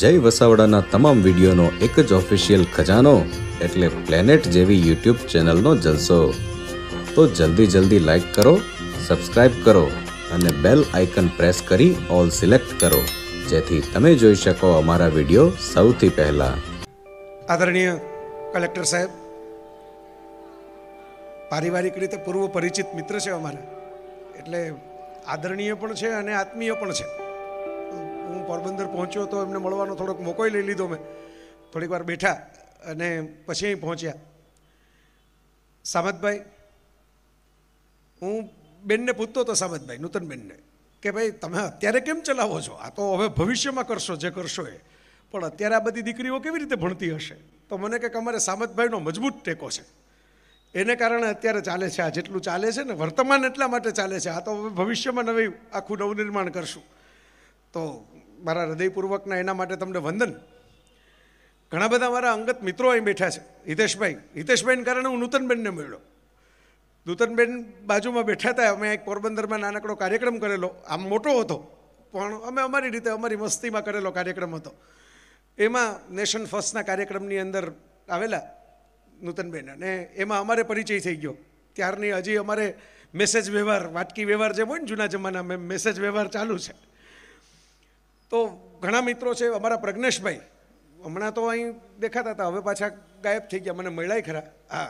જય વસાવડાના તમામ વિડીયોનો એક જ ઓફિશિયલ ખજાનો એટલે પ્લેનેટ જેવી યુટ્યુબ ચેનલનો જલસો તો જલ્દી જલ્દી લાઈક કરો સબસ્ક્રાઈબ કરો અને બેલ આઇકન પ્રેસ કરી ઓલ સિલેક્ટ કરો જેથી તમે જોઈ શકો અમારા વિડીયો સૌથી પહેલાં આદરણીય કલેક્ટર સાહેબ પારિવારિક રીતે પૂર્વ પરિચિત મિત્ર છે અમારા એટલે આદરણીય પણ છે અને આત્મીય પણ છે હું પોરબંદર પહોંચ્યો તો એમને મળવાનો થોડોક મોકોય લઈ લીધો મેં થોડીક વાર બેઠા અને પછી અહીં પહોંચ્યા સામતભાઈ હું બેનને પૂછતો હતો સામતભાઈ બેનને કે ભાઈ તમે અત્યારે કેમ ચલાવો છો આ તો હવે ભવિષ્યમાં કરશો જે કરશો એ પણ અત્યારે આ બધી દીકરીઓ કેવી રીતે ભણતી હશે તો મને કે અમારે સામતભાઈનો મજબૂત ટેકો છે એને કારણે અત્યારે ચાલે છે આ જેટલું ચાલે છે ને વર્તમાન એટલા માટે ચાલે છે આ તો હવે ભવિષ્યમાં નવી આખું નવનિર્માણ કરશું તો મારા હૃદયપૂર્વકના એના માટે તમને વંદન ઘણા બધા મારા અંગત મિત્રો અહીં બેઠા છે હિતેશભાઈ હિતેશભાઈને કારણે હું નૂતનબેનને મળ્યો નૂતનબેન બાજુમાં બેઠા હતા અમે એક પોરબંદરમાં નાનકડો કાર્યક્રમ કરેલો આમ મોટો હતો પણ અમે અમારી રીતે અમારી મસ્તીમાં કરેલો કાર્યક્રમ હતો એમાં નેશન ફર્સ્ટના કાર્યક્રમની અંદર આવેલા નૂતનબેન અને એમાં અમારે પરિચય થઈ ગયો ત્યારની હજી અમારે મેસેજ વ્યવહાર વાટકી વ્યવહાર જે હોય ને જૂના જમાનામાં મેસેજ વ્યવહાર ચાલુ છે તો ઘણા મિત્રો છે અમારા પ્રજ્ઞેશભાઈ હમણાં તો અહીં દેખાતા હતા હવે પાછા ગાયબ થઈ ગયા મને મળ્યા ખરા હા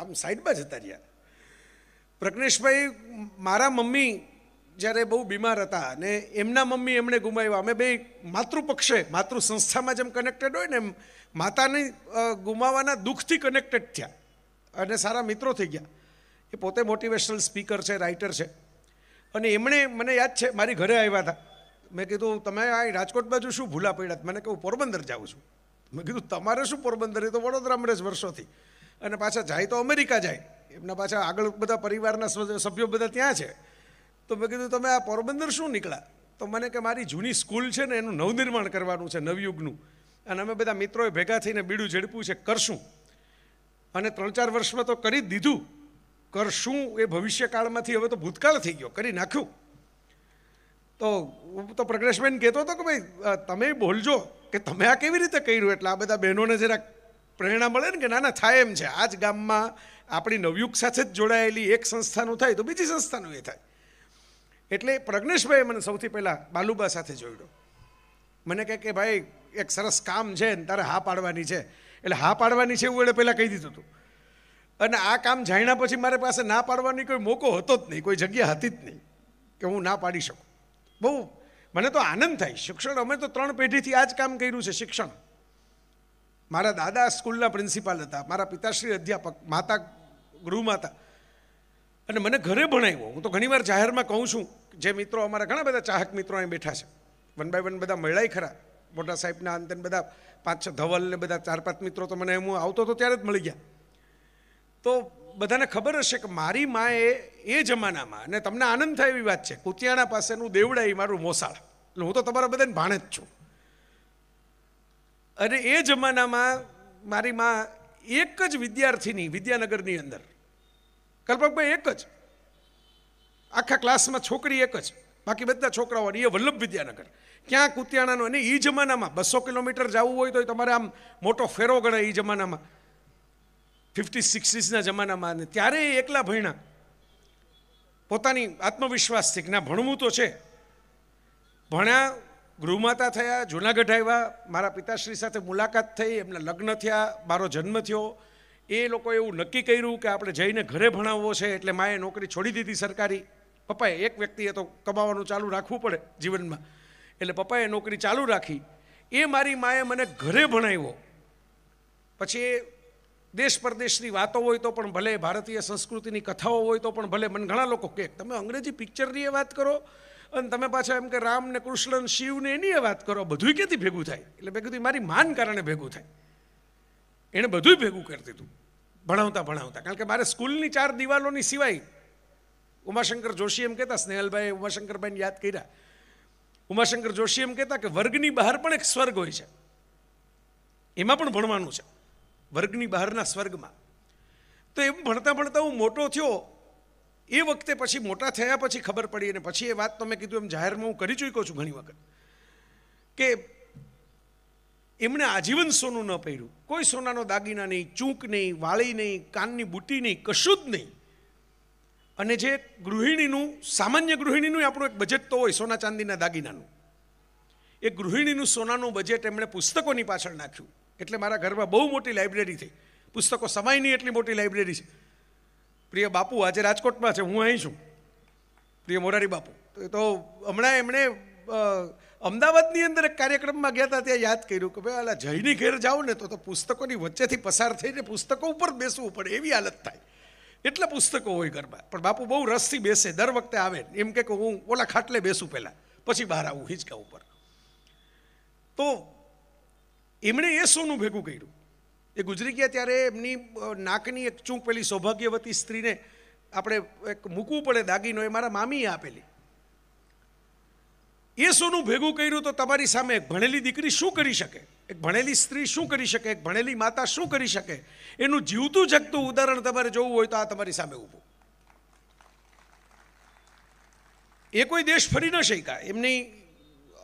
આમ સાઈડમાં જતા રહ્યા પ્રજ્ઞેશભાઈ મારા મમ્મી જ્યારે બહુ બીમાર હતા અને એમના મમ્મી એમણે ગુમાવ્યા અમે બે માતૃપક્ષે માતૃ સંસ્થામાં જેમ કનેક્ટેડ હોય ને એમ માતાની ગુમાવાના દુઃખથી કનેક્ટેડ થયા અને સારા મિત્રો થઈ ગયા એ પોતે મોટિવેશનલ સ્પીકર છે રાઇટર છે અને એમણે મને યાદ છે મારી ઘરે આવ્યા હતા મેં કીધું તમે આ રાજકોટ બાજુ શું ભૂલા પડ્યા મને કહું પોરબંદર જાઉં છું મેં કીધું તમારે શું પોરબંદર એ તો વડોદરામાં જ વર્ષોથી અને પાછા જાય તો અમેરિકા જાય એમના પાછા આગળ બધા પરિવારના સભ્યો બધા ત્યાં છે તો મેં કીધું તમે આ પોરબંદર શું નીકળ્યા તો મને કે મારી જૂની સ્કૂલ છે ને એનું નવનિર્માણ કરવાનું છે નવયુગનું અને અમે બધા મિત્રોએ ભેગા થઈને બીડું ઝડપ્યું છે કરશું અને ત્રણ ચાર વર્ષમાં તો કરી જ દીધું કરશું એ ભવિષ્યકાળમાંથી હવે તો ભૂતકાળ થઈ ગયો કરી નાખ્યું તો હું તો પ્રજ્ઞેશબેન કહેતો હતો કે ભાઈ તમે બોલજો કે તમે આ કેવી રીતે કર્યું એટલે આ બધા બહેનોને જરાક પ્રેરણા મળે ને કે નાના થાય એમ છે આ જ ગામમાં આપણી નવયુગ સાથે જ જોડાયેલી એક સંસ્થાનું થાય તો બીજી સંસ્થાનું એ થાય એટલે પ્રજ્ઞેશભાઈએ મને સૌથી પહેલાં બાલુબા સાથે જોડ્યો મને કહે કે ભાઈ એક સરસ કામ છે ને તારે હા પાડવાની છે એટલે હા પાડવાની છે એવું એણે પહેલાં કહી દીધું હતું અને આ કામ જાણ્યા પછી મારી પાસે ના પાડવાની કોઈ મોકો હતો જ નહીં કોઈ જગ્યા હતી જ નહીં કે હું ના પાડી શકું બહુ મને તો આનંદ થાય શિક્ષણ અમે તો ત્રણ પેઢીથી આ જ કામ કર્યું છે શિક્ષણ મારા દાદા સ્કૂલના પ્રિન્સિપાલ હતા મારા પિતાશ્રી અધ્યાપક માતા ગૃહમાતા અને મને ઘરે ભણાવ્યો હું તો ઘણીવાર જાહેરમાં કહું છું જે મિત્રો અમારા ઘણા બધા ચાહક મિત્રો અહીં બેઠા છે વન બાય વન બધા મળ્યા ખરા મોટા સાહેબના અંતન બધા પાંચ છ ધવલ ને બધા ચાર પાંચ મિત્રો તો મને હું આવતો હતો ત્યારે જ મળી ગયા તો બધાને ખબર હશે કે મારી માએ એ જમાનામાં અને તમને આનંદ થાય એવી વાત છે કુતિયાણા પાસેનું દેવડા એ મારું મોસાળ એટલે હું તો તમારા બધાને ભાણે જ છું અને એ જમાનામાં મારી મા એક જ વિદ્યાર્થીની વિદ્યાનગરની અંદર કલ્પકભાઈ એક જ આખા ક્લાસમાં છોકરી એક જ બાકી બધા છોકરાઓ એ વલ્લભ વિદ્યાનગર ક્યાં કુતિયાણાનો અને એ જમાનામાં બસો કિલોમીટર જવું હોય તો તમારે આમ મોટો ફેરો ગણાય એ જમાનામાં ફિફ્ટી સિક્સટીસના જમાનામાં ને ત્યારે એ એકલા ભણ્યા પોતાની આત્મવિશ્વાસથી ના ભણવું તો છે ભણ્યા ગૃહમાતા થયા જૂનાગઢ આવ્યા મારા પિતાશ્રી સાથે મુલાકાત થઈ એમના લગ્ન થયા મારો જન્મ થયો એ લોકો એવું નક્કી કર્યું કે આપણે જઈને ઘરે ભણાવવો છે એટલે માએ નોકરી છોડી દીધી સરકારી પપ્પાએ એક વ્યક્તિએ તો કમાવાનું ચાલુ રાખવું પડે જીવનમાં એટલે પપ્પાએ નોકરી ચાલુ રાખી એ મારી માએ મને ઘરે ભણાવ્યો પછી દેશ પરદેશની વાતો હોય તો પણ ભલે ભારતીય સંસ્કૃતિની કથાઓ હોય તો પણ ભલે મને ઘણા લોકો કહે તમે અંગ્રેજી પિક્ચરની એ વાત કરો અને તમે પાછા એમ કે રામ ને કૃષ્ણ શિવને એની વાત કરો બધું ક્યાંથી ભેગું થાય એટલે ભેગું થયું મારી માન કારણે ભેગું થાય એણે બધું ભેગું કરી દીધું ભણાવતા ભણાવતા કારણ કે મારે સ્કૂલની ચાર દિવાલોની સિવાય ઉમાશંકર જોશી એમ કહેતા સ્નેહલભાઈ ઉમાશંકરભાઈને યાદ કર્યા ઉમાશંકર જોશી એમ કહેતા કે વર્ગની બહાર પણ એક સ્વર્ગ હોય છે એમાં પણ ભણવાનું છે વર્ગની બહારના સ્વર્ગમાં તો એમ ભણતા ભણતા હું મોટો થયો એ વખતે પછી મોટા થયા પછી ખબર પડી અને પછી એ વાત તમે કીધું એમ જાહેરમાં હું કરી ચૂક્યો છું ઘણી વખત કે એમણે આજીવન સોનું ન પહેર્યું કોઈ સોનાનો દાગીના નહીં ચૂંક નહીં વાળી નહીં કાનની બુટી નહીં કશું જ નહીં અને જે ગૃહિણીનું સામાન્ય ગૃહિણીનું આપણું એક બજેટ તો હોય સોના ચાંદીના દાગીનાનું એ ગૃહિણીનું સોનાનું બજેટ એમણે પુસ્તકોની પાછળ નાખ્યું એટલે મારા ઘરમાં બહુ મોટી લાઇબ્રેરી થઈ પુસ્તકો સમાયની એટલી મોટી લાઇબ્રેરી છે પ્રિય બાપુ આજે રાજકોટમાં છે હું અહીં છું પ્રિય મોરારી બાપુ તો હમણાં એમણે અમદાવાદની અંદર એક કાર્યક્રમમાં ગયા હતા ત્યાં યાદ કર્યું કે ભાઈ આલા જયની ઘેર જાઓ ને તો તો પુસ્તકોની વચ્ચેથી પસાર થઈને પુસ્તકો ઉપર બેસવું પડે એવી હાલત થાય એટલા પુસ્તકો હોય ઘરમાં પણ બાપુ બહુ રસથી બેસે દર વખતે આવે એમ કે હું ઓલા ખાટલે બેસું પહેલાં પછી બહાર આવું હિંચકા ઉપર તો એમણે એ સોનું ભેગું કર્યું એ ગુજરી ગયા ત્યારે એમની નાકની એક ચૂંક પેલી સૌભાગ્યવતી સ્ત્રીને આપણે એક મૂકવું પડે દાગીનો એ મારા મામીએ આપેલી એ સોનું ભેગું કર્યું તો તમારી સામે એક ભણેલી દીકરી શું કરી શકે એક ભણેલી સ્ત્રી શું કરી શકે એક ભણેલી માતા શું કરી શકે એનું જીવતું જગતું ઉદાહરણ તમારે જોવું હોય તો આ તમારી સામે ઊભું એ કોઈ દેશ ફરી ન શક્યા એમની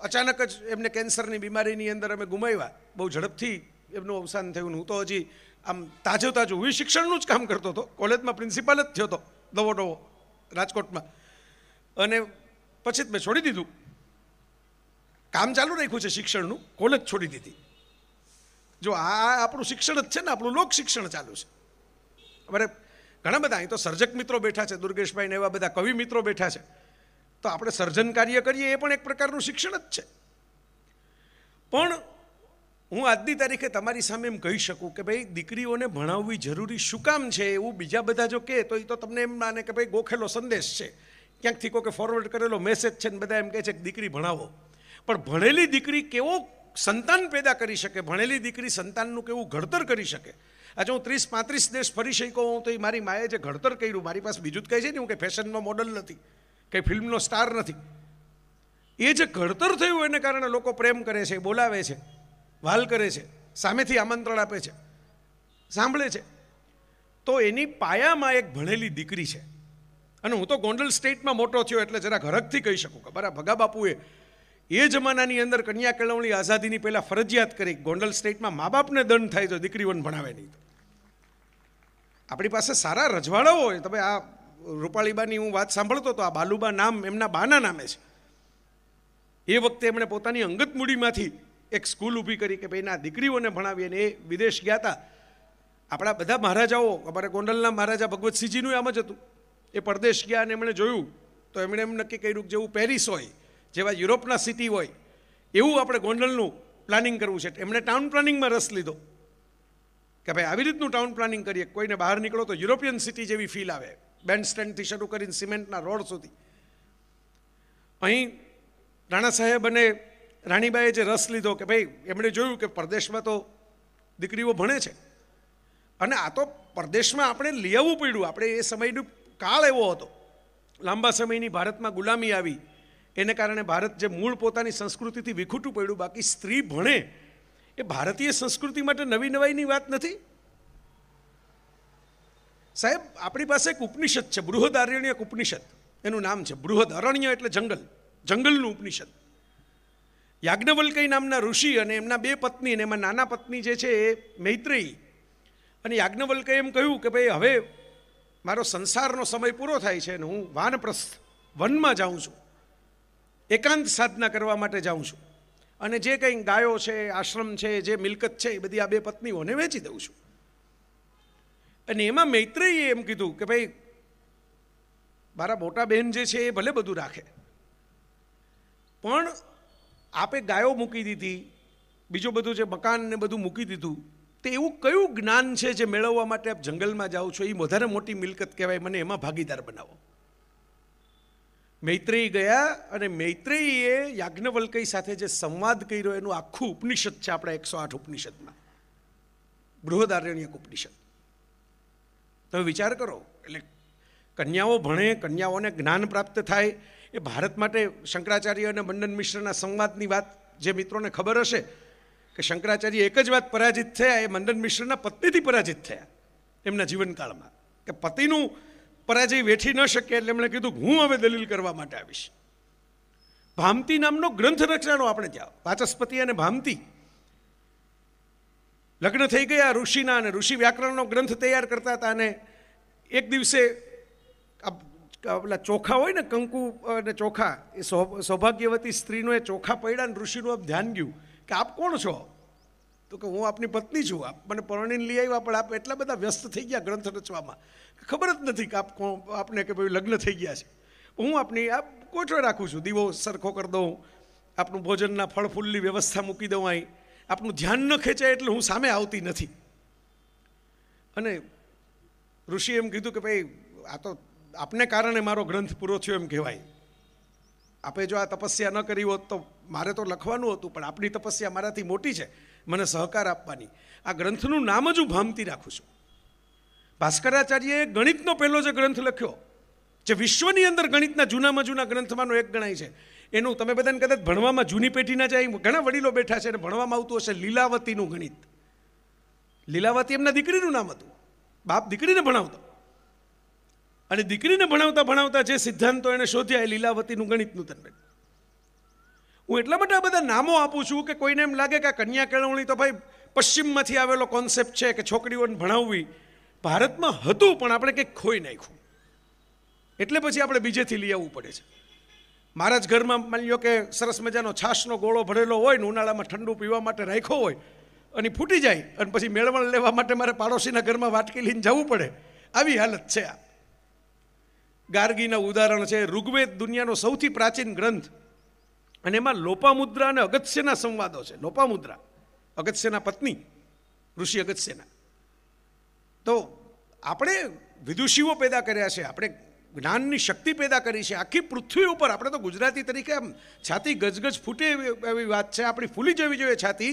અચાનક જ એમને કેન્સરની બીમારીની અંદર અમે ગુમાવ્યા બહુ ઝડપથી એમનું અવસાન થયું હું તો હજી આમ તાજો તાજો હું શિક્ષણનું જ કામ કરતો હતો કોલેજમાં પ્રિન્સિપાલ જ થયો હતો નવો નવો રાજકોટમાં અને પછી જ મેં છોડી દીધું કામ ચાલુ રાખ્યું છે શિક્ષણનું કોલેજ છોડી દીધી જો આ આપણું શિક્ષણ જ છે ને આપણું લોક શિક્ષણ ચાલુ છે અમારે ઘણા બધા અહીં તો સર્જક મિત્રો બેઠા છે દુર્ગેશભાઈને એવા બધા કવિ મિત્રો બેઠા છે તો આપણે સર્જન કાર્ય કરીએ એ પણ એક પ્રકારનું શિક્ષણ જ છે પણ હું આજની તારીખે તમારી સામે એમ કહી શકું કે ભાઈ દીકરીઓને ભણાવવી જરૂરી શું કામ છે એવું બીજા બધા જો કહે તો એ તો તમને એમ માને કે ભાઈ ગોખેલો સંદેશ છે ક્યાંકથી કોઈ ફોરવર્ડ કરેલો મેસેજ છે ને બધા એમ કહે છે કે દીકરી ભણાવો પણ ભણેલી દીકરી કેવો સંતાન પેદા કરી શકે ભણેલી દીકરી સંતાનનું કેવું ઘડતર કરી શકે આજે હું ત્રીસ પાંત્રીસ દેશ ફરી શક્યો હું તો એ મારી માએ જે ઘડતર કર્યું મારી પાસે બીજું જ કહે છે ને હું કે ફેશનનો મોડલ નથી કંઈ ફિલ્મનો સ્ટાર નથી એ જે ઘડતર થયું એને કારણે લોકો પ્રેમ કરે છે બોલાવે છે વાલ કરે છે સામેથી આમંત્રણ આપે છે સાંભળે છે તો એની પાયામાં એક ભણેલી દીકરી છે અને હું તો ગોંડલ સ્ટેટમાં મોટો થયો એટલે જરા હરખથી કહી શકું ખબર આ ભગા બાપુએ એ જમાનાની અંદર કન્યા કેળવણી આઝાદીની પહેલાં ફરજિયાત કરી ગોંડલ સ્ટેટમાં મા બાપને દંડ થાય તો દીકરીઓને ભણાવે નહીં આપણી પાસે સારા રજવાડાઓ હોય તમે આ રૂપાળીબાની હું વાત સાંભળતો હતો આ બાલુબા નામ એમના બાના નામે છે એ વખતે એમણે પોતાની અંગત મૂડીમાંથી એક સ્કૂલ ઊભી કરી કે ભાઈ ના દીકરીઓને ભણાવીએ અને એ વિદેશ ગયા હતા આપણા બધા મહારાજાઓ અમારે ગોંડલના મહારાજા ભગવતસિંહજીનું આમ જ હતું એ પરદેશ ગયા અને એમણે જોયું તો એમણે એમ નક્કી કર્યું જેવું પેરિસ હોય જેવા યુરોપના સિટી હોય એવું આપણે ગોંડલનું પ્લાનિંગ કરવું છે એમણે ટાઉન પ્લાનિંગમાં રસ લીધો કે ભાઈ આવી રીતનું ટાઉન પ્લાનિંગ કરીએ કોઈને બહાર નીકળો તો યુરોપિયન સિટી જેવી ફીલ આવે બેન્ડ સ્ટેન્ડથી શરૂ કરીને સિમેન્ટના રોડ સુધી અહીં રાણા સાહેબ અને રાણીબાઈએ જે રસ લીધો કે ભાઈ એમણે જોયું કે પરદેશમાં તો દીકરીઓ ભણે છે અને આ તો પરદેશમાં આપણે લઈ આવવું પડ્યું આપણે એ સમયનું કાળ એવો હતો લાંબા સમયની ભારતમાં ગુલામી આવી એને કારણે ભારત જે મૂળ પોતાની સંસ્કૃતિથી વિખૂટું પડ્યું બાકી સ્ત્રી ભણે એ ભારતીય સંસ્કૃતિ માટે નવી નવાઈની વાત નથી સાહેબ આપણી પાસે એક ઉપનિષદ છે બૃહદારણ્ય એક ઉપનિષદ એનું નામ છે બૃહદ અરણ્ય એટલે જંગલ જંગલનું ઉપનિષદ યાજ્ઞવલ્કઈ નામના ઋષિ અને એમના બે પત્ની અને એમાં નાના પત્ની જે છે એ મૈત્રેયી અને યાજ્ઞવલ્કઈ એમ કહ્યું કે ભાઈ હવે મારો સંસારનો સમય પૂરો થાય છે અને હું વાનપ્રસ્થ વનમાં જાઉં છું એકાંત સાધના કરવા માટે જાઉં છું અને જે કંઈ ગાયો છે આશ્રમ છે જે મિલકત છે એ બધી આ બે પત્નીઓને વેચી દઉં છું અને એમાં મૈત્રેયે એમ કીધું કે ભાઈ મારા મોટા બહેન જે છે એ ભલે બધું રાખે પણ આપે ગાયો મૂકી દીધી બીજું બધું જે મકાન ને બધું મૂકી દીધું તે એવું કયું જ્ઞાન છે જે મેળવવા માટે આપ જંગલમાં જાઓ છો એ વધારે મોટી મિલકત કહેવાય મને એમાં ભાગીદાર બનાવો મૈત્રેય ગયા અને મૈત્રેયીએ યાજ્ઞવલ્કઈ સાથે જે સંવાદ કર્યો એનું આખું ઉપનિષદ છે આપણા એકસો આઠ ઉપનિષદમાં બૃહદારણ્યક ઉપનિષદ તમે વિચાર કરો એટલે કન્યાઓ ભણે કન્યાઓને જ્ઞાન પ્રાપ્ત થાય એ ભારત માટે શંકરાચાર્ય અને મંડન મિશ્રના સંવાદની વાત જે મિત્રોને ખબર હશે કે શંકરાચાર્ય એક જ વાત પરાજિત થયા એ મંડન મિશ્રના પત્નીથી પરાજિત થયા એમના જીવનકાળમાં કે પતિનું પરાજય વેઠી ન શકે એટલે એમણે કીધું હું હવે દલીલ કરવા માટે આવીશ ભામતી નામનો ગ્રંથ રચનાનો આપણે ત્યાં વાચસ્પતિ અને ભામતી લગ્ન થઈ ગયા ઋષિના અને ઋષિ વ્યાકરણનો ગ્રંથ તૈયાર કરતા હતા અને એક દિવસે પેલા ચોખા હોય ને કંકુ અને ચોખા એ સૌભાગ્યવતી સ્ત્રીનો એ ચોખા પડ્યા અને ઋષિનું આપ ધ્યાન ગયું કે આપ કોણ છો તો કે હું આપની પત્ની છું આપ મને પરણીને લઈ આવ્યા પણ આપ એટલા બધા વ્યસ્ત થઈ ગયા ગ્રંથ રચવામાં ખબર જ નથી કે આપ કોણ આપને કે ભાઈ લગ્ન થઈ ગયા છે હું આપની આપ કોઠો રાખું છું દીવો સરખો કરી દઉં આપનું ભોજનના ફળ ફૂલની વ્યવસ્થા મૂકી દઉં અહીં આપણું ધ્યાન ન ખેંચાય એટલે હું સામે આવતી નથી અને ઋષિ એમ કીધું કે ભાઈ આ તો આપને કારણે મારો ગ્રંથ પૂરો થયો એમ કહેવાય આપે જો આ તપસ્યા ન કરી હોત તો મારે તો લખવાનું હતું પણ આપની તપસ્યા મારાથી મોટી છે મને સહકાર આપવાની આ ગ્રંથનું નામ જ હું ભામતી રાખું છું ભાસ્કરાચાર્યએ ગણિતનો પહેલો જે ગ્રંથ લખ્યો જે વિશ્વની અંદર ગણિતના જૂનામાં જૂના ગ્રંથમાંનો એક ગણાય છે એનું તમે બધાને કદાચ ભણવામાં જૂની પેઢીના જાય ઘણા વડીલો બેઠા છે અને ભણવામાં આવતું હશે લીલાવતીનું ગણિત લીલાવતી એમના દીકરીનું નામ હતું બાપ દીકરીને ભણાવતા અને દીકરીને ભણાવતા ભણાવતા જે સિદ્ધાંતો એને શોધ્યા એ લીલાવતીનું ગણિતનું તમને હું એટલા માટે આ બધા નામો આપું છું કે કોઈને એમ લાગે કે આ કન્યા કેળવણી તો ભાઈ પશ્ચિમમાંથી આવેલો કોન્સેપ્ટ છે કે છોકરીઓને ભણાવવી ભારતમાં હતું પણ આપણે કંઈક ખોઈ નાખ્યું એટલે પછી આપણે બીજેથી લઈ આવવું પડે છે મારા જ ઘરમાં માની લો કે સરસ મજાનો છાશનો ગોળો ભરેલો હોય ને ઉનાળામાં ઠંડુ પીવા માટે રાખ્યો હોય અને ફૂટી જાય અને પછી મેળવણ લેવા માટે મારે પાડોશીના ઘરમાં વાટકી લઈને જવું પડે આવી હાલત છે આ ગાર્ગીના ઉદાહરણ છે ઋગ્વેદ દુનિયાનો સૌથી પ્રાચીન ગ્રંથ અને એમાં લોપામુદ્રા અને અગત્યના સંવાદો છે લોપામુદ્રા અગત્યના પત્ની ઋષિ અગત્યના તો આપણે વિદુષીઓ પેદા કર્યા છે આપણે જ્ઞાનની શક્તિ પેદા કરી છે આખી પૃથ્વી ઉપર આપણે તો ગુજરાતી તરીકે આમ છાતી ગજગજ ફૂટે એવી વાત છે આપણી ફૂલી જવી જોઈએ છાતી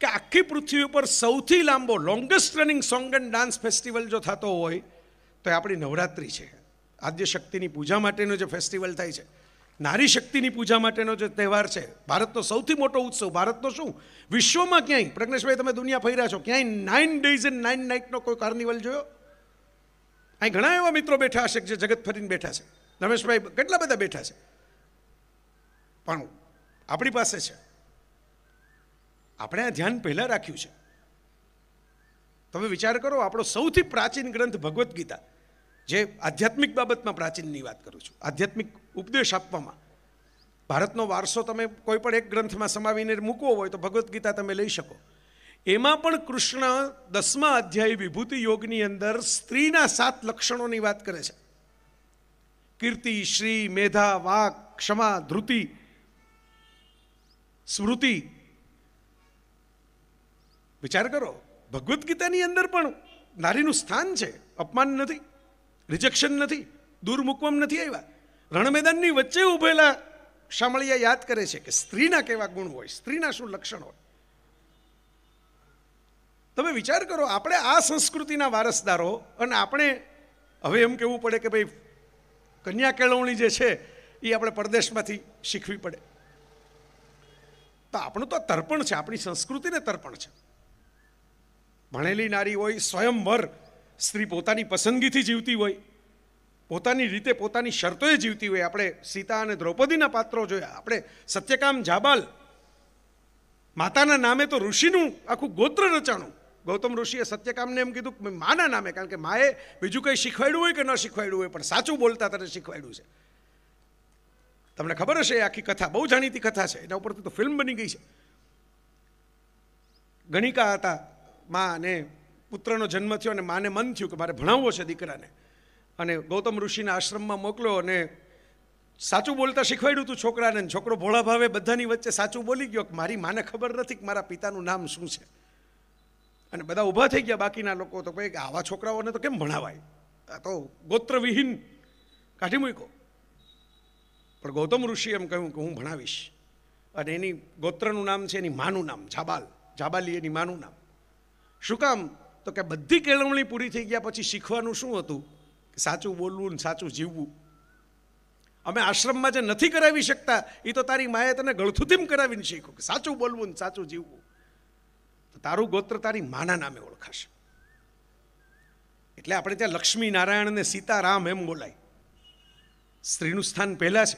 કે આખી પૃથ્વી ઉપર સૌથી લાંબો longest running song and dance festival જો થતો હોય તો એ આપણી નવરાત્રિ છે આદ્ય શક્તિની પૂજા માટેનો જે ફેસ્ટિવલ થાય છે નારી શક્તિની પૂજા માટેનો જે તહેવાર છે ભારતનો સૌથી મોટો ઉત્સવ ભારતનો શું વિશ્વમાં ક્યાંય પ્રજ્ઞેશભાઈ તમે દુનિયા ફર્યા છો ક્યાંય નાઇન ડેઝ એન્ડ નાઇન નાઇટનો કોઈ કાર્નિવલ જોયો અહીં ઘણા એવા મિત્રો બેઠા હશે કે જે જગત ફરીને બેઠા છે રમેશભાઈ કેટલા બધા બેઠા છે પણ આપણી પાસે છે આપણે આ ધ્યાન પહેલાં રાખ્યું છે તમે વિચાર કરો આપણો સૌથી પ્રાચીન ગ્રંથ ભગવદ્ ગીતા જે આધ્યાત્મિક બાબતમાં પ્રાચીનની વાત કરું છું આધ્યાત્મિક ઉપદેશ આપવામાં ભારતનો વારસો તમે કોઈ પણ એક ગ્રંથમાં સમાવીને મૂકવો હોય તો ભગવદ્ ગીતા તમે લઈ શકો એમાં પણ કૃષ્ણ દસમા અધ્યાય વિભૂતિ યોગની અંદર સ્ત્રીના સાત લક્ષણોની વાત કરે છે કીર્તિ શ્રી મેધા વાક ક્ષમા ધૃતિ સ્મૃતિ વિચાર કરો ભગવદ્ ગીતાની અંદર પણ નારીનું સ્થાન છે અપમાન નથી રિજેક્શન નથી દૂર મૂકવામાં નથી આવ્યા રણમેદાનની વચ્ચે ઉભેલા શામળિયા યાદ કરે છે કે સ્ત્રીના કેવા ગુણ હોય સ્ત્રીના શું લક્ષણ હોય તમે વિચાર કરો આપણે આ સંસ્કૃતિના વારસદારો અને આપણે હવે એમ કહેવું પડે કે ભાઈ કન્યા કેળવણી જે છે એ આપણે પરદેશમાંથી શીખવી પડે તો આપણું તો તર્પણ છે આપણી સંસ્કૃતિને તર્પણ છે ભણેલી નારી હોય સ્વયંવર સ્ત્રી પોતાની પસંદગીથી જીવતી હોય પોતાની રીતે પોતાની શરતોએ જીવતી હોય આપણે સીતા અને દ્રૌપદીના પાત્રો જોયા આપણે સત્યકામ જાબાલ માતાના નામે તો ઋષિનું આખું ગોત્ર રચાણું ગૌતમ ઋષિએ સત્યકામને એમ કીધું કે માના નામે કારણ કે માએ બીજું કંઈ શીખવાડ્યું હોય કે ન શીખવાડ્યું હોય પણ સાચું બોલતા તને શીખવાડ્યું છે તમને ખબર હશે આખી કથા બહુ જાણીતી કથા છે એના ઉપરથી તો ફિલ્મ બની ગઈ છે ગણિકા હતા મા અને પુત્રનો જન્મ થયો અને માને મન થયું કે મારે ભણાવવો છે દીકરાને અને ગૌતમ ઋષિના આશ્રમમાં મોકલો અને સાચું બોલતા શીખવાડ્યું હતું છોકરાને છોકરો ભોળા ભાવે બધાની વચ્ચે સાચું બોલી ગયો કે મારી માને ખબર નથી કે મારા પિતાનું નામ શું છે અને બધા ઊભા થઈ ગયા બાકીના લોકો તો ભાઈ આવા છોકરાઓને તો કેમ ભણાવાય આ તો ગોત્રવિહીન કાઢી મૂકો પણ ગૌતમ ઋષિ એમ કહ્યું કે હું ભણાવીશ અને એની ગોત્રનું નામ છે એની માનું નામ જાબાલ જાબાલી એની માનું નામ શું કામ તો કે બધી કેળવણી પૂરી થઈ ગયા પછી શીખવાનું શું હતું કે સાચું બોલવું ને સાચું જીવવું અમે આશ્રમમાં જે નથી કરાવી શકતા એ તો તારી માએ તને ગળથુથીમ કરાવીને શીખો કે સાચું બોલવું ને સાચું જીવવું તારું ગોત્ર તારી માના નામે ઓળખાશે એટલે આપણે ત્યાં લક્ષ્મી નારાયણ અને સીતારામ એમ બોલાય સ્ત્રીનું સ્થાન પહેલાં છે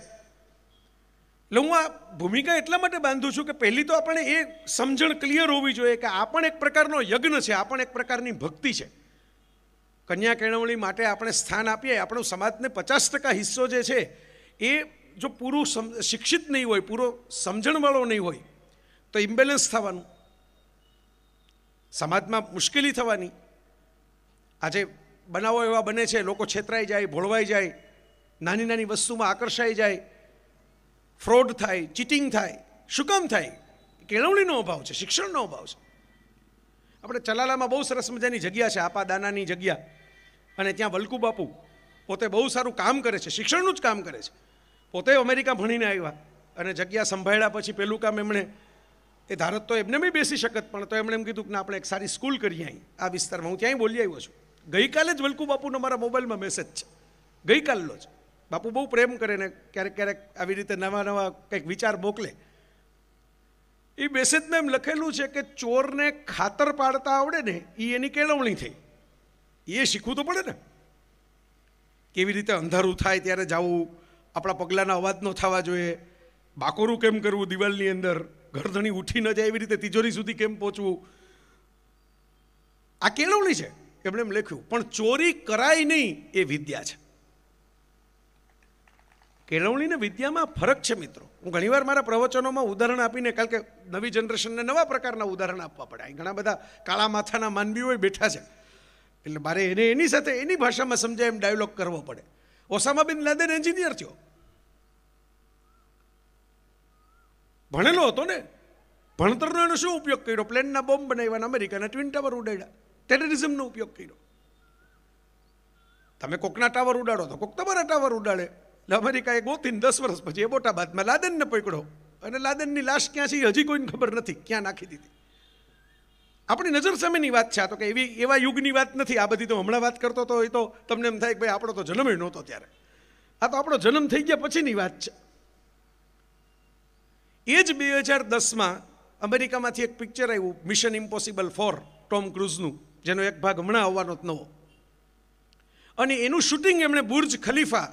એટલે હું આ ભૂમિકા એટલા માટે બાંધું છું કે પહેલી તો આપણે એ સમજણ ક્લિયર હોવી જોઈએ કે આ પણ એક પ્રકારનો યજ્ઞ છે આ પણ એક પ્રકારની ભક્તિ છે કન્યા કેળવણી માટે આપણે સ્થાન આપીએ આપણો સમાજને પચાસ ટકા હિસ્સો જે છે એ જો પૂરું શિક્ષિત નહીં હોય પૂરો સમજણવાળો નહીં હોય તો ઇમ્બેલેન્સ થવાનું સમાજમાં મુશ્કેલી થવાની આજે બનાવો એવા બને છે લોકો છેતરાઈ જાય ભોળવાઈ જાય નાની નાની વસ્તુમાં આકર્ષાઈ જાય ફ્રોડ થાય ચીટિંગ થાય શું કામ થાય કેળવણીનો અભાવ છે શિક્ષણનો અભાવ છે આપણે ચલાલામાં બહુ સરસ મજાની જગ્યા છે આપા દાનાની જગ્યા અને ત્યાં વલકુ બાપુ પોતે બહુ સારું કામ કરે છે શિક્ષણનું જ કામ કરે છે પોતે અમેરિકા ભણીને આવ્યા અને જગ્યા સંભાળ્યા પછી પહેલું કામ એમણે એ ધારત તો એમને બી બેસી શકત પણ તો એમણે એમ કીધું કે આપણે એક સારી સ્કૂલ કરીએ અહીં આ વિસ્તારમાં હું ત્યાંય બોલી આવ્યો છું ગઈકાલે જ વલકુ બાપુનો મારા મોબાઈલમાં મેસેજ છે ગઈકાલનો જ બાપુ બહુ પ્રેમ કરે ને ક્યારેક ક્યારેક આવી રીતે નવા નવા કંઈક વિચાર મોકલે એ મેસેજમાં એમ લખેલું છે કે ચોરને ખાતર પાડતા આવડે ને એ એની કેળવણી થઈ એ શીખવું તો પડે ને કેવી રીતે અંધારું થાય ત્યારે જવું આપણા પગલાંના અવાજ ન થવા જોઈએ બાકોરું કેમ કરવું દિવાલની અંદર ગરદણી ઉઠી ન જાય એવી રીતે તિજોરી સુધી કેમ પહોંચવું આ કેળવણી છે એમણે એમ લખ્યું પણ ચોરી કરાય નહીં એ વિદ્યા છે કેળવણી ને વિદ્યામાં ફરક છે મિત્રો હું ઘણીવાર મારા પ્રવચનોમાં ઉદાહરણ આપીને કારણ કે નવી જનરેશનને નવા પ્રકારના ઉદાહરણ આપવા પડે ઘણા બધા કાળા માથાના માનવીઓ બેઠા છે એટલે મારે એને એની સાથે એની ભાષામાં સમજાય એમ ડાયલોગ કરવો પડે ઓસામા બિન લાદેન એન્જિનિયર થયો ભણેલો હતો ને ભણતરનો એનો શું ઉપયોગ કર્યો પ્લેનના બોમ્બ બનાવ્યા અમેરિકાના ટ્વિન ટાવર ઉડાડ્યા ટેરરિઝમનો ઉપયોગ કર્યો તમે કોકના ટાવર ઉડાડો તો કોક તમારા ટાવર ઉડાડે એટલે અમેરિકાએ ગોતીને દસ વર્ષ પછી એ બોટાબાદમાં લાદનને પકડો અને લાદનની લાશ ક્યાં છે હજી કોઈને ખબર નથી ક્યાં નાખી દીધી આપણી નજર સામેની વાત છે આ તો કે એવી એવા યુગની વાત નથી આ બધી તો હમણાં વાત કરતો તો એ તો તમને એમ થાય કે ભાઈ આપણો તો જન્મ નહોતો ત્યારે આ તો આપણો જન્મ થઈ ગયા પછીની વાત છે એ જ બે હજાર દસમાં અમેરિકામાંથી એક પિક્ચર આવ્યું મિશન ઇમ્પોસિબલ ફોર ટોમ ક્રુઝનું જેનો એક ભાગ હમણાં આવવાનો જ નવો અને એનું શૂટિંગ એમણે બુર્જ ખલીફા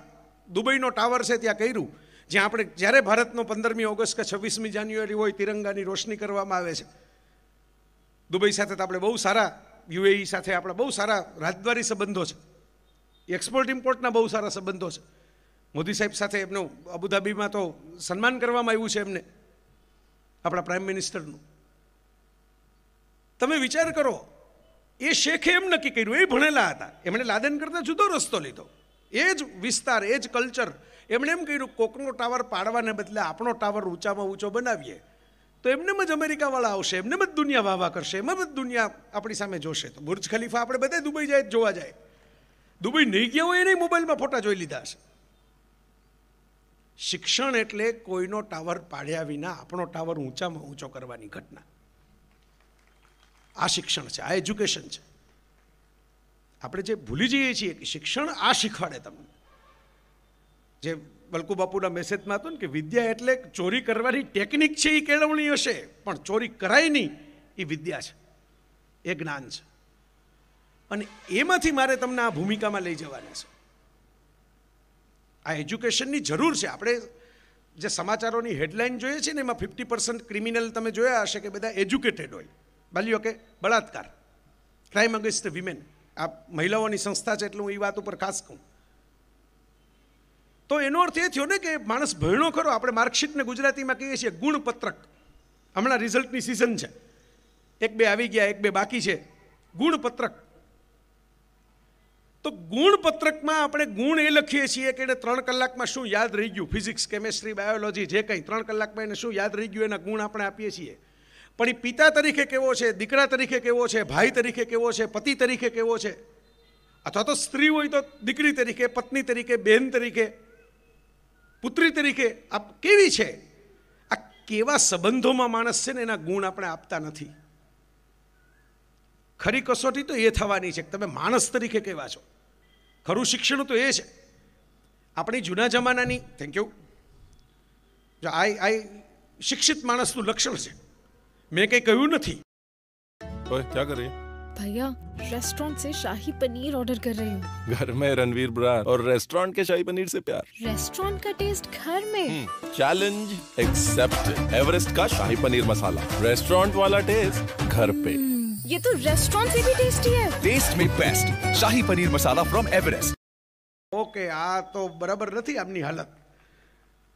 દુબઈનો ટાવર છે ત્યાં કર્યું જ્યાં આપણે જ્યારે ભારતનો પંદરમી ઓગસ્ટ કે છવ્વીસમી જાન્યુઆરી હોય તિરંગાની રોશની કરવામાં આવે છે દુબઈ સાથે તો આપણે બહુ સારા યુએઈ સાથે આપણા બહુ સારા રાજદ્વારી સંબંધો છે એક્સપોર્ટ ઇમ્પોર્ટના બહુ સારા સંબંધો છે મોદી સાહેબ સાથે એમનું અબુધાબીમાં તો સન્માન કરવામાં આવ્યું છે એમને આપણા પ્રાઇમ મિનિસ્ટરનું તમે વિચાર કરો એ શેખે એમ નક્કી કર્યું એ ભણેલા હતા એમણે લાદન કરતાં જુદો રસ્તો લીધો એ જ વિસ્તાર એ જ કલ્ચર એમણે એમ કર્યું કોકનો ટાવર પાડવાને બદલે આપણો ટાવર ઊંચામાં ઊંચો બનાવીએ તો એમને જ અમેરિકાવાળા આવશે એમને જ દુનિયા વાવા કરશે એમ જ દુનિયા આપણી સામે જોશે તો બુર્જ ખલીફા આપણે બધા દુબઈ જાય જોવા જાય દુબઈ નહીં ગયા હોય એ મોબાઈલમાં ફોટા જોઈ લીધા હશે શિક્ષણ એટલે કોઈનો ટાવર પાડ્યા વિના આપણો ટાવર ઊંચામાં ઊંચો કરવાની ઘટના આ શિક્ષણ છે આ એજ્યુકેશન છે આપણે જે ભૂલી જઈએ છીએ કે શિક્ષણ આ શીખવાડે તમને જે બલકુ બાપુના મેસેજમાં હતું ને કે વિદ્યા એટલે ચોરી કરવાની ટેકનિક છે એ કેળવણી હશે પણ ચોરી કરાય નહીં એ વિદ્યા છે એ જ્ઞાન છે અને એમાંથી મારે તમને આ ભૂમિકામાં લઈ જવાની છે આ એજ્યુકેશનની જરૂર છે આપણે જે સમાચારોની હેડલાઇન જોઈએ છીએ ને એમાં ફિફ્ટી પર્સન્ટ ક્રિમિનલ તમે જોયા હશે કે બધા એજ્યુકેટેડ હોય બાલ્યો કે બળાત્કાર ક્રાઇમ અગેન્સ્ટ વિમેન આ મહિલાઓની સંસ્થા છે એટલે હું એ વાત ઉપર ખાસ કહું તો એનો અર્થ એ થયો ને કે માણસ ભણ્યો ખરો આપણે માર્કશીટને ગુજરાતીમાં કહીએ છીએ ગુણપત્રક હમણાં રિઝલ્ટની સિઝન છે એક બે આવી ગયા એક બે બાકી છે ગુણપત્રક તો ગુણ પત્રકમાં આપણે ગુણ એ લખીએ છીએ કે એને ત્રણ કલાકમાં શું યાદ રહી ગયું ફિઝિક્સ કેમેસ્ટ્રી બાયોલોજી જે કંઈ ત્રણ કલાકમાં એને શું યાદ રહી ગયું એના ગુણ આપણે આપીએ છીએ પણ એ પિતા તરીકે કેવો છે દીકરા તરીકે કેવો છે ભાઈ તરીકે કેવો છે પતિ તરીકે કેવો છે અથવા તો સ્ત્રી હોય તો દીકરી તરીકે પત્ની તરીકે બહેન તરીકે પુત્રી તરીકે આપ કેવી છે આ કેવા સંબંધોમાં માણસ છે ને એના ગુણ આપણે આપતા નથી ખરી કસોટી તો એ થવાની છે કે તમે માણસ તરીકે કેવા છો ખરું शिक्षण तो ये अपनी जूना जमा थैंक यू जो જો આઈ આઈ શિક્ષિત માણસનું લક્ષણ છે મેં કંઈ કહ્યું નથી ઓય ક્યાં भैया रेस्टोरेंट से शाही पनीर ऑर्डर कर रही हूँ घर में रणवीर ब्रांड और रेस्टोरेंट के शाही पनीर से प्यार रेस्टोरेंट का टेस्ट घर में चैलेंज एक्सेप्ट एवरेस्ट का शाही पनीर मसाला रेस्टोरेंट वाला टेस्ट घर पे ये तो रेस्टोरेंट से भी टेस्टी है ટેસ્ટ મે best shahi paneer masala from Everest okay આ તો બરાબર નથી આમની હાલત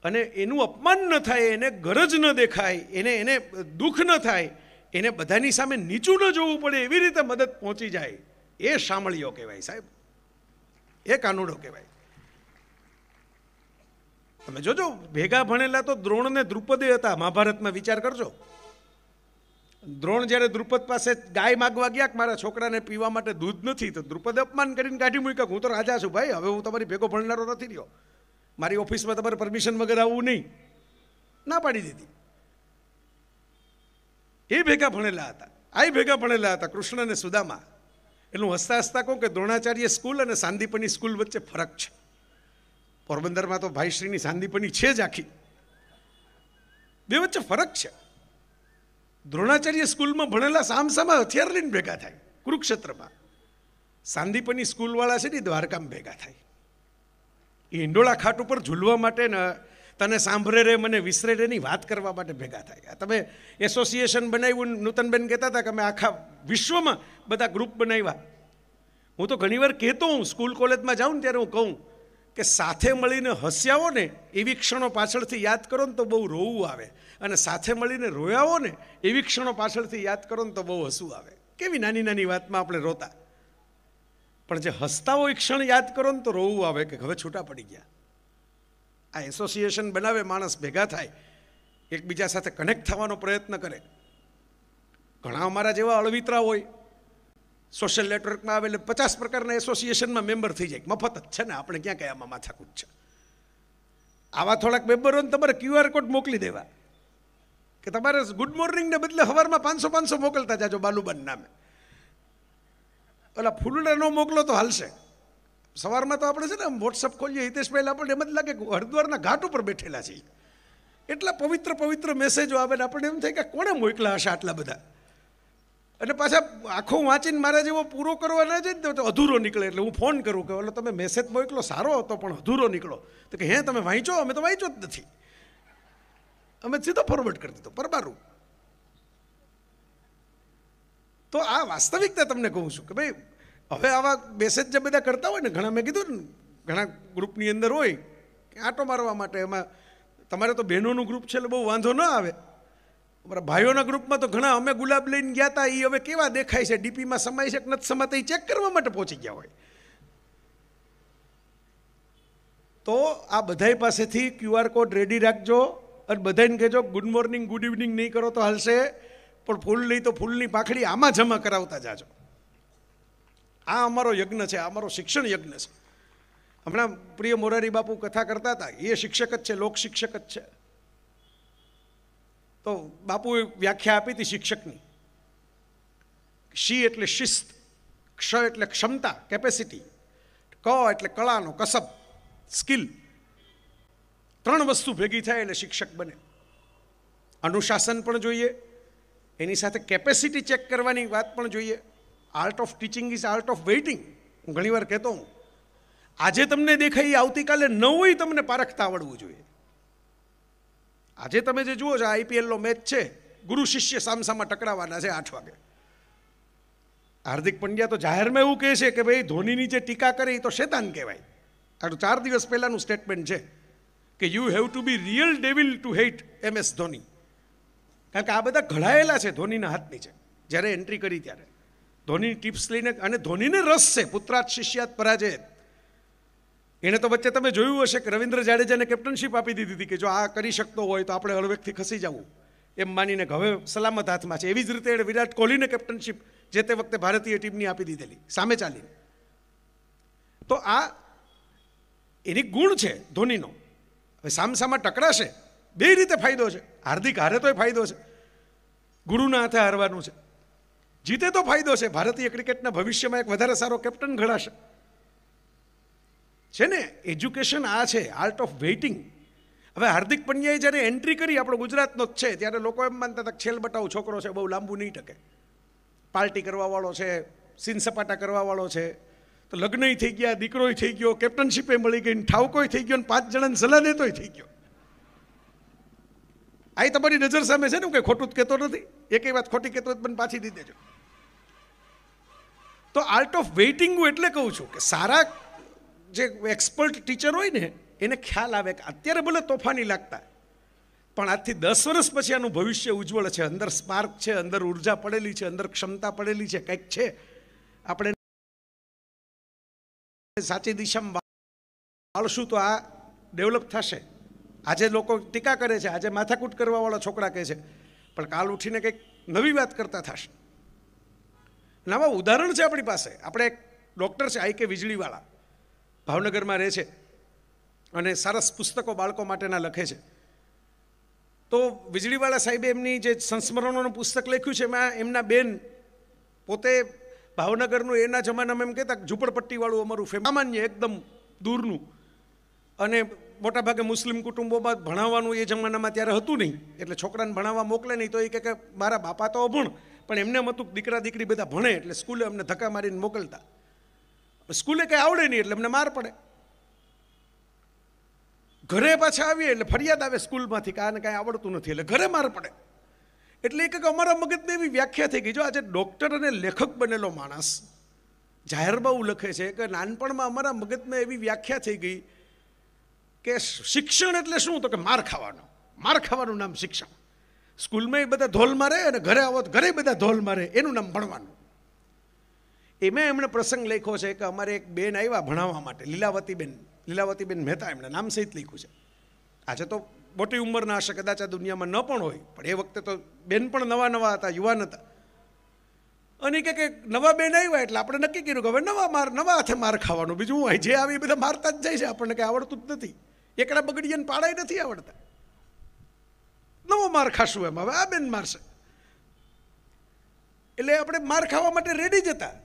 અને એનું અપમાન ન થાય એને ગરજ ન દેખાય એને એને દુઃખ ન થાય એને બધાની સામે નીચું ન જોવું પડે એવી રીતે મદદ પહોંચી જાય એ સાંભળીઓ કહેવાય સાહેબ એ કાનુડો કહેવાય તમે જોજો ભેગા ભણેલા તો દ્રોણ ને દ્રુપદે હતા મહાભારતમાં વિચાર કરજો દ્રોણ જ્યારે દ્રુપદ પાસે ગાય માગવા ગયા કે મારા છોકરાને પીવા માટે દૂધ નથી તો દ્રુપદ અપમાન કરીને કાઢી મૂક્યા હું તો રાજા છું ભાઈ હવે હું તમારી ભેગો ભણનારો નથી રહ્યો મારી ઓફિસમાં તમારે પરમિશન વગર આવવું નહીં ના પાડી દીધી એ ભેગા ભણેલા હતા આ ભેગા ભણેલા હતા કૃષ્ણ અને સુદામા એટલું હસતા હસતા કહું કે દ્રોણાચાર્ય સ્કૂલ અને સાંદીપની સ્કૂલ વચ્ચે ફરક છે પોરબંદરમાં તો ભાઈશ્રીની સાંદીપની છે જ આખી બે વચ્ચે ફરક છે દ્રોણાચાર્ય સ્કૂલમાં ભણેલા સામસામાં હથિયાર લઈને ભેગા થાય કુરુક્ષેત્રમાં સાંદીપની સ્કૂલવાળા છે ને દ્વારકામાં ભેગા થાય એ ઇંડોળા ખાટ ઉપર ઝૂલવા માટે ને તને સાંભળે રે મને વિસરે રેની વાત કરવા માટે ભેગા થાય આ તમે એસોસિએશન બનાવ્યું નૂતનબેન કહેતા હતા કે અમે આખા વિશ્વમાં બધા ગ્રુપ બનાવ્યા હું તો ઘણીવાર કહેતો હું સ્કૂલ કોલેજમાં જાઉં ને ત્યારે હું કહું કે સાથે મળીને હસ્યાઓ ને એવી ક્ષણો પાછળથી યાદ કરો ને તો બહુ રોવું આવે અને સાથે મળીને રોયાઓ ને એવી ક્ષણો પાછળથી યાદ કરો ને તો બહુ હસવું આવે કેવી નાની નાની વાતમાં આપણે રોતા પણ જે હસતા હોય ક્ષણ યાદ કરો ને તો રોવું આવે કે હવે છૂટા પડી ગયા આ એસોસિએશન બનાવે માણસ ભેગા થાય એકબીજા સાથે કનેક્ટ થવાનો પ્રયત્ન કરે ઘણા અમારા જેવા અળવિતરા હોય સોશિયલ નેટવર્કમાં આવે પચાસ પ્રકારના એસોસિએશનમાં મેમ્બર થઈ જાય મફત જ છે ને આપણે ક્યાં ક્યાં આમાં માથાકૂટ છે આવા થોડાક મેમ્બરોને તમારે ક્યુઆર કોડ મોકલી દેવા કે તમારે ગુડ મોર્નિંગને બદલે સવારમાં પાંચસો પાંચસો મોકલતા જાજો બાલુબાન નામે ઓલા ફૂલડા ન મોકલો તો હાલશે સવારમાં તો આપણે છે ને વોટ્સઅપ ખોલીએ હિતેશભાઈ આપણને એમ જ લાગે કે હરિદ્વારના ઘાટ ઉપર બેઠેલા છીએ એટલા પવિત્ર પવિત્ર મેસેજો આવે ને આપણને એમ થાય કે કોણે મોકલા હશે આટલા બધા એટલે પાછા આખો વાંચીને મારે જેવો પૂરો કરવા ના જાય તો અધૂરો નીકળે એટલે હું ફોન કરું કે એટલે તમે મેસેજ મોકલો સારો હતો પણ અધૂરો નીકળો તો કે હે તમે વાંચો અમે તો વાંચો જ નથી અમે સીધો ફોરવર્ડ કરી દીધો પરબારું તો આ વાસ્તવિકતા તમને કહું છું કે ભાઈ હવે આવા મેસેજ જે બધા કરતા હોય ને ઘણા મેં કીધું ને ઘણા ગ્રુપની અંદર હોય કે આટો મારવા માટે એમાં તમારે તો બહેનોનું ગ્રુપ છે એટલે બહુ વાંધો ન આવે અમારા ભાઈઓના ગ્રુપમાં તો ઘણા અમે ગુલાબ લઈને ગયા હતા એ હવે કેવા દેખાય છે ડીપીમાં સમાય છે કે નથી સમાતા એ ચેક કરવા માટે પહોંચી ગયા હોય તો આ બધાય પાસેથી ક્યુઆર કોડ રેડી રાખજો અને બધાને કહેજો ગુડ મોર્નિંગ ગુડ ઇવનિંગ નહીં કરો તો હાલશે પણ ફૂલ નહીં તો ફૂલની પાંખડી આમાં જમા કરાવતા જાજો આ અમારો યજ્ઞ છે આ અમારો શિક્ષણ યજ્ઞ છે હમણાં પ્રિય મોરારી બાપુ કથા કરતા હતા એ શિક્ષક જ છે લોક શિક્ષક જ છે તો બાપુએ વ્યાખ્યા આપી હતી શિક્ષકની શી એટલે શિસ્ત ક્ષ એટલે ક્ષમતા કેપેસિટી ક એટલે કળાનો કસબ સ્કિલ ત્રણ વસ્તુ ભેગી થાય એટલે શિક્ષક બને અનુશાસન પણ જોઈએ એની સાથે કેપેસિટી ચેક કરવાની વાત પણ જોઈએ art of teaching is art of waiting હું ઘણીવાર કહેતો હું આજે તમને દેખાય આવતીકાલે નવું તમને પારખતા આવડવું જોઈએ આજે તમે જે જુઓ છો આઈપીએલનો મેચ છે ગુરુ શિષ્ય સામસામાં ટકરાવાના છે આઠ વાગે હાર્દિક પંડ્યા તો જાહેરમાં એવું કહે છે કે ભાઈ ધોનીની જે ટીકા કરે એ તો શેતાન કહેવાય આ ચાર દિવસ પહેલાંનું સ્ટેટમેન્ટ છે કે you have to be real devil to hate M S Dhoni કારણ કે આ બધા ઘડાયેલા છે ધોનીના હાથની છે જ્યારે એન્ટ્રી કરી ત્યારે ધોની ટિપ્સ લઈને અને ધોનીને રસ છે પુત્રાત શિષ્યાત પરાજયત એને તો વચ્ચે તમે જોયું હશે કે રવિન્દ્ર જાડેજાને કેપ્ટનશીપ આપી દીધી હતી કે જો આ કરી શકતો હોય તો આપણે હળવેકથી ખસી જવું એમ માનીને હવે સલામત હાથમાં છે એવી જ રીતે એણે વિરાટ કોહલીને કેપ્ટનશીપ જે તે વખતે ભારતીય ટીમની આપી દીધેલી સામે ચાલીને તો આ એની ગુણ છે ધોનીનો હવે સામસામાં ટકરાશે બે રીતે ફાયદો છે હાર્દિક હારે તો એ ફાયદો છે ગુરુના હાથે હારવાનું છે જીતે તો ફાયદો છે ભારતીય ક્રિકેટના ભવિષ્યમાં એક વધારે સારો કેપ્ટન ઘડાશે છે ને એજ્યુકેશન આ છે આર્ટ ઓફ વેઇટિંગ હવે હાર્દિક પંડ્યાએ જ્યારે એન્ટ્રી કરી આપણો ગુજરાતનો જ છે ત્યારે લોકો એમ માનતા હતા છેલ બટાવ છોકરો છે બહુ લાંબુ નહીં ટકે પાર્ટી કરવાવાળો છે સીન સપાટા કરવાવાળો છે તો લગ્નય થઈ ગયા દીકરોય થઈ ગયો કેપ્ટનશીપે મળી ગઈ ઠાવકોય થઈ ગયો અને પાંચ જણાને સલાહ દેતોય થઈ ગયો આ તમારી નજર સામે છે ને હું કંઈ ખોટું જ કહેતો નથી એકેય વાત ખોટી કહેતો પણ પાછી દીધી દેજો તો આર્ટ ઓફ વેઇટિંગ હું એટલે કહું છું કે સારા જે એક્સપર્ટ ટીચર હોય ને એને ખ્યાલ આવે કે અત્યારે ભલે તોફાની લાગતા પણ આજથી દસ વર્ષ પછી આનું ભવિષ્ય ઉજ્જવળ છે અંદર સ્પાર્ક છે અંદર ઉર્જા પડેલી છે અંદર ક્ષમતા પડેલી છે કંઈક છે આપણે સાચી દિશામાં વાળશું તો આ ડેવલપ થશે આજે લોકો ટીકા કરે છે આજે માથાકૂટ કરવાવાળા છોકરા કહે છે પણ કાલ ઉઠીને કંઈક નવી વાત કરતા થશે નવા ઉદાહરણ છે આપણી પાસે આપણે એક ડૉક્ટર છે આઈ કે વીજળીવાળા ભાવનગરમાં રહે છે અને સરસ પુસ્તકો બાળકો માટેના લખે છે તો વીજળીવાળા સાહેબે એમની જે સંસ્મરણોનું પુસ્તક લખ્યું છે એમાં એમના બેન પોતે ભાવનગરનું એના જમાનામાં એમ કહેતા ઝૂંપડપટ્ટીવાળું અમારું ફેમ સામાન્ય એકદમ દૂરનું અને મોટાભાગે મુસ્લિમ કુટુંબોમાં ભણાવવાનું એ જમાનામાં ત્યારે હતું નહીં એટલે છોકરાને ભણાવવા મોકલે નહીં તો એ કે મારા બાપા તો અભણ પણ એમને મતું દીકરા દીકરી બધા ભણે એટલે સ્કૂલે અમને ધક્કા મારીને મોકલતા સ્કૂલે કંઈ આવડે નહીં એટલે એમને માર પડે ઘરે પાછા આવીએ એટલે ફરિયાદ આવે સ્કૂલમાંથી કે આને કાંઈ આવડતું નથી એટલે ઘરે માર પડે એટલે એક અમારા મગજને એવી વ્યાખ્યા થઈ ગઈ જો આજે ડૉક્ટર અને લેખક બનેલો માણસ જાહેરમાં બહુ લખે છે કે નાનપણમાં અમારા મગજમાં એવી વ્યાખ્યા થઈ ગઈ કે શિક્ષણ એટલે શું તો કે માર ખાવાનું માર ખાવાનું નામ શિક્ષણ સ્કૂલમાં એ બધા ધોલ મારે અને ઘરે આવો તો ઘરે બધા ધોલ મારે એનું નામ ભણવાનું એમાં એમણે પ્રસંગ લખ્યો છે કે અમારે એક બેન આવ્યા ભણાવવા માટે લીલાવતીબેન લીલાવતીબેન મહેતા એમણે નામ સહિત લખ્યું છે આજે તો મોટી ઉંમરના હશે કદાચ આ દુનિયામાં ન પણ હોય પણ એ વખતે તો બેન પણ નવા નવા હતા યુવાન હતા અને કે કે નવા બેન આવ્યા એટલે આપણે નક્કી કર્યું કે હવે નવા માર નવા હાથે માર ખાવાનું બીજું હોય જે આવી બધા મારતા જ જાય છે આપણને કંઈ આવડતું જ નથી એકડા બગડીએ પાડાય નથી આવડતા નવો માર ખાશું એમ હવે આ બેન મારશે એટલે આપણે માર ખાવા માટે રેડી જ હતા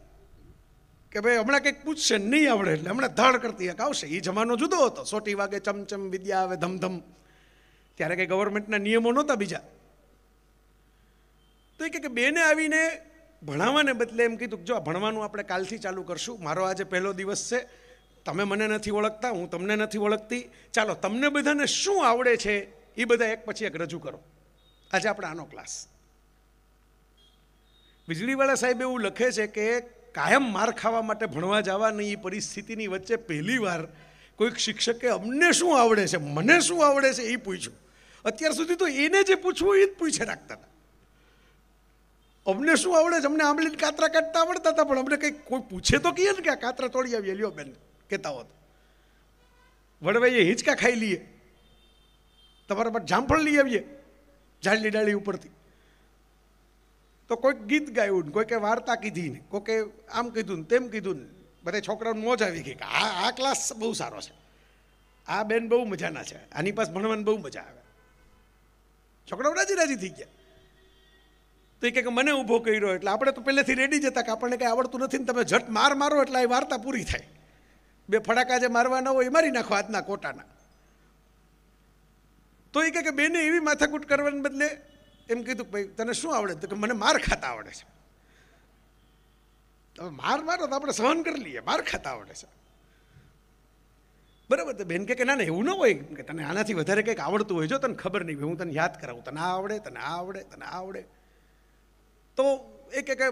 કે ભાઈ હમણાં કંઈક પૂછશે નહીં આવડે એટલે હમણાં ધડ કરતી એક આવશે એ જમાનો જુદો હતો સોટી વાગે ચમચમ વિદ્યા આવે ધમધમ ત્યારે કંઈ ગવર્મેન્ટના નિયમો નહોતા બીજા તો એ કે બેને આવીને ભણાવવાને બદલે એમ કીધું કે જો ભણવાનું આપણે કાલથી ચાલુ કરશું મારો આજે પહેલો દિવસ છે તમે મને નથી ઓળખતા હું તમને નથી ઓળખતી ચાલો તમને બધાને શું આવડે છે એ બધા એક પછી એક રજૂ કરો આજે આપણે આનો ક્લાસ વીજળીવાળા સાહેબ એવું લખે છે કે કાયમ માર ખાવા માટે ભણવા જવાની એ પરિસ્થિતિની વચ્ચે પહેલીવાર કોઈક શિક્ષકે અમને શું આવડે છે મને શું આવડે છે એ પૂછ્યું અત્યાર સુધી તો એને જે પૂછવું એ જ પૂછે રાખતા હતા અમને શું આવડે છે અમને આંબલીને કાતરા કાઢતા આવડતા હતા પણ અમને કંઈક કોઈ પૂછે તો કહીએ ને કે આ કાતરા તોડી આવીએ લ્યો બેન કહેતા હોત વડવાઈએ હિંચકા ખાઈ લઈએ તમારા પર જામફળ લઈ આવીએ ઝાડની ડાળી ઉપરથી તો કોઈક ગીત ગાયું ને કોઈકે વાર્તા કીધી ને કોઈકે આમ કીધું ને તેમ કીધું ને બધે છોકરાઓને મોજ આવી ગઈ કે આ આ ક્લાસ બહુ સારો છે આ બેન બહુ મજાના છે આની પાસે ભણવાની બહુ મજા આવે છોકરાઓ રાજી રાજી થઈ ગયા તો એ કહે કે મને ઊભો કર્યો એટલે આપણે તો પહેલેથી રેડી જતા કે આપણને કંઈ આવડતું નથી ને તમે ઝટ માર મારો એટલે એ વાર્તા પૂરી થાય બે ફટાકા જે મારવાના હોય એ મારી નાખો હાથના કોટાના તો એ કહે કે બેને એવી માથાકૂટ કરવાને બદલે એમ કીધું ભાઈ તને શું આવડે તો કે મને માર ખાતા આવડે છે હવે માર મારો તો આપણે સહન કરી લઈએ માર ખાતા આવડે છે બરાબર તો બેન કે ના ના એવું ન હોય કે તને આનાથી વધારે કંઈક આવડતું હોય જો તને ખબર નહીં હું તને યાદ કરાવું તને આ આવડે તને આ આવડે તને આ આવડે તો એક એક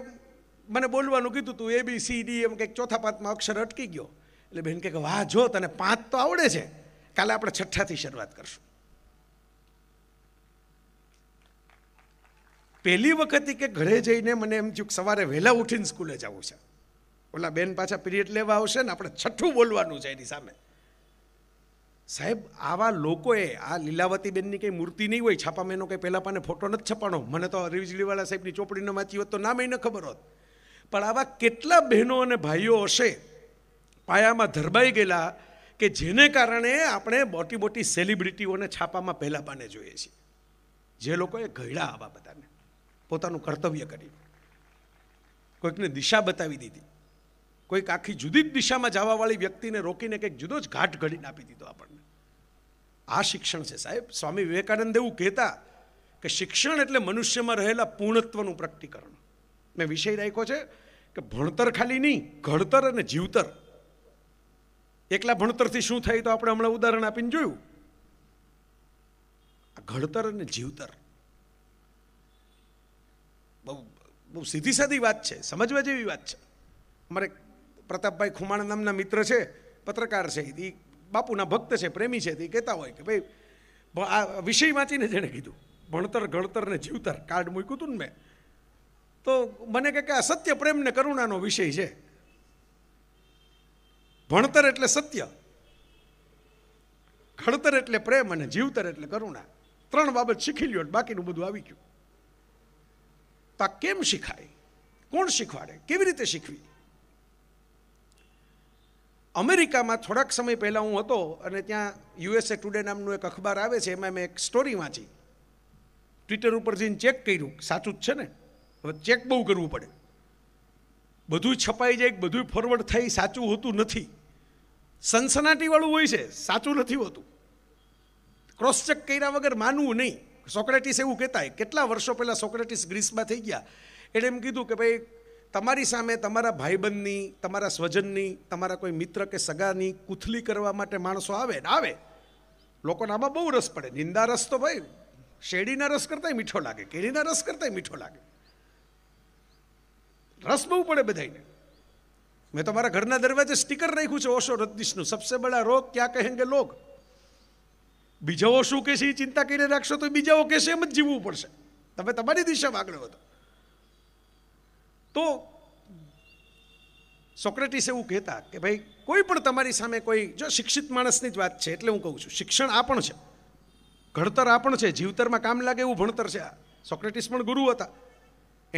મને બોલવાનું કીધું તું એ બી સી ડી એમ કંઈક ચોથા પાંચમાં અક્ષર અટકી ગયો એટલે બેન કે વાહ જો તને પાંચ તો આવડે છે કાલે આપણે છઠ્ઠાથી શરૂઆત કરશું પહેલી વખત કે ઘરે જઈને મને એમ થયું સવારે વહેલા ઉઠીને સ્કૂલે જવું છે ઓલા બેન પાછા પિરિયડ લેવા આવશે ને આપણે છઠ્ઠું બોલવાનું છે એની સામે સાહેબ આવા લોકોએ આ લીલાવતી બેનની કંઈ મૂર્તિ નહીં હોય છાપામેનો કંઈ પહેલાં પાને ફોટો નથી છપાણો મને તો રિવિજલીવાલા સાહેબની ચોપડીનો વાંચી હોત તો નામ ન ખબર હોત પણ આવા કેટલા બહેનો અને ભાઈઓ હશે પાયામાં ધરબાઈ ગયેલા કે જેને કારણે આપણે મોટી મોટી સેલિબ્રિટીઓને છાપામાં પહેલાં પાને જોઈએ છીએ જે લોકોએ ઘડ્યા આવા બધાને પોતાનું કર્તવ્ય કર્યું કોઈકને દિશા બતાવી દીધી કોઈક આખી જુદી જ દિશામાં જવાવાળી વ્યક્તિને રોકીને કંઈક જુદો જ ઘાટ ઘડીને આપી દીધો આપણને આ શિક્ષણ છે સાહેબ સ્વામી વિવેકાનંદ એવું કહેતા કે શિક્ષણ એટલે મનુષ્યમાં રહેલા પૂર્ણત્વનું પ્રકટીકરણ મેં વિષય રાખ્યો છે કે ભણતર ખાલી નહીં ઘડતર અને જીવતર એકલા ભણતરથી શું થાય તો આપણે હમણાં ઉદાહરણ આપીને જોયું આ ઘડતર અને જીવતર બહુ બહુ સીધી સાધી વાત છે સમજવા જેવી વાત છે અમારે પ્રતાપભાઈ ખુમાણ નામના મિત્ર છે પત્રકાર છે એ બાપુના ભક્ત છે પ્રેમી છે તે કહેતા હોય કે ભાઈ આ વિષય વાંચીને જેણે કીધું ભણતર ગણતર ને જીવતર કાર્ડ મૂક્યું હતું ને મેં તો મને કહે કે આ સત્ય પ્રેમ ને કરુણાનો વિષય છે ભણતર એટલે સત્ય ઘડતર એટલે પ્રેમ અને જીવતર એટલે કરુણા ત્રણ બાબત શીખી લ્યો બાકીનું બધું આવી ગયું તો કેમ શીખાય કોણ શીખવાડે કેવી રીતે શીખવી અમેરિકામાં થોડાક સમય પહેલાં હું હતો અને ત્યાં યુએસએ ટુડે નામનું એક અખબાર આવે છે એમાં મેં એક સ્ટોરી વાંચી ટ્વિટર ઉપર જઈને ચેક કર્યું સાચું જ છે ને હવે ચેક બહુ કરવું પડે બધું છપાઈ જાય બધું ફોરવર્ડ થઈ સાચું હોતું નથી સનસનાટીવાળું હોય છે સાચું નથી હોતું ક્રોસ ચેક કર્યા વગર માનવું નહીં સોક્રેટિસ એવું કહેતા કેટલા વર્ષો પહેલાં સોક્રેટિસ ગ્રીસમાં થઈ ગયા એણે એમ કીધું કે ભાઈ તમારી સામે તમારા ભાઈબંધની તમારા સ્વજનની તમારા કોઈ મિત્ર કે સગાની કુથલી કરવા માટે માણસો આવે ને આવે લોકોને આમાં બહુ રસ પડે નિંદા રસ તો ભાઈ શેરડીના રસ કરતાંય મીઠો લાગે કેળીના રસ કરતાંય મીઠો લાગે રસ બહુ પડે બધાને મેં તો મારા ઘરના દરવાજે સ્ટીકર રાખ્યું છે ઓશો રજનીશનું સબસે બડા રોગ ક્યાં કહેંગે લોગ બીજાઓ શું કહેશે એ ચિંતા કરીને રાખશો તો બીજાઓ કહેશે એમ જ જીવવું પડશે તમે તમારી દિશામાં આગળ વધો તો સોક્રેટિસ એવું કહેતા કે ભાઈ કોઈ પણ તમારી સામે કોઈ જો શિક્ષિત માણસની જ વાત છે એટલે હું કહું છું શિક્ષણ આ પણ છે ઘડતર આ પણ છે જીવતરમાં કામ લાગે એવું ભણતર છે આ સોક્રેટિસ પણ ગુરુ હતા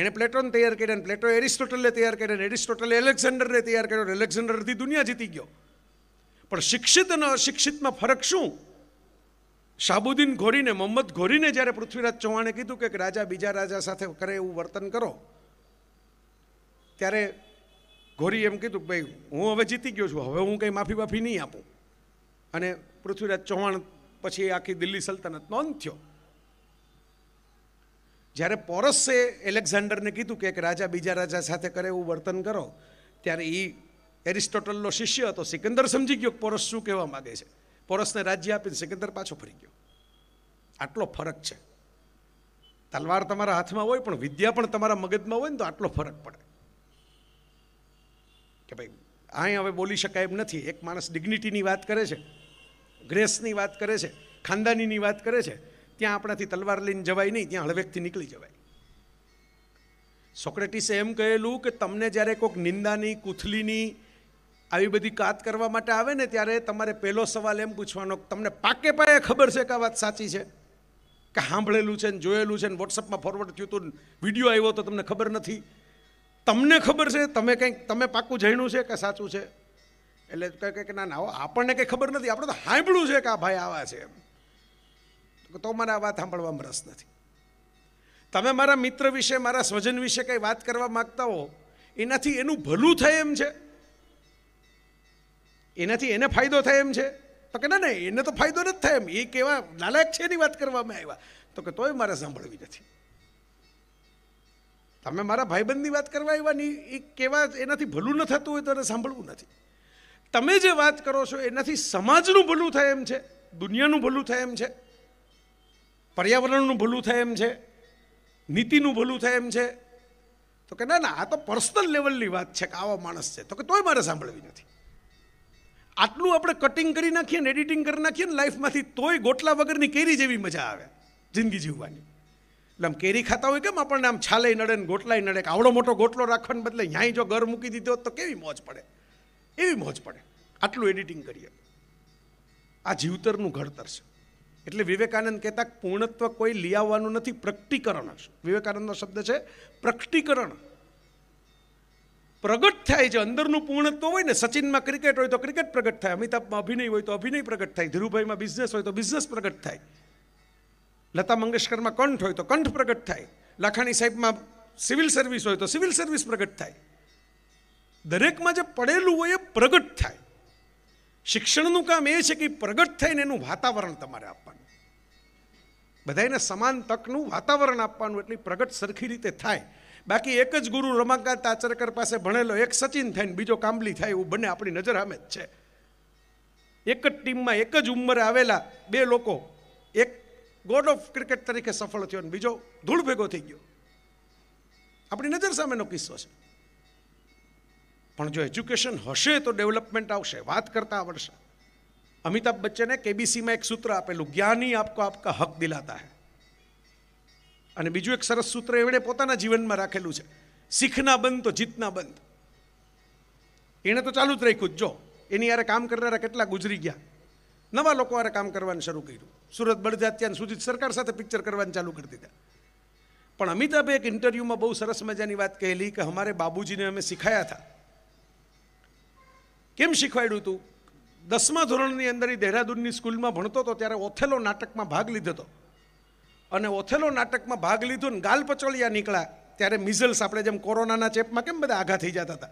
એણે પ્લેટોન તૈયાર કર્યા પ્લેટો એરિસ્ટોટલને તૈયાર કર્યા એરિસ્ટોટલે એલેક્ઝાન્ડરને તૈયાર કર્યો એલેક્ઝાન્ડરથી દુનિયા જીતી ગયો પણ શિક્ષિત અને અશિક્ષિતમાં ફરક શું શાબુદ્દીન ઘોરીને મોહમ્મદ ઘોરીને જ્યારે પૃથ્વીરાજ ચૌહાણે કીધું કે રાજા બીજા રાજા સાથે કરે એવું વર્તન કરો ત્યારે ઘોરી એમ કીધું કે ભાઈ હું હવે જીતી ગયો છું હવે હું કંઈ માફી બાફી નહીં આપું અને પૃથ્વીરાજ ચૌહાણ પછી આખી દિલ્હી સલ્તનતનો અંત થયો જ્યારે પોરસે એલેક્ઝાન્ડરને કીધું કે એક રાજા બીજા રાજા સાથે કરે એવું વર્તન કરો ત્યારે એ એરિસ્ટોટલનો શિષ્ય હતો સિકંદર સમજી ગયો પોરસ શું કહેવા માગે છે પોરસને રાજ્ય આપીને સિકંદર પાછો ફરી ગયો આટલો ફરક છે તલવાર તમારા હાથમાં હોય પણ વિદ્યા પણ તમારા મગજમાં હોય ને તો આટલો ફરક પડે કે ભાઈ અહીં હવે બોલી શકાય એમ નથી એક માણસ ડિગ્નિટીની વાત કરે છે ગ્રેસની વાત કરે છે ખાનદાનીની વાત કરે છે ત્યાં આપણાથી તલવાર લઈને જવાય નહીં ત્યાં હળવેકથી નીકળી જવાય સોક્રેટિસે એમ કહેલું કે તમને જ્યારે કોઈક નિંદાની કુથલીની આવી બધી કાત કરવા માટે આવે ને ત્યારે તમારે પહેલો સવાલ એમ પૂછવાનો તમને પાકે પાયે ખબર છે કે આ વાત સાચી છે કે સાંભળેલું છે ને જોયેલું છે ને વોટ્સઅપમાં ફોરવર્ડ થયું હતું વિડીયો આવ્યો તો તમને ખબર નથી તમને ખબર છે તમે કંઈક તમે પાકું જાણ્યું છે કે સાચું છે એટલે કહે કે ના ના આપણને કંઈ ખબર નથી આપણે તો સાંભળ્યું છે કે આ ભાઈ આવા છે એમ તો મને આ વાત સાંભળવામાં રસ નથી તમે મારા મિત્ર વિશે મારા સ્વજન વિશે કંઈ વાત કરવા માગતા હો એનાથી એનું ભલું થાય એમ છે એનાથી એને ફાયદો થાય એમ છે તો કે ના ના એને તો ફાયદો નથી થાય એમ એ કેવા લાલાયક છે એની વાત કરવામાં આવ્યા તો કે તોય મારે સાંભળવી નથી તમે મારા ભાઈબંધની વાત કરવા આવ્યા નહીં એ કેવા એનાથી ભલું ન થતું હોય તો એને સાંભળવું નથી તમે જે વાત કરો છો એનાથી સમાજનું ભલું થાય એમ છે દુનિયાનું ભલું થાય એમ છે પર્યાવરણનું ભલું થાય એમ છે નીતિનું ભલું થાય એમ છે તો કે ના ના આ તો પર્સનલ લેવલની વાત છે કે આવા માણસ છે તો કે તોય મારે સાંભળવી નથી આટલું આપણે કટિંગ કરી નાખીએ ને એડિટિંગ કરી નાખીએ ને લાઈફમાંથી તોય ગોટલા વગરની કેરી જેવી મજા આવે જિંદગી જીવવાની એટલે આમ કેરી ખાતા હોય કેમ આપણને આમ છાલે નડે ને ગોટલાય નડે આવડો મોટો ગોટલો રાખવાને બદલે ન્યાય જો ઘર મૂકી દીધો તો કેવી મોજ પડે એવી મોજ પડે આટલું એડિટિંગ કરીએ આ જીવતરનું ઘડતર છે એટલે વિવેકાનંદ કહેતા પૂર્ણત્વ કોઈ લઈ આવવાનું નથી પ્રગટીકરણ વિવેકાનંદનો શબ્દ છે પ્રગટીકરણ પ્રગટ થાય છે અંદરનું પૂર્ણત્વ હોય ને સચિનમાં ક્રિકેટ હોય તો ક્રિકેટ પ્રગટ થાય અમિતાભમાં અભિનય હોય તો અભિનય પ્રગટ થાય ધીરુભાઈમાં બિઝનેસ હોય તો બિઝનેસ પ્રગટ થાય લતા મંગેશકરમાં કંઠ હોય તો કંઠ પ્રગટ થાય લાખાણી સાહેબમાં સિવિલ સર્વિસ હોય તો સિવિલ સર્વિસ પ્રગટ થાય દરેકમાં જે પડેલું હોય એ પ્રગટ થાય શિક્ષણનું કામ એ છે કે પ્રગટ થાય ને એનું વાતાવરણ તમારે આપવાનું બધાને સમાન તકનું વાતાવરણ આપવાનું એટલે પ્રગટ સરખી રીતે થાય બાકી એક જ ગુરુ રમાકાંત આચરકર પાસે ભણેલો એક સચિન થઈને બીજો કાંબલી થાય એવું બંને આપણી નજર સામે જ છે એક જ ટીમમાં એક જ ઉંમરે આવેલા બે લોકો એક ગોડ ઓફ ક્રિકેટ તરીકે સફળ થયો અને બીજો ધૂળ ભેગો થઈ ગયો આપણી નજર સામેનો કિસ્સો છે પણ જો એજ્યુકેશન હશે તો ડેવલપમેન્ટ આવશે વાત કરતા આવડશે અમિતાભ બચ્ચને કેબીસીમાં એક સૂત્ર આપેલું જ્ઞાની આપકો આપકા હક દિલાતા હૈ અને બીજું એક સરસ સૂત્ર એમણે પોતાના જીવનમાં રાખેલું છે શીખના બંધ તો જીતના બંધ એણે તો ચાલુ જ રાખ્યું જો એની યારે કામ કરનારા કેટલા ગુજરી ગયા નવા લોકો આરે કામ કરવાનું શરૂ કર્યું સુરત બળજાત્યાન સુધી સરકાર સાથે પિક્ચર કરવાનું ચાલુ કરી દીધા પણ અમિતાભે એક ઇન્ટરવ્યૂમાં બહુ સરસ મજાની વાત કહેલી કે અમારે બાબુજીને અમે શીખાયા હતા કેમ શીખવાડ્યું હતું દસમા ધોરણની અંદર દેહરાદૂનની સ્કૂલમાં ભણતો હતો ત્યારે ઓથેલો નાટકમાં ભાગ લીધો હતો અને ઓથેલો નાટકમાં ભાગ લીધો ને ગાલ પચોળિયા નીકળ્યા ત્યારે મિઝલ્સ આપણે જેમ કોરોનાના ચેપમાં કેમ બધા આઘા થઈ જતા હતા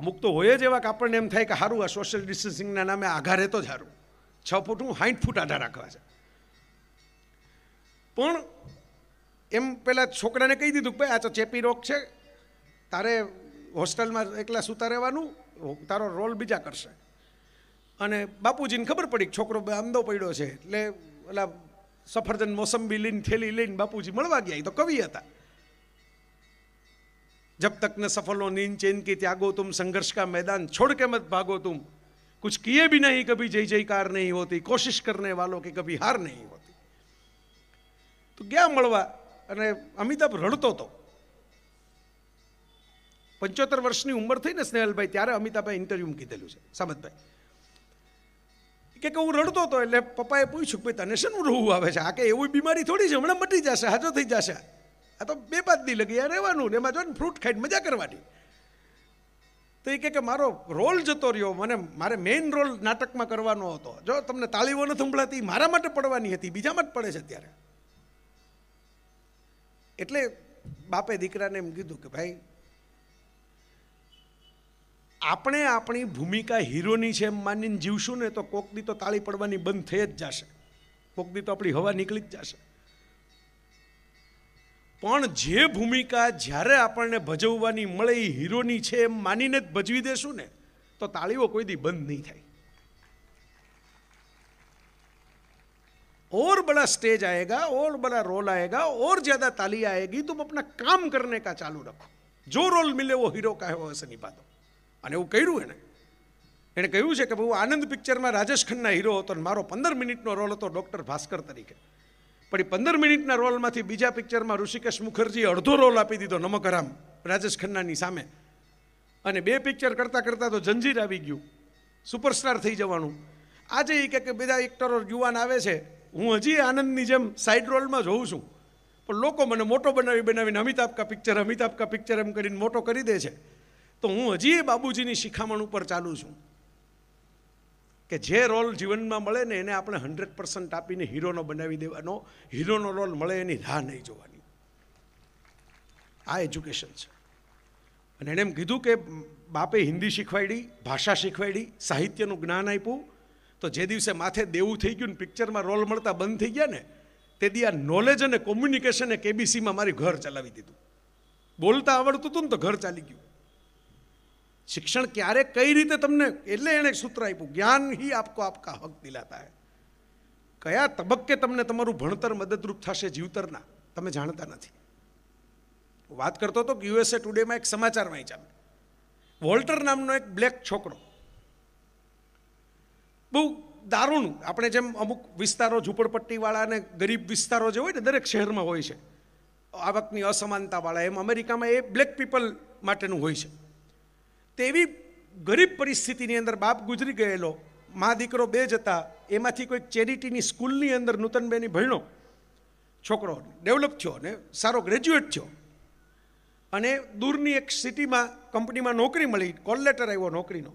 અમુક તો હોય જ એવા કે આપણને એમ થાય કે સારું આ સોશિયલ ડિસ્ટન્સિંગના નામે આઘા રહેતો જ સારું છ ફૂટ હું સાઠ ફૂટ આધાર રાખવા છે પણ એમ પેલા છોકરાને કહી દીધું કે ભાઈ આ તો ચેપી રોગ છે તારે હોસ્ટેલમાં એકલા સૂતા રહેવાનું તારો રોલ બીજા કરશે અને બાપુજીને ખબર પડી કે છોકરો આમદો પડ્યો છે એટલે એટલે સફરજન મોસંબી લઈને થેલી લઈને બાપુજી મળવા ગયા એ તો કવિ હતા જબ તક ને સફલો નીન ચેન કે ત્યાગો તુમ સંઘર્ષ કા મેદાન છોડ કે મત ભાગો તુમ कुछ किए भी नहीं कभी જય जयकार નહીં હોતી કોશિશ કરને વાલો કે કભી હાર નહીં હોતી તો ગયા મળવા અને અમિતાભ રડતો હતો પંચોતેર વર્ષની ઉંમર થઈને સ્નેહલભાઈ ત્યારે અમિતાભાઈ ઇન્ટરવ્યુ કીધેલું છે સામતભાઈ કે હું રડતો હતો એટલે પપ્પાએ પૂછ્યું ભાઈ તને શેનું રોવું આવે છે આ કે એવી બીમારી થોડી છે હમણાં મટી જશે હાજો થઈ જશે આ તો બે પાંચ દી લગી આ રહેવાનું ને એમાં જો ને ફ્રૂટ ખાઈને મજા કરવાની તો એ કે મારો રોલ જતો રહ્યો મને મારે મેઇન રોલ નાટકમાં કરવાનો હતો જો તમને તાળીઓ નથી સંભળાતી મારા માટે પડવાની હતી બીજામાં જ પડે છે અત્યારે એટલે બાપે દીકરાને એમ કીધું કે ભાઈ આપણે આપણી ભૂમિકા હીરોની છે એમ માનીને જીવશું ને તો કોક દી તો તાળી પડવાની બંધ થઈ જ જશે કોક દી તો આપણી હવા નીકળી જ જશે પણ જે ભૂમિકા જ્યારે આપણને ભજવવાની મળે એ હીરોની છે એમ માનીને જ ભજવી દેશું ને તો તાળીઓ કોઈ દી બંધ નહીં થાય ઓર बड़ा સ્ટેજ आएगा ઓર बड़ा રોલ आएगा ઓર જ્યાદા તાલી आएगी तुम अपना કામ કરને કા ચાલુ रखो જો રોલ मिले वो हीरो का है वो ऐसे અને એવું કર્યું એને એણે કહ્યું છે કે બહુ આનંદ પિક્ચરમાં રાજેશ ખન્ના હીરો હતો અને મારો પંદર મિનિટનો રોલ હતો ડૉક્ટર ભાસ્કર તરીકે પણ એ પંદર મિનિટના રોલમાંથી બીજા પિક્ચરમાં ઋષિકેશ મુખર્જીએ અડધો રોલ આપી દીધો નમકરામ રાજેશ ખન્નાની સામે અને બે પિક્ચર કરતાં કરતાં તો જંજીર આવી ગયું સુપરસ્ટાર થઈ જવાનું આજે એ કે બધા એક્ટરો યુવાન આવે છે હું હજી આનંદની જેમ સાઇડ રોલમાં જોઉં છું પણ લોકો મને મોટો બનાવી બનાવીને અમિતાભ કા પિક્ચર અમિતાભ કા પિક્ચર એમ કરીને મોટો કરી દે છે તો હું હજી એ બાબુજીની શિખામણ ઉપર ચાલું છું કે જે રોલ જીવનમાં મળે ને એને આપણે હંડ્રેડ પર્સન્ટ આપીને હીરોનો બનાવી દેવાનો હીરોનો રોલ મળે એની રાહ નહીં જોવાની આ એજ્યુકેશન છે અને એણે એમ કીધું કે બાપે હિન્દી શીખવાડી ભાષા શીખવાડી સાહિત્યનું જ્ઞાન આપ્યું તો જે દિવસે માથે દેવું થઈ ગયું ને પિક્ચરમાં રોલ મળતા બંધ થઈ ગયા ને તે દી આ નોલેજ અને કોમ્યુનિકેશન એ કેબીસીમાં મારી ઘર ચલાવી દીધું બોલતા આવડતું હતું ને તો ઘર ચાલી ગયું શિક્ષણ ક્યારે કઈ રીતે તમને એટલે એણે સૂત્ર આપ્યું જ્ઞાન હી આપકો આપકા હક દિલાતા હે કયા તબક્કે તમને તમારું ભણતર મદદરૂપ થશે જીવતરના તમે જાણતા નથી વાત કરતો હતો કે યુએસએ ટુડેમાં એક સમાચાર વાંચ્યા વોલ્ટર નામનો એક બ્લેક છોકરો બહુ દારૂણ આપણે જેમ અમુક વિસ્તારો ઝૂંપડપટ્ટીવાળા અને ગરીબ વિસ્તારો જે હોય ને દરેક શહેરમાં હોય છે આવકની અસમાનતાવાળા એમ અમેરિકામાં એ બ્લેક પીપલ માટેનું હોય છે તેવી ગરીબ પરિસ્થિતિની અંદર બાપ ગુજરી ગયેલો મા દીકરો બે જતા એમાંથી કોઈક ચેરિટીની સ્કૂલની અંદર નૂતનબેની ભણ્યો છોકરો ડેવલપ થયો અને સારો ગ્રેજ્યુએટ થયો અને દૂરની એક સિટીમાં કંપનીમાં નોકરી મળી કોલ લેટર આવ્યો નોકરીનો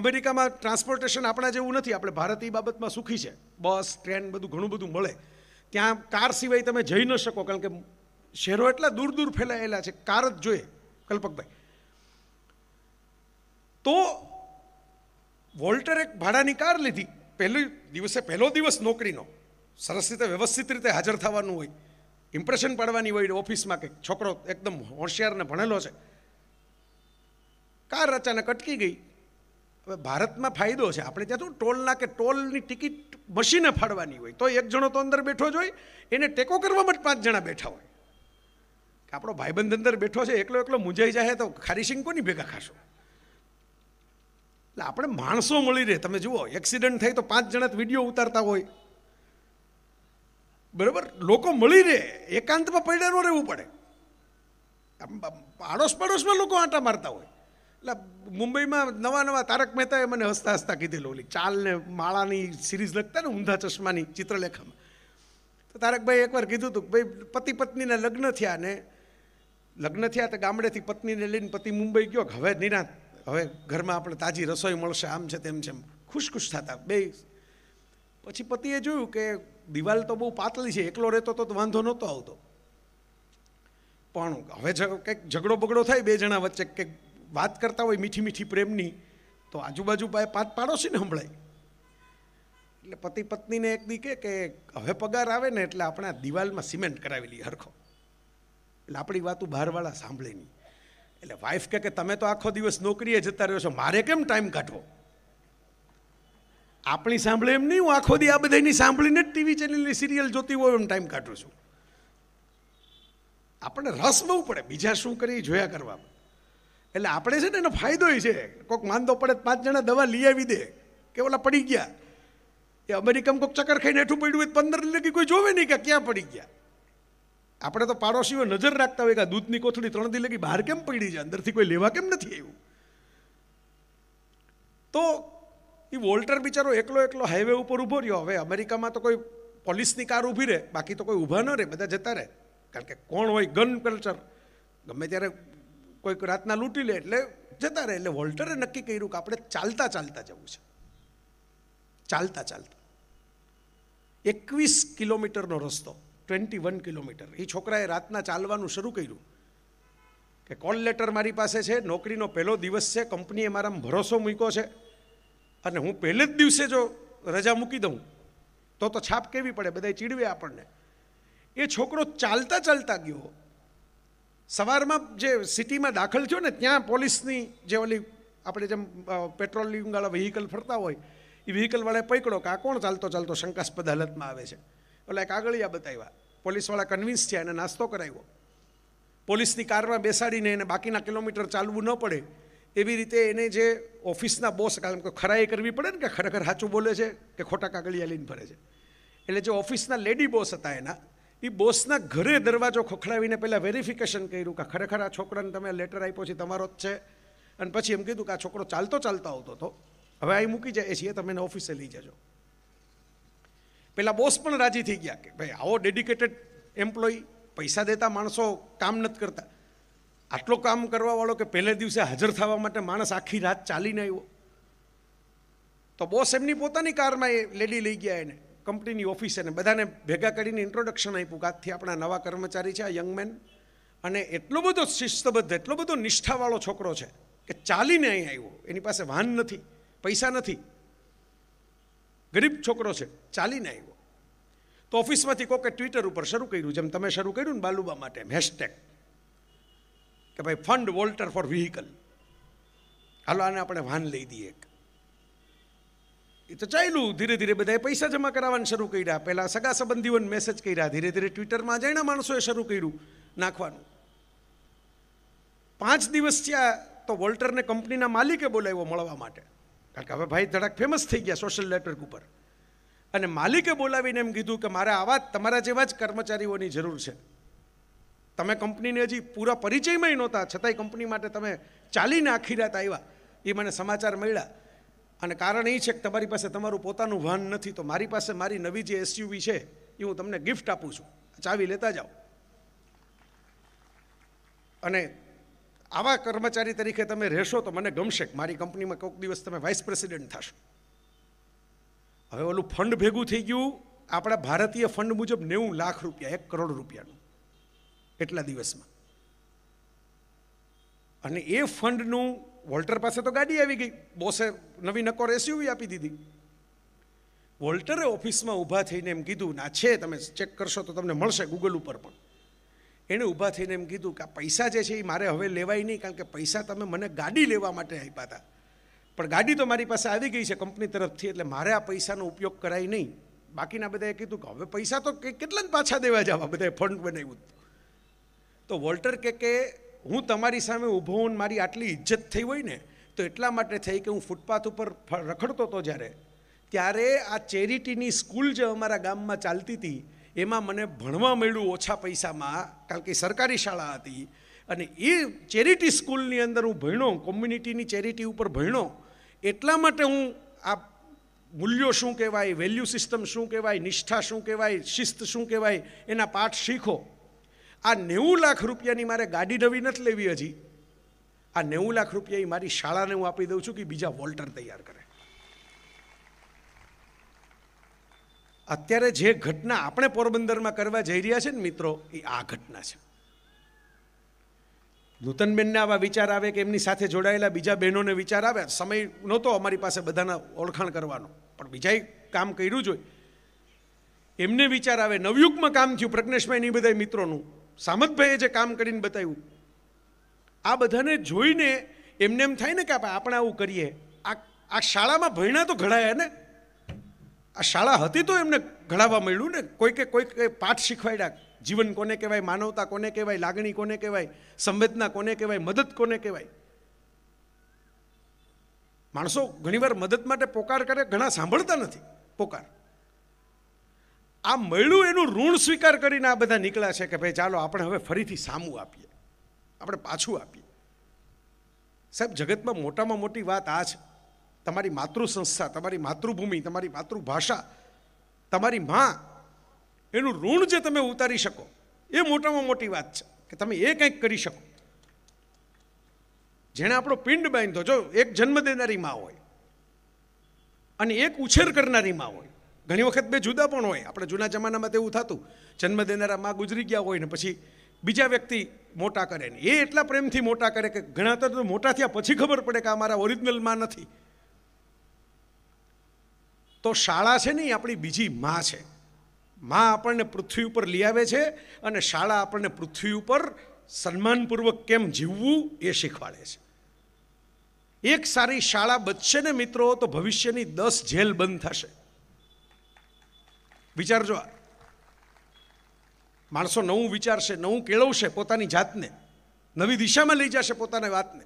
અમેરિકામાં ટ્રાન્સપોર્ટેશન આપણા જેવું નથી આપણે ભારત બાબતમાં સુખી છે બસ ટ્રેન બધું ઘણું બધું મળે ત્યાં કાર સિવાય તમે જઈ ન શકો કારણ કે શહેરો એટલા દૂર દૂર ફેલાયેલા છે કાર જ જોઈએ કલ્પકભાઈ તો વોલ્ટરે એક ભાડાની કાર લીધી પહેલી દિવસે પહેલો દિવસ નોકરીનો સરસ રીતે વ્યવસ્થિત રીતે હાજર થવાનું હોય ઇમ્પ્રેશન પાડવાની હોય ઓફિસમાં કે છોકરો એકદમ હોશિયાર ભણેલો છે કાર અચાનક અટકી ગઈ હવે ભારતમાં ફાયદો છે આપણે ત્યાં શું ટોલના કે ટોલની ટિકિટ મશીને ફાડવાની હોય તો એક જણો તો અંદર બેઠો જ હોય એને ટેકો કરવામાં જ પાંચ જણા બેઠા હોય આપણો ભાઈબંધ અંદર બેઠો છે એકલો એકલો મૂંઝાઈ જાય તો ખારી સિંગ કોની ભેગા ખાશો એટલે આપણે માણસો મળી રહે તમે જુઓ એક્સિડન્ટ થાય તો પાંચ જણા વિડીયો ઉતારતા હોય બરાબર લોકો મળી રહે એકાંતમાં પડ્યા ન રહેવું પડે આડોશ પાડોશમાં લોકો આંટા મારતા હોય એટલે મુંબઈમાં નવા નવા તારક મહેતાએ મને હસતા હસતા કીધેલું ઓલી ચાલને માળાની સિરીઝ લખતા ને ઊંધા ચશ્માની ચિત્રલેખામાં તો તારકભાઈ એકવાર કીધું હતું ભાઈ પતિ પત્નીના લગ્ન થયા ને લગ્ન થયા તો ગામડેથી પત્નીને લઈને પતિ મુંબઈ ગયો હવે નિરાંત હવે ઘરમાં આપણે તાજી રસોઈ મળશે આમ છે તેમ છે ખુશ ખુશ થતા બે પછી પતિએ જોયું કે દિવાલ તો બહુ પાતળી છે એકલો રહેતો તો વાંધો નહોતો આવતો પણ હવે કંઈક ઝઘડો બગડો થાય બે જણા વચ્ચે કંઈક વાત કરતા હોય મીઠી મીઠી પ્રેમની તો આજુબાજુ પાંચ ને સંભળાય એટલે પતિ પત્નીને એક દી કે હવે પગાર આવે ને એટલે આપણે દિવાલમાં સિમેન્ટ કરાવેલી હરખો એટલે આપણી વાતું બહારવાળા સાંભળે નહીં એટલે વાઈફ કે તમે તો આખો દિવસ નોકરીએ જતા રહ્યો છો મારે કેમ ટાઈમ કાઢવો આપણી સાંભળે એમ નહીં હું આખો દી આ બધાની સાંભળીને જ ટીવી ચેનલની સિરિયલ જોતી હોય એમ ટાઈમ કાઢું છું આપણને રસ બહુ પડે બીજા શું કરી જોયા કરવામાં એટલે આપણે છે ને એનો ફાયદો છે કોઈક માંદો પડે પાંચ જણા દવા લઈ આવી દે કે ઓલા પડી ગયા એ અમેરિકામાં કોઈક ચક્કર ખાઈને હેઠું પડ્યું હોય પંદર લગી કોઈ જોવે નહીં કે ક્યાં પડી ગયા આપણે તો પાડોશીઓ નજર રાખતા હોય કે દૂધની કોથળી ત્રણ દી લગી બહાર કેમ પડી છે અંદરથી કોઈ લેવા કેમ નથી આવ્યું તો એ વોલ્ટર બિચારો એકલો એકલો હાઈવે ઉપર ઊભો રહ્યો હવે અમેરિકામાં તો કોઈ પોલીસની કાર ઊભી રહે બાકી તો કોઈ ઊભા ન રહે બધા જતા રહે કારણ કે કોણ હોય ગન કલ્ચર ગમે ત્યારે કોઈક રાતના લૂંટી લે એટલે જતા રહે એટલે વોલ્ટરે નક્કી કર્યું કે આપણે ચાલતા ચાલતા જવું છે ચાલતા ચાલતા એકવીસ કિલોમીટરનો રસ્તો ટ્વેન્ટી વન કિલોમીટર એ છોકરાએ રાતના ચાલવાનું શરૂ કર્યું કે કોલ લેટર મારી પાસે છે નોકરીનો પહેલો દિવસ છે કંપનીએ મારા ભરોસો મૂક્યો છે અને હું પહેલે જ દિવસે જો રજા મૂકી દઉં તો તો છાપ કેવી પડે બધા ચીડવે આપણને એ છોકરો ચાલતા ચાલતા ગયો સવારમાં જે સિટીમાં દાખલ થયો ને ત્યાં પોલીસની જે ઓલી આપણે જેમ પેટ્રોલિંગવાળા વ્હીકલ ફરતા હોય એ વ્હીકલવાળાએ પકડો કે આ કોણ ચાલતો ચાલતો શંકાસ્પદ હાલતમાં આવે છે એટલે કાગળિયા બતાવ્યા પોલીસવાળા કન્વિન્સ છે એને નાસ્તો કરાવ્યો પોલીસની કારમાં બેસાડીને એને બાકીના કિલોમીટર ચાલવું ન પડે એવી રીતે એને જે ઓફિસના બોસ કારણ કે ખરાઈ કરવી પડે ને કે ખરેખર સાચું બોલે છે કે ખોટા કાગળિયા લઈને ફરે છે એટલે જે ઓફિસના લેડી બોસ હતા એના એ બોસના ઘરે દરવાજો ખખડાવીને પહેલાં વેરિફિકેશન કર્યું કે ખરેખર આ છોકરાને તમે લેટર આપ્યો છે તમારો જ છે અને પછી એમ કીધું કે આ છોકરો ચાલતો ચાલતો આવતો હતો હવે અહીં મૂકી જાય છીએ તમે એને ઓફિસે લઈ જજો પેલા બોસ પણ રાજી થઈ ગયા કે ભાઈ આવો ડેડિકેટેડ એમ્પ્લોય પૈસા દેતા માણસો કામ નથી કરતા આટલો કામ કરવાવાળો કે પહેલે દિવસે હાજર થવા માટે માણસ આખી રાત ચાલીને આવ્યો તો બોસ એમની પોતાની કારમાં એ લેડી લઈ ગયા એને કંપનીની ઓફિસે એને બધાને ભેગા કરીને ઇન્ટ્રોડક્શન આપ્યું કે આજથી આપણા નવા કર્મચારી છે આ યંગમેન અને એટલો બધો શિસ્તબદ્ધ એટલો બધો નિષ્ઠાવાળો છોકરો છે કે ચાલીને અહીં આવ્યો એની પાસે વાહન નથી પૈસા નથી ગરીબ છોકરો છે ચાલીને આવ્યો તો ઓફિસમાંથી કોકે ટ્વિટર ઉપર શરૂ કર્યું જેમ તમે શરૂ કર્યું ને બાલુબા માટે એમ હેશટેગ કે ભાઈ ફંડ વોલ્ટર ફોર વ્હીકલ હાલો આને આપણે વાહન લઈ દઈએ એક એ તો ચાલ્યું ધીરે ધીરે બધાએ પૈસા જમા કરાવવાનું શરૂ કર્યા પહેલાં સગા સંબંધીઓને મેસેજ કર્યા ધીરે ધીરે ટ્વિટરમાં જઈને માણસોએ શરૂ કર્યું નાખવાનું પાંચ દિવસ થયા તો વોલ્ટરને કંપનીના માલિકે બોલાવ્યો મળવા માટે કારણ કે હવે ભાઈ ધડક ફેમસ થઈ ગયા સોશિયલ નેટવર્ક ઉપર અને માલિકે બોલાવીને એમ કીધું કે મારે આવા તમારા જેવા જ કર્મચારીઓની જરૂર છે તમે કંપનીને હજી પૂરા પરિચયમાં નહોતા છતાંય કંપની માટે તમે ચાલીને આખી રાત આવ્યા એ મને સમાચાર મળ્યા અને કારણ એ છે કે તમારી પાસે તમારું પોતાનું વાહન નથી તો મારી પાસે મારી નવી જે એસયુવી છે એ હું તમને ગિફ્ટ આપું છું ચાવી લેતા જાઓ અને આવા કર્મચારી તરીકે તમે રહેશો તો મને ગમશે મારી કંપનીમાં કોઈક દિવસ તમે વાઇસ પ્રેસિડેન્ટ થશો હવે ઓલું ફંડ ભેગું થઈ ગયું આપણા ભારતીય ફંડ મુજબ નેવું લાખ રૂપિયા એક કરોડ રૂપિયાનું એટલા દિવસમાં અને એ ફંડનું વોલ્ટર પાસે તો ગાડી આવી ગઈ બોસે નવી નકોર એસયુવી આપી દીધી વોલ્ટરે ઓફિસમાં ઊભા થઈને એમ કીધું ના છે તમે ચેક કરશો તો તમને મળશે ગૂગલ ઉપર પણ એણે ઊભા થઈને એમ કીધું કે આ પૈસા જે છે એ મારે હવે લેવાય નહીં કારણ કે પૈસા તમે મને ગાડી લેવા માટે આપ્યા હતા પણ ગાડી તો મારી પાસે આવી ગઈ છે કંપની તરફથી એટલે મારે આ પૈસાનો ઉપયોગ કરાય નહીં બાકીના બધાએ કીધું કે હવે પૈસા તો કેટલા જ પાછા દેવા જવા બધાએ ફંડ બનાવ્યું તો વોલ્ટર કે કે હું તમારી સામે ઊભો હોઉં મારી આટલી ઇજ્જત થઈ હોય ને તો એટલા માટે થઈ કે હું ફૂટપાથ ઉપર રખડતો હતો જ્યારે ત્યારે આ ચેરિટીની સ્કૂલ જે અમારા ગામમાં ચાલતી હતી એમાં મને ભણવા મળ્યું ઓછા પૈસામાં કારણ કે સરકારી શાળા હતી અને એ ચેરિટી સ્કૂલની અંદર હું ભણ્યો કોમ્યુનિટીની ચેરિટી ઉપર ભણ્યો એટલા માટે હું આ મૂલ્યો શું કહેવાય વેલ્યુ સિસ્ટમ શું કહેવાય નિષ્ઠા શું કહેવાય શિસ્ત શું કહેવાય એના પાઠ શીખો આ નેવું લાખ રૂપિયાની મારે ગાડી નવી નથી લેવી હજી આ નેવું લાખ રૂપિયા એ મારી શાળાને હું આપી દઉં છું કે બીજા વોલ્ટર તૈયાર કરે અત્યારે જે ઘટના આપણે પોરબંદરમાં કરવા જઈ રહ્યા છે ને મિત્રો એ આ ઘટના છે નૂતનબેનને આવા વિચાર આવે કે એમની સાથે જોડાયેલા બીજા બહેનોને વિચાર આવે સમય નહોતો અમારી પાસે બધાના ઓળખાણ કરવાનો પણ બીજાએ કામ કર્યું જોઈએ એમને વિચાર આવે નવયુગમાં કામ થયું પ્રજ્ઞેશભાઈ ની બધા મિત્રોનું સામતભાઈએ જે કામ કરીને બતાવ્યું આ બધાને જોઈને એમને એમ થાય ને કે આપણે આવું કરીએ આ આ શાળામાં ભણ્યા તો ઘડાયા ને આ શાળા હતી તો એમને ઘડાવવા મળ્યું ને કોઈકે કોઈક પાઠ શીખવાડ્યા જીવન કોને કહેવાય માનવતા કોને કહેવાય લાગણી કોને કહેવાય સંવેદના કોને કહેવાય મદદ કોને કહેવાય માણસો ઘણીવાર મદદ માટે પોકાર કરે ઘણા સાંભળતા નથી પોકાર આ મળ્યું એનું ઋણ સ્વીકાર કરીને આ બધા નીકળ્યા છે કે ભાઈ ચાલો આપણે હવે ફરીથી સામું આપીએ આપણે પાછું આપીએ સાહેબ જગતમાં મોટામાં મોટી વાત આ છે તમારી માતૃ સંસ્થા તમારી માતૃભૂમિ તમારી માતૃભાષા તમારી માં એનું ઋણ જે તમે ઉતારી શકો એ મોટામાં મોટી વાત છે કે તમે એ કંઈક કરી શકો જેણે આપણો પિંડ બાંધો જો એક જન્મ દેનારી માં હોય અને એક ઉછેર કરનારી મા હોય ઘણી વખત બે જુદા પણ હોય આપણે જૂના જમાનામાં તેવું થતું જન્મ દેનારા માં ગુજરી ગયા હોય ને પછી બીજા વ્યક્તિ મોટા કરે ને એ એટલા પ્રેમથી મોટા કરે કે ઘણા તો મોટા થયા પછી ખબર પડે કે આ મારા ઓરિજિનલ માં નથી તો શાળા છે નહીં આપણી બીજી માં છે માં આપણને પૃથ્વી ઉપર લઈ આવે છે અને શાળા આપણને પૃથ્વી ઉપર સન્માનપૂર્વક કેમ જીવવું એ શીખવાડે છે એક સારી શાળા બચશે ને મિત્રો તો ભવિષ્યની દસ જેલ બંધ થશે વિચારજો માણસો નવું વિચારશે નવું કેળવશે પોતાની જાતને નવી દિશામાં લઈ જશે પોતાની વાતને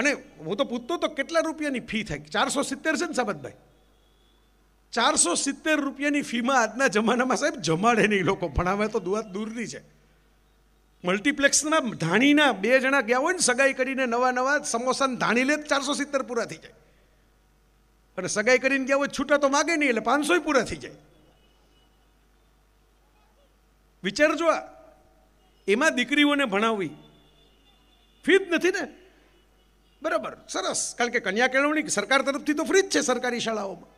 અને હું તો પૂછતો તો કેટલા રૂપિયાની ફી થાય ચારસો સિત્તેર છે ને સાબતભાઈ ચારસો સિત્તેર રૂપિયાની ફીમાં આજના જમાનામાં સાહેબ જમાડે નહીં લોકો ભણાવે તો દુઆત દૂરની છે મલ્ટીપ્લેક્સના ધાણીના બે જણા ગયા હોય ને સગાઈ કરીને નવા નવા સમોસાને ધાણી લે ચારસો સિત્તેર પૂરા થઈ જાય અને સગાઈ કરીને ગયા હોય છૂટા તો માગે નહીં એટલે પાંચસો પૂરા થઈ જાય વિચારજો એમાં દીકરીઓને ભણાવવી ફી જ નથી ને બરાબર સરસ કારણ કે કન્યા કેળવણી સરકાર તરફથી તો ફ્રી જ છે સરકારી શાળાઓમાં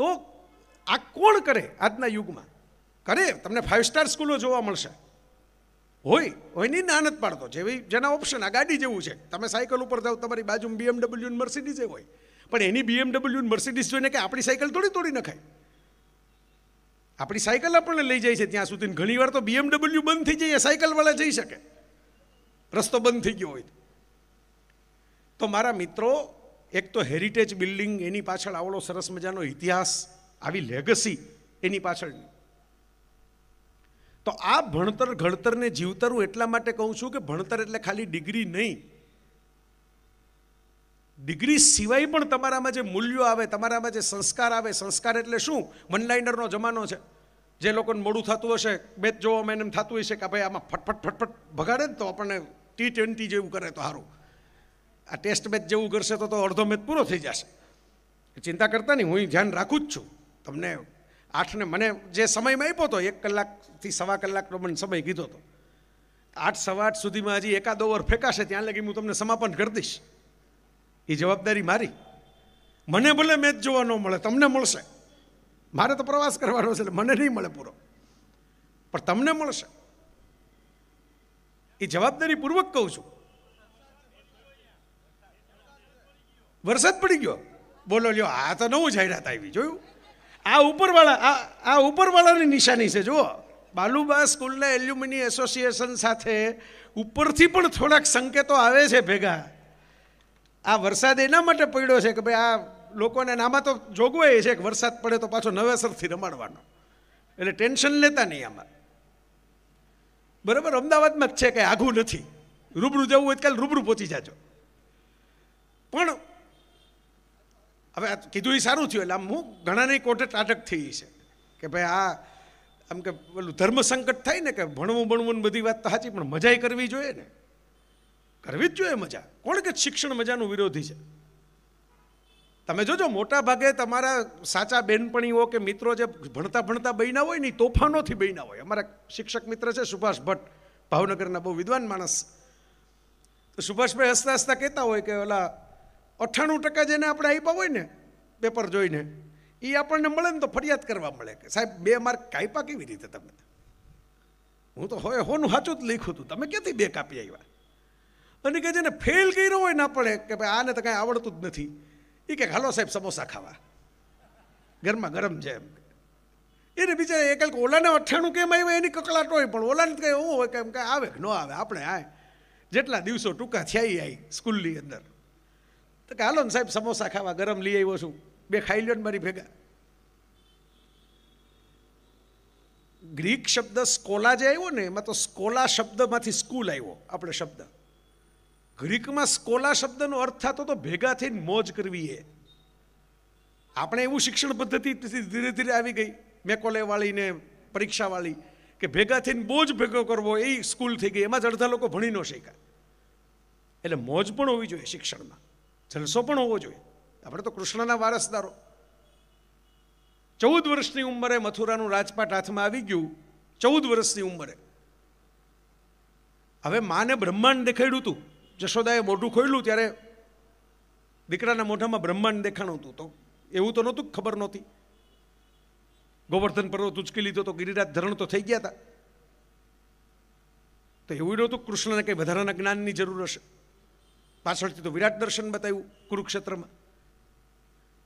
તો આ કોણ કરે આજના યુગમાં કરે તમને ફાઇવ સ્ટાર સ્કૂલો જોવા મળશે હોય હોય નહીં નાનત પાડતો જેવી જેના ઓપ્શન આ ગાડી જેવું છે તમે સાયકલ ઉપર જાઓ તમારી બાજુમાં બીએમડબલ્યુ ને મર્સિડીઝ હોય પણ એની બીએમડબલ્યુ મર્સિડીઝ જોઈને કે આપણી સાયકલ થોડી તોડી નખાય આપણી સાયકલ આપણને લઈ જાય છે ત્યાં સુધી ઘણીવાર તો બીએમડબલ્યુ બંધ થઈ જાય સાયકલવાળા જઈ શકે રસ્તો બંધ થઈ ગયો હોય તો મારા મિત્રો એક તો હેરિટેજ બિલ્ડિંગ એની પાછળ આવડો સરસ મજાનો ઇતિહાસ આવી લેગસી એની પાછળ તો આ ભણતર ઘડતરને જીવતર હું એટલા માટે કહું છું કે ભણતર એટલે ખાલી ડિગ્રી નહીં ડિગ્રી સિવાય પણ તમારામાં જે મૂલ્યો આવે તમારામાં જે સંસ્કાર આવે સંસ્કાર એટલે શું વનલાઇનરનો જમાનો છે જે લોકોને મોડું થતું હશે મેચ જોવામાં એને થતું હશે કે ભાઈ આમાં ફટફટ ફટફટ ભગાડે ને તો આપણને ટી ટ્વેન્ટી જેવું કરે તો સારું આ ટેસ્ટ મેચ જેવું કરશે તો તો અડધો મેચ પૂરો થઈ જશે ચિંતા કરતા નહીં હું ધ્યાન રાખું જ છું તમને આઠને મને જે સમયમાં આપ્યો હતો એક કલાકથી સવા કલાકનો મને સમય કીધો હતો આઠ સવા આઠ સુધીમાં હજી એકાદ ઓવર ફેંકાશે ત્યાં લગી હું તમને સમાપન કરી દઈશ એ જવાબદારી મારી મને ભલે મેચ જોવા ન મળે તમને મળશે મારે તો પ્રવાસ કરવાનો છે એટલે મને નહીં મળે પૂરો પણ તમને મળશે એ જવાબદારી પૂર્વક કહું છું વરસાદ પડી ગયો બોલો લ્યો આ તો નવું જાહેરાત આવી જોયું આ ઉપરવાળા આ આ ઉપરવાળાની નિશાની છે જુઓ બાલુબા સ્કૂલના એલ્યુમિની એસોસિએશન સાથે ઉપરથી પણ થોડાક સંકેતો આવે છે ભેગા આ વરસાદ એના માટે પડ્યો છે કે ભાઈ આ લોકોને આમાં તો જોગવાઈ છે કે વરસાદ પડે તો પાછો નવેસરથી રમાડવાનો એટલે ટેન્શન લેતા નહીં આમાં બરાબર અમદાવાદમાં જ છે કે આઘું નથી રૂબરૂ જવું હોય કાલે રૂબરૂ પહોંચી જાજો પણ હવે કીધું એ સારું થયું એટલે આમ હું ઘણાને કોટે ટાટક થઈ છે કે ભાઈ આ આમ કે પેલું ધર્મ સંકટ થાય ને કે ભણવું ભણવું ને બધી વાત તો સાચી પણ મજાય કરવી જોઈએ ને કરવી જ જોઈએ મજા કોણ કે શિક્ષણ મજાનું વિરોધી છે તમે જોજો મોટા ભાગે તમારા સાચા બહેનપણીઓ કે મિત્રો જે ભણતા ભણતા બન્યા હોય ને એ તોફાનોથી બન્યા હોય અમારા શિક્ષક મિત્ર છે સુભાષ ભટ્ટ ભાવનગરના બહુ વિદ્વાન માણસ તો સુભાષભાઈ હસતા હસતા કહેતા હોય કે ઓલા અઠ્ઠાણું ટકા જેને આપણે આપ્યા હોય ને પેપર જોઈને એ આપણને મળે ને તો ફરિયાદ કરવા મળે કે સાહેબ બે માર્ક કાપ્યા કેવી રીતે તમે હું તો હોય હોનું સાચું જ લખ્યું હતું તમે ક્યાંથી બે કાપી આવ્યા અને કે જેને ફેલ કર્યો હોય ના પડે કે ભાઈ આને તો કાંઈ આવડતું જ નથી એ કે હાલો સાહેબ સમોસા ખાવા ઘરમાં ગરમ છે એમ એને બિચારે એ કંઈક ઓલાને અઠ્ઠાણું કેમ આવ્યું એની કકળાટ હોય પણ ઓલાને કંઈ એવું હોય કેમ કાંઈ આવે કે ન આવે આપણે આ જેટલા દિવસો ટૂંકા થયા આવી સ્કૂલની અંદર તો કે હાલો ને સાહેબ સમોસા ખાવા ગરમ લઈ આવ્યો છું બે ખાઈ લ્યો ને મારી ભેગા ગ્રીક શબ્દ સ્કોલા જે આવ્યો ને એમાં તો સ્કોલા શબ્દમાંથી સ્કૂલ આવ્યો આપણે શબ્દ ગ્રીકમાં સ્કોલા શબ્દનો અર્થ થતો તો ભેગા થઈને મોજ કરવી એ આપણે એવું શિક્ષણ પદ્ધતિ ધીરે ધીરે આવી ગઈ મેકોલેવાળી ને પરીક્ષાવાળી કે ભેગા થઈને જ ભેગો કરવો એ સ્કૂલ થઈ ગઈ એમાં જ અડધા લોકો ભણી ન શક્યા એટલે મોજ પણ હોવી જોઈએ શિક્ષણમાં જલસો પણ હોવો જોઈએ આપણે તો કૃષ્ણના વારસદારો ચૌદ વર્ષની ઉંમરે મથુરાનું રાજપાટ હાથમાં આવી ગયું ચૌદ વર્ષની ઉંમરે હવે માને બ્રહ્માંડ દેખાડ્યું હતું જશોદાએ મોઢું ખોલ્યું ત્યારે દીકરાના મોઢામાં બ્રહ્માંડ દેખાણું હતું તો એવું તો નહોતું ખબર નહોતી ગોવર્ધન પર્વત ઉચકી લીધો તો ગિરિરાજ ધરણ તો થઈ ગયા હતા તો એવું નહોતું કૃષ્ણને કંઈ વધારાના જ્ઞાનની જરૂર હશે પાછળથી તો વિરાટ દર્શન બતાવ્યું કુરુક્ષેત્રમાં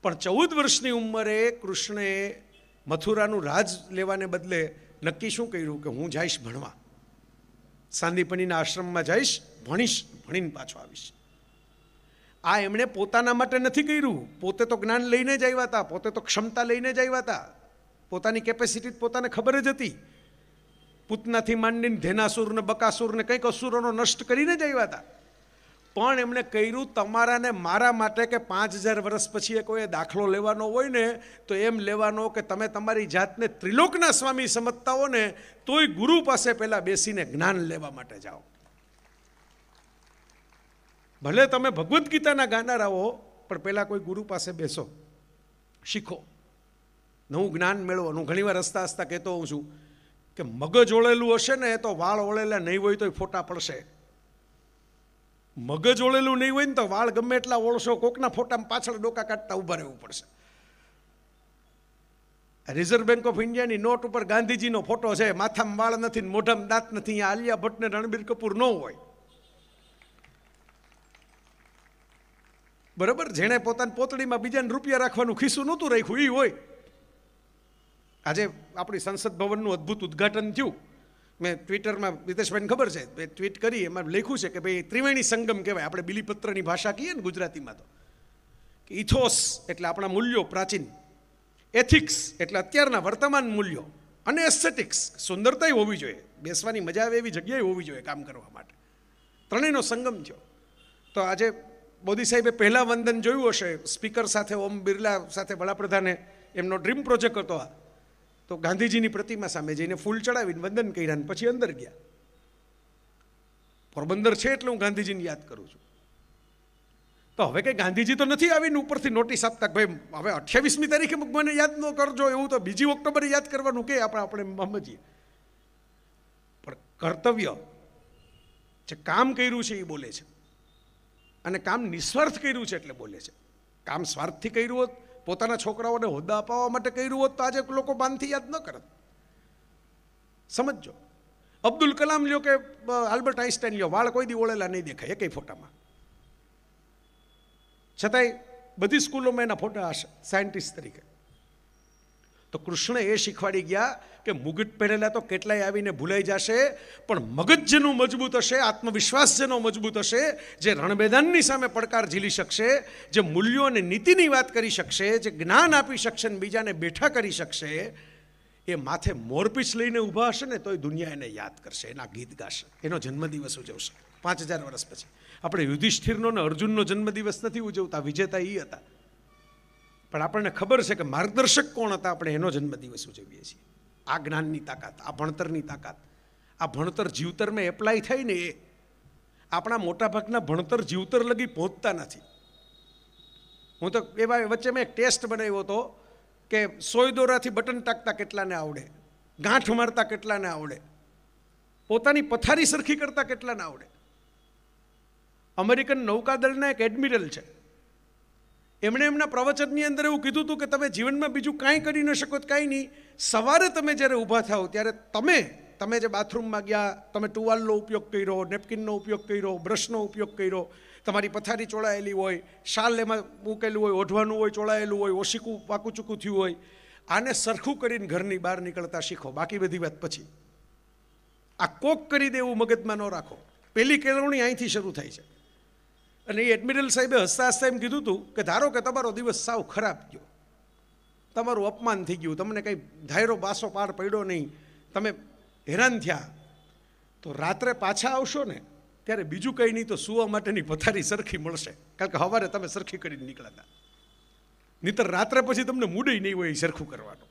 પણ ચૌદ વર્ષની ઉંમરે કૃષ્ણએ મથુરાનું રાજ લેવાને બદલે નક્કી શું કર્યું કે હું જઈશ ભણવા સાંદીપનીના આશ્રમમાં જઈશ ભણીશ ભણીને પાછો આવીશ આ એમણે પોતાના માટે નથી કર્યું પોતે તો જ્ઞાન લઈને જ આવ્યા હતા પોતે તો ક્ષમતા લઈને જ આવ્યા હતા પોતાની કેપેસિટી પોતાને ખબર જ હતી પૂતનાથી માંડીને ધેનાસુર ને બકાસુર ને કંઈક અસુરોનો નષ્ટ કરીને જ આવ્યા હતા પણ એમણે કર્યું તમારાને મારા માટે કે પાંચ હજાર વર્ષ પછી એ કોઈ દાખલો લેવાનો હોય ને તો એમ લેવાનો કે તમે તમારી જાતને ત્રિલોકના સ્વામી સમજતા હો ને તોય ગુરુ પાસે પહેલાં બેસીને જ્ઞાન લેવા માટે જાઓ ભલે તમે ભગવદ્ ગીતાના ગાનારા હો પણ પહેલાં કોઈ ગુરુ પાસે બેસો શીખો નવું જ્ઞાન મેળવો હું ઘણીવાર રસ્તા રસ્તા કહેતો હોઉં છું કે મગજ ઓળેલું હશે ને તો વાળ ઓળેલા નહીં હોય તો ફોટા પડશે મગજ ઓળેલું નહીં હોય ને તો વાળ ગમે એટલા ઓળશો કોકના ફોટામાં પાછળ ડોકા કાઢતા ઊભા રહેવું પડશે રિઝર્વ બેંક ઓફ ઇન્ડિયાની નોટ ઉપર ગાંધીજીનો ફોટો છે માથામાં વાળ નથી ને મોઢામાં દાંત નથી અહીંયા આલિયા ભટ્ટને રણબીર કપૂર ન હોય બરાબર જેણે પોતાની પોતડીમાં બીજાને રૂપિયા રાખવાનું ખિસ્સું નહોતું રાખ્યું એ હોય આજે આપણી સંસદ ભવનનું અદ્ભુત ઉદ્ઘાટન થયું મેં ટ્વિટરમાં રિતેશભાઈને ખબર છે મેં ટ્વીટ કરી એમાં લખ્યું છે કે ભાઈ ત્રિવેણી સંગમ કહેવાય આપણે બિલીપત્રની ભાષા કહીએ ને ગુજરાતીમાં તો કે ઇથોસ એટલે આપણા મૂલ્યો પ્રાચીન એથિક્સ એટલે અત્યારના વર્તમાન મૂલ્યો અને એસ્થેટિક્સ સુંદરતાય હોવી જોઈએ બેસવાની મજા આવે એવી જગ્યાએ હોવી જોઈએ કામ કરવા માટે ત્રણેયનો સંગમ થયો તો આજે મોદી સાહેબે પહેલાં વંદન જોયું હશે સ્પીકર સાથે ઓમ બિરલા સાથે વડાપ્રધાને એમનો ડ્રીમ પ્રોજેક્ટ હતો આ તો ગાંધીજીની પ્રતિમા સામે જઈને ફૂલ ચડાવીને વંદન કર્યા પછી અંદર ગયા પોરબંદર છે એટલે હું ગાંધીજીને યાદ કરું છું તો હવે કંઈ ગાંધીજી તો નથી આવીને ઉપરથી નોટિસ આપતા ભાઈ હવે અઠ્યાવીસમી તારીખે મને યાદ ન કરજો એવું તો બીજી ઓક્ટોબરે યાદ કરવાનું કે આપણે આપણે સમજીએ પણ કર્તવ્ય જે કામ કર્યું છે એ બોલે છે અને કામ નિસ્વાર્થ કર્યું છે એટલે બોલે છે કામ સ્વાર્થથી કર્યું હોત પોતાના છોકરાઓને હોદ્દા અપાવવા માટે કર્યું હોત તો આજે લોકો બાંધથી યાદ ન કરત સમજો અબ્દુલ કલામ લ્યો કે આલ્બર્ટ આઈન્સ્ટાઈન લ્યો વાળ કોઈ દી ઓળેલા નહીં દેખાય એકેય ફોટામાં છતાંય બધી સ્કૂલોમાં એના ફોટા હશે સાયન્ટિસ્ટ તરીકે તો કૃષ્ણ એ શીખવાડી ગયા કે મુગટ પહેરેલા તો કેટલાય આવીને ભૂલાઈ જશે પણ મગજ જેનું મજબૂત હશે આત્મવિશ્વાસ જેનો મજબૂત હશે જે રણમેદાનની સામે પડકાર ઝીલી શકશે જે મૂલ્યો અને નીતિની વાત કરી શકશે જે જ્ઞાન આપી શકશે ને બીજાને બેઠા કરી શકશે એ માથે મોરપીછ લઈને ઊભા હશે ને તો દુનિયા એને યાદ કરશે એના ગીત ગાશે એનો જન્મદિવસ ઉજવશે પાંચ હજાર વર્ષ પછી આપણે યુધિષ્ઠિરનો ને અર્જુનનો જન્મદિવસ નથી ઉજવતા વિજેતા એ હતા પણ આપણને ખબર છે કે માર્ગદર્શક કોણ હતા આપણે એનો જન્મદિવસ ઉજવીએ છીએ આ જ્ઞાનની તાકાત આ ભણતરની તાકાત આ ભણતર જીવતરમાં એપ્લાય થાય ને એ આપણા મોટાભાગના ભણતર જીવતર લગી પહોંચતા નથી હું તો એવા વચ્ચે મેં એક ટેસ્ટ બનાવ્યો હતો કે સોય દોરાથી બટન તાકતા કેટલાને આવડે ગાંઠ મારતા કેટલાને આવડે પોતાની પથારી સરખી કરતા કેટલાને આવડે અમેરિકન નૌકાદળના એક એડમિરલ છે એમણે એમના પ્રવચનની અંદર એવું કીધું હતું કે તમે જીવનમાં બીજું કાંઈ કરી ન શકો કાંઈ નહીં સવારે તમે જ્યારે ઊભા થાઓ ત્યારે તમે તમે જે બાથરૂમમાં ગયા તમે ટુવાલનો ઉપયોગ કર્યો નેપકિનનો ઉપયોગ કર્યો બ્રશનો ઉપયોગ કર્યો તમારી પથારી ચોળાયેલી હોય શાલ એમાં મૂકેલું હોય ઓઢવાનું હોય ચોળાયેલું હોય ઓશીકું પાકું ચૂકું થયું હોય આને સરખું કરીને ઘરની બહાર નીકળતા શીખો બાકી બધી વાત પછી આ કોક કરી દેવું મગજમાં ન રાખો પહેલી કેળવણી અહીંથી શરૂ થાય છે અને એ એડમિરલ સાહેબે હસતા હસતા એમ કીધું હતું કે ધારો કે તમારો દિવસ સાવ ખરાબ ગયો તમારું અપમાન થઈ ગયું તમને કંઈ ધાયરો બાસો પાર પડ્યો નહીં તમે હેરાન થયા તો રાત્રે પાછા આવશો ને ત્યારે બીજું કંઈ નહીં તો સુવા માટેની પથારી સરખી મળશે કારણ કે સવારે તમે સરખી કરીને નીકળ્યા નહીતર રાત્રે પછી તમને મૂડી નહીં હોય એ સરખું કરવાનું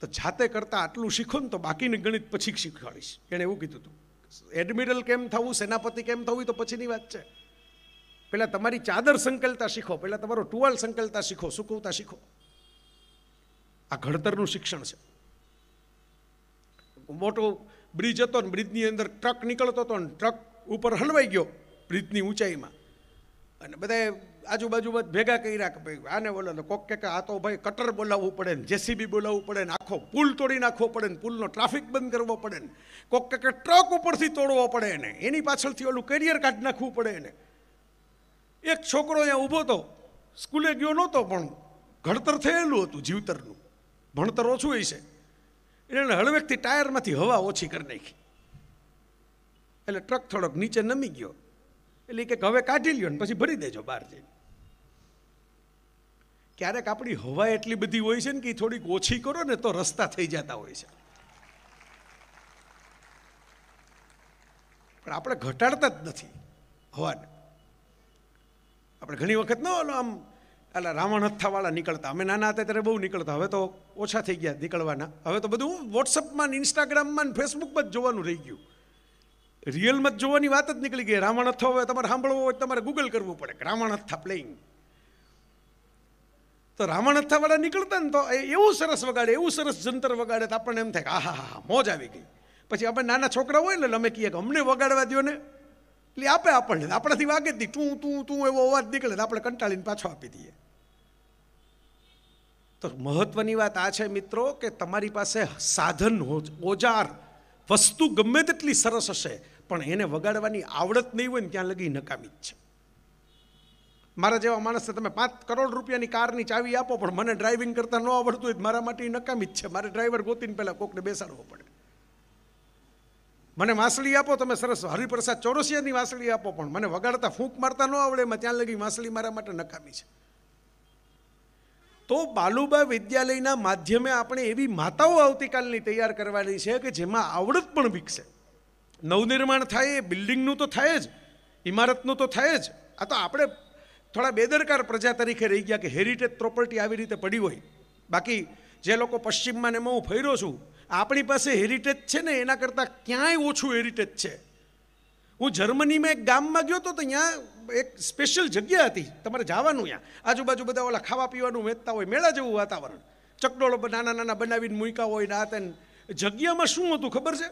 તો જાતે કરતાં આટલું શીખો ને તો બાકીની ગણિત પછી શીખવાડીશ એણે એવું કીધું હતું એડમિરલ કેમ થવું સેનાપતિ કેમ થવું તો પછીની વાત છે પહેલાં તમારી ચાદર સંકલતા શીખો પહેલાં તમારો ટુવાલ સંકલતા શીખો સૂકવતા શીખો આ ઘડતરનું શિક્ષણ છે મોટો બ્રિજ હતો ને બ્રિજની અંદર ટ્રક નીકળતો હતો ને ટ્રક ઉપર હલવાઈ ગયો બ્રિજની ઊંચાઈમાં અને બધા આજુબાજુમાં ભેગા કર્યા કે ભાઈ આને બોલો કોક કે આ તો ભાઈ કટર બોલાવવું પડે ને જેસીબી બોલાવવું પડે ને આખો પુલ તોડી નાખવો પડે ને પુલનો ટ્રાફિક બંધ કરવો પડે ને કોક કે ટ્રક ઉપરથી તોડવો પડે એને એની પાછળથી ઓલું કરિયર કાર્ડ નાખવું પડે એને એક છોકરો અહીંયા ઊભો હતો સ્કૂલે ગયો નહોતો પણ ઘડતર થયેલું હતું જીવતરનું ભણતર ઓછું હોય છે એટલે હળવેકથી ટાયરમાંથી હવા ઓછી કરી નાખી એટલે ટ્રક થોડોક નીચે નમી ગયો એટલે કે હવે કાઢી લ્યો ને પછી ભરી દેજો બહાર જઈને ક્યારેક આપણી હવા એટલી બધી હોય છે ને કે થોડીક ઓછી કરો ને તો રસ્તા થઈ જતા હોય છે પણ આપણે ઘટાડતા જ નથી હવાને આપણે ઘણી વખત ન ઓલો આમ એટલે રાવણ હથ્થાવાળા નીકળતા અમે નાના હતા ત્યારે બહુ નીકળતા હવે તો ઓછા થઈ ગયા નીકળવાના હવે તો બધું વોટ્સઅપમાં ઇન્સ્ટાગ્રામમાં ફેસબુકમાં જ જોવાનું રહી ગયું રિયલ મત જોવાની વાત જ નીકળી ગઈ રાવણ અથવા હોય તમારે સાંભળવું હોય તમારે ગૂગલ કરવું પડે રાવણ અથા પ્લેઇંગ તો રાવણ અથાવાળા નીકળતા ને તો એવું સરસ વગાડે એવું સરસ જંતર વગાડે તો આપણને એમ થાય કે આહા હા મોજ આવી ગઈ પછી આપણે નાના છોકરા હોય ને એટલે અમે કહીએ કે અમને વગાડવા દો ને એટલે આપે આપણને આપણાથી વાગે જ નહીં તું તું તું એવો અવાજ નીકળે તો આપણે કંટાળીને પાછો આપી દઈએ તો મહત્વની વાત આ છે મિત્રો કે તમારી પાસે સાધન ઓજાર વસ્તુ ગમે તેટલી સરસ હશે પણ એને વગાડવાની આવડત નહીં હોય ને ત્યાં લગી નકામી જ છે મારા જેવા માણસને તમે પાંચ કરોડ રૂપિયાની કારની ચાવી આપો પણ મને ડ્રાઇવિંગ કરતાં ન આવડતું હોય મારા માટે નકામી જ છે મારે ડ્રાઈવર ગોતીને પહેલાં કોકને બેસાડવો પડે મને વાંસળી આપો તમે સરસ હરિપ્રસાદ ચોરસિયાની વાસળી આપો પણ મને વગાડતા ફૂંક મારતા ન આવડે એમાં ત્યાં લગી વાંસળી મારા માટે નકામી છે તો બાલુબા વિદ્યાલયના માધ્યમે આપણે એવી માતાઓ આવતીકાલની તૈયાર કરવાની છે કે જેમાં આવડત પણ વિકસે નવનિર્માણ થાય એ બિલ્ડિંગનું તો થાય જ ઇમારતનું તો થાય જ આ તો આપણે થોડા બેદરકાર પ્રજા તરીકે રહી ગયા કે હેરિટેજ પ્રોપર્ટી આવી રીતે પડી હોય બાકી જે લોકો પશ્ચિમમાં ને હું ફર્યો છું આપણી પાસે હેરિટેજ છે ને એના કરતાં ક્યાંય ઓછું હેરિટેજ છે હું જર્મનીમાં એક ગામમાં ગયો તો ત્યાં એક સ્પેશિયલ જગ્યા હતી તમારે જવાનું ત્યાં આજુબાજુ બધા ઓલા ખાવા પીવાનું વેચતા હોય મેળા જેવું વાતાવરણ ચકડોળો નાના નાના બનાવીને મૂકા હોય ને આ તેને જગ્યામાં શું હતું ખબર છે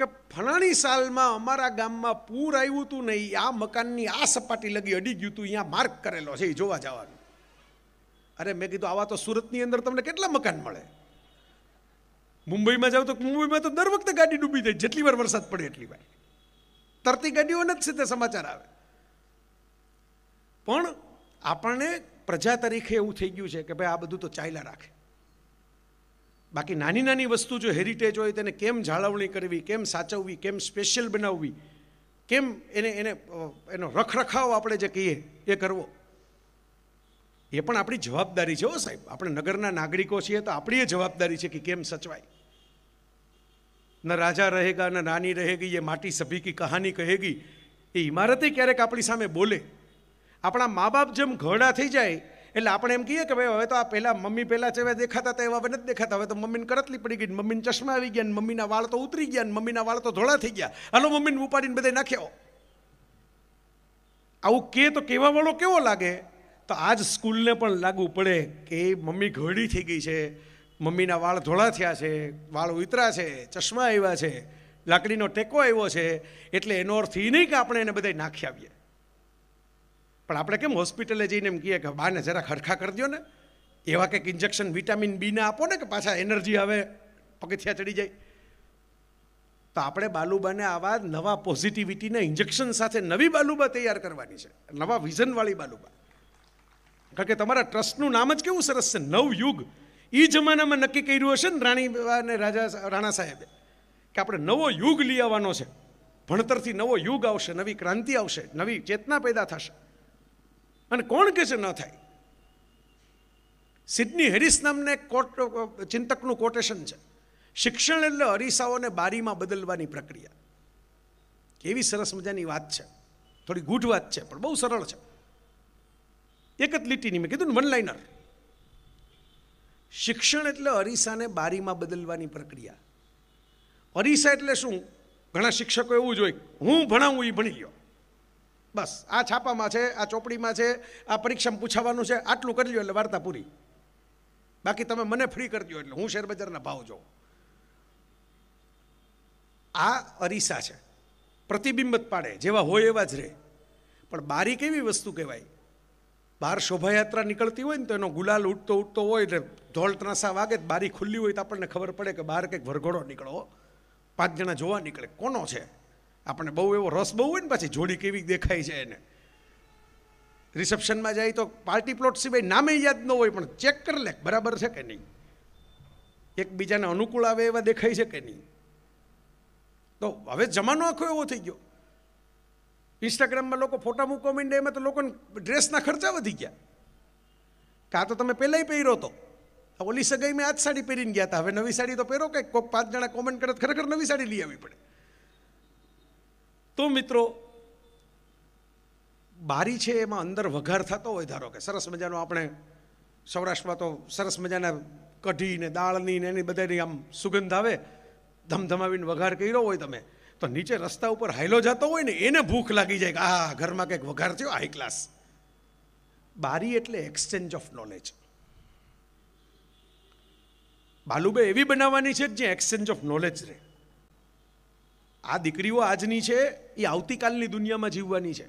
કે ફલાણી સાલમાં અમારા ગામમાં પૂર આવ્યું હતું ને આ મકાનની આ સપાટી લગી અડી ગયું હતું અહીંયા માર્ક કરેલો છે એ જોવા જવાનું અરે મેં કીધું આવા તો સુરતની અંદર તમને કેટલા મકાન મળે મુંબઈમાં જાવ તો મુંબઈમાં તો દર વખતે ગાડી ડૂબી જાય જેટલી વાર વરસાદ પડે એટલી વાર તરતી ગાડીઓ નથી તે સમાચાર આવે પણ આપણને પ્રજા તરીકે એવું થઈ ગયું છે કે ભાઈ આ બધું તો ચાલ્યા રાખે બાકી નાની નાની વસ્તુ જો હેરિટેજ હોય તેને કેમ જાળવણી કરવી કેમ સાચવવી કેમ સ્પેશિયલ બનાવવી કેમ એને એને એનો રખરખાવ આપણે જે કહીએ એ કરવો એ પણ આપણી જવાબદારી છે હો સાહેબ આપણે નગરના નાગરિકો છીએ તો આપણી એ જવાબદારી છે કે કેમ સચવાય ન રાજા રહેગા ના નાની રહેગી એ માટી સભી કી કહાની કહેગી એ ઇમારતે ક્યારેક આપણી સામે બોલે આપણા મા બાપ જેમ ઘરડા થઈ જાય એટલે આપણે એમ કહીએ કે ભાઈ હવે તો આ પહેલાં મમ્મી પહેલાં જેવા દેખાતા હતા એવા હવે નથી દેખાતા હવે તો મમ્મીને કરતલી પડી ગઈ મમ્મીને ચશ્મા આવી ગયા મમ્મીના વાળ તો ઉતરી ગયા મમ્મીના વાળ તો ધોળા થઈ ગયા હાલો મમ્મીને ઉપાડીને બધે નાખ્યો આવું કે તો કહેવાવાળો કેવો લાગે તો આજ સ્કૂલને પણ લાગુ પડે કે મમ્મી ઘડી થઈ ગઈ છે મમ્મીના વાળ ધોળા થયા છે વાળ ઉતરા છે ચશ્મા આવ્યા છે લાકડીનો ટેકો આવ્યો છે એટલે એનો અર્થ એ નહીં કે આપણે એને બધા નાખી આવીએ પણ આપણે કેમ હોસ્પિટલે જઈને એમ કહીએ કે બાને જરા ખરખા કરી દો ને એવા કંઈક ઇન્જેક્શન વિટામિન બીના આપો ને કે પાછા એનર્જી આવે પગથિયા ચડી જાય તો આપણે બાલુબાને આવા નવા પોઝિટિવિટીના ઇન્જેક્શન સાથે નવી બાલુબા તૈયાર કરવાની છે નવા વિઝનવાળી બાલુબા કારણ કે તમારા ટ્રસ્ટનું નામ જ કેવું સરસ છે નવયુગ એ જમાનામાં નક્કી કર્યું હશે ને રાણી અને રાજા રાણા સાહેબે કે આપણે નવો યુગ લઈ આવવાનો છે ભણતરથી નવો યુગ આવશે નવી ક્રાંતિ આવશે નવી ચેતના પેદા થશે અને કોણ કહે છે ન થાય સિડની હેરિસ નામને કોટ ચિંતકનું કોટેશન છે શિક્ષણ એટલે અરીસાઓને બારીમાં બદલવાની પ્રક્રિયા કેવી સરસ મજાની વાત છે થોડી ગૂઢ વાત છે પણ બહુ સરળ છે એક જ લીટીની મેં કીધું ને વન લાઇનર શિક્ષણ એટલે અરીસાને બારીમાં બદલવાની પ્રક્રિયા અરીસા એટલે શું ઘણા શિક્ષકો એવું જ હું ભણાવું એ ભણી લ્યો બસ આ છાપામાં છે આ ચોપડીમાં છે આ પરીક્ષામાં પૂછાવાનું છે આટલું કરી એટલે વાર્તા પૂરી બાકી તમે મને ફ્રી કરજો એટલે હું શેરબજારના ભાવ જોઉં આ અરીસા છે પ્રતિબિંબત પાડે જેવા હોય એવા જ રહે પણ બારી કેવી વસ્તુ કહેવાય બહાર શોભાયાત્રા નીકળતી હોય ને તો એનો ગુલાલ ઉઠતો ઉઠતો હોય એટલે ઢોલ ત્રાસા વાગે બારી ખુલ્લી હોય તો આપણને ખબર પડે કે બહાર કંઈક વરઘોડો નીકળો પાંચ જણા જોવા નીકળે કોનો છે આપણને બહુ એવો રસ બહુ હોય ને પછી જોડી કેવી દેખાય છે એને રિસેપ્શનમાં જાય તો પાર્ટી પ્લોટ સિવાય નામે યાદ ન હોય પણ ચેક કર લે બરાબર છે કે નહીં એકબીજાને અનુકૂળ આવે એવા દેખાય છે કે નહીં તો હવે જમાનો આખો એવો થઈ ગયો ઇન્સ્ટાગ્રામમાં લોકો ફોટા મૂકવા માંડે એમાં તો લોકોને ડ્રેસના ખર્ચા વધી ગયા કાં તો તમે પહેલાંય પહેરો તો ઓલી સગાઈ મેં આજ સાડી પહેરીને ગયા હતા હવે નવી સાડી તો પહેરો કંઈક કોઈક પાંચ જણા કોમેન્ટ કરે ખરેખર નવી સાડી લઈ આવવી પડે તો મિત્રો બારી છે એમાં અંદર વઘાર થતો હોય ધારો કે સરસ મજાનો આપણે સૌરાષ્ટ્રમાં તો સરસ મજાના કઢી ને દાળની ને એની બધાની આમ સુગંધ આવે ધમધમાવીને વઘાર કર્યો હોય તમે તો નીચે રસ્તા ઉપર હાઈલો જતો હોય ને એને ભૂખ લાગી જાય કે આ ઘરમાં કંઈક વઘાર થયો હાઈ ક્લાસ બારી એટલે એક્સચેન્જ ઓફ નોલેજ બાલુબે એવી બનાવવાની છે જે એક્સચેન્જ ઓફ નોલેજ રહે આ દીકરીઓ આજની છે એ આવતીકાલની દુનિયામાં જીવવાની છે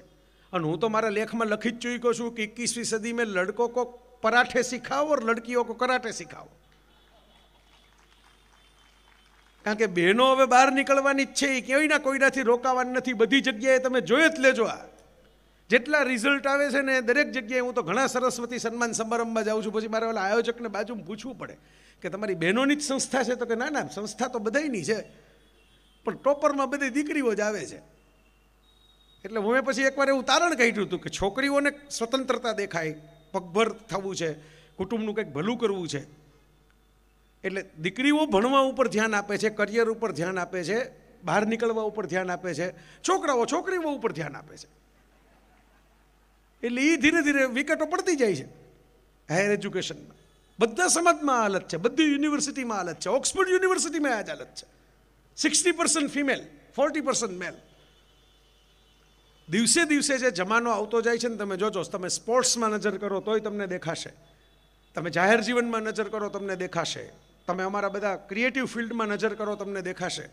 અને હું તો મારા લેખમાં લખી જ ચૂક્યો છું કે એકવીસમી સદી મેં લડકો કો પરાઠે સિખાવો ઓર લડકીઓ કો કરાટે સિખાવો કારણ કે બહેનો હવે બહાર નીકળવાની જ છે એ કોઈના કોઈનાથી રોકાવાની નથી બધી જગ્યાએ તમે જોઈએ જ લેજો આ જેટલા રિઝલ્ટ આવે છે ને દરેક જગ્યાએ હું તો ઘણા સરસ્વતી સન્માન સમારંભમાં જાઉં છું પછી મારે ઓલા આયોજકને બાજુ પૂછવું પડે કે તમારી બહેનોની જ સંસ્થા છે તો કે ના ના સંસ્થા તો બધાની છે પણ ટોપરમાં બધી દીકરીઓ જ આવે છે એટલે હું પછી એકવાર એવું તારણ કાઢ્યું હતું કે છોકરીઓને સ્વતંત્રતા દેખાય પગભર થવું છે કુટુંબનું કંઈક ભલું કરવું છે એટલે દીકરીઓ ભણવા ઉપર ધ્યાન આપે છે કરિયર ઉપર ધ્યાન આપે છે બહાર નીકળવા ઉપર ધ્યાન આપે છે છોકરાઓ છોકરીઓ ઉપર ધ્યાન આપે છે એટલે એ ધીરે ધીરે વિકેટો પડતી જાય છે હાયર એજ્યુકેશનમાં બધા સમાજમાં હાલત છે બધી યુનિવર્સિટીમાં હાલત છે ઓક્સફર્ડ યુનિવર્સિટીમાં આ જ હાલત છે sixty percent female forty percent male દિવસે દિવસે જે જમાનો આવતો જાય છે ને તમે જોજો તમે સ્પોર્ટ્સમાં નજર કરો તોય તમને દેખાશે તમે જાહેર જીવનમાં નજર કરો તમને દેખાશે તમે અમારા બધા ક્રિએટિવ ફિલ્ડમાં નજર કરો તમને દેખાશે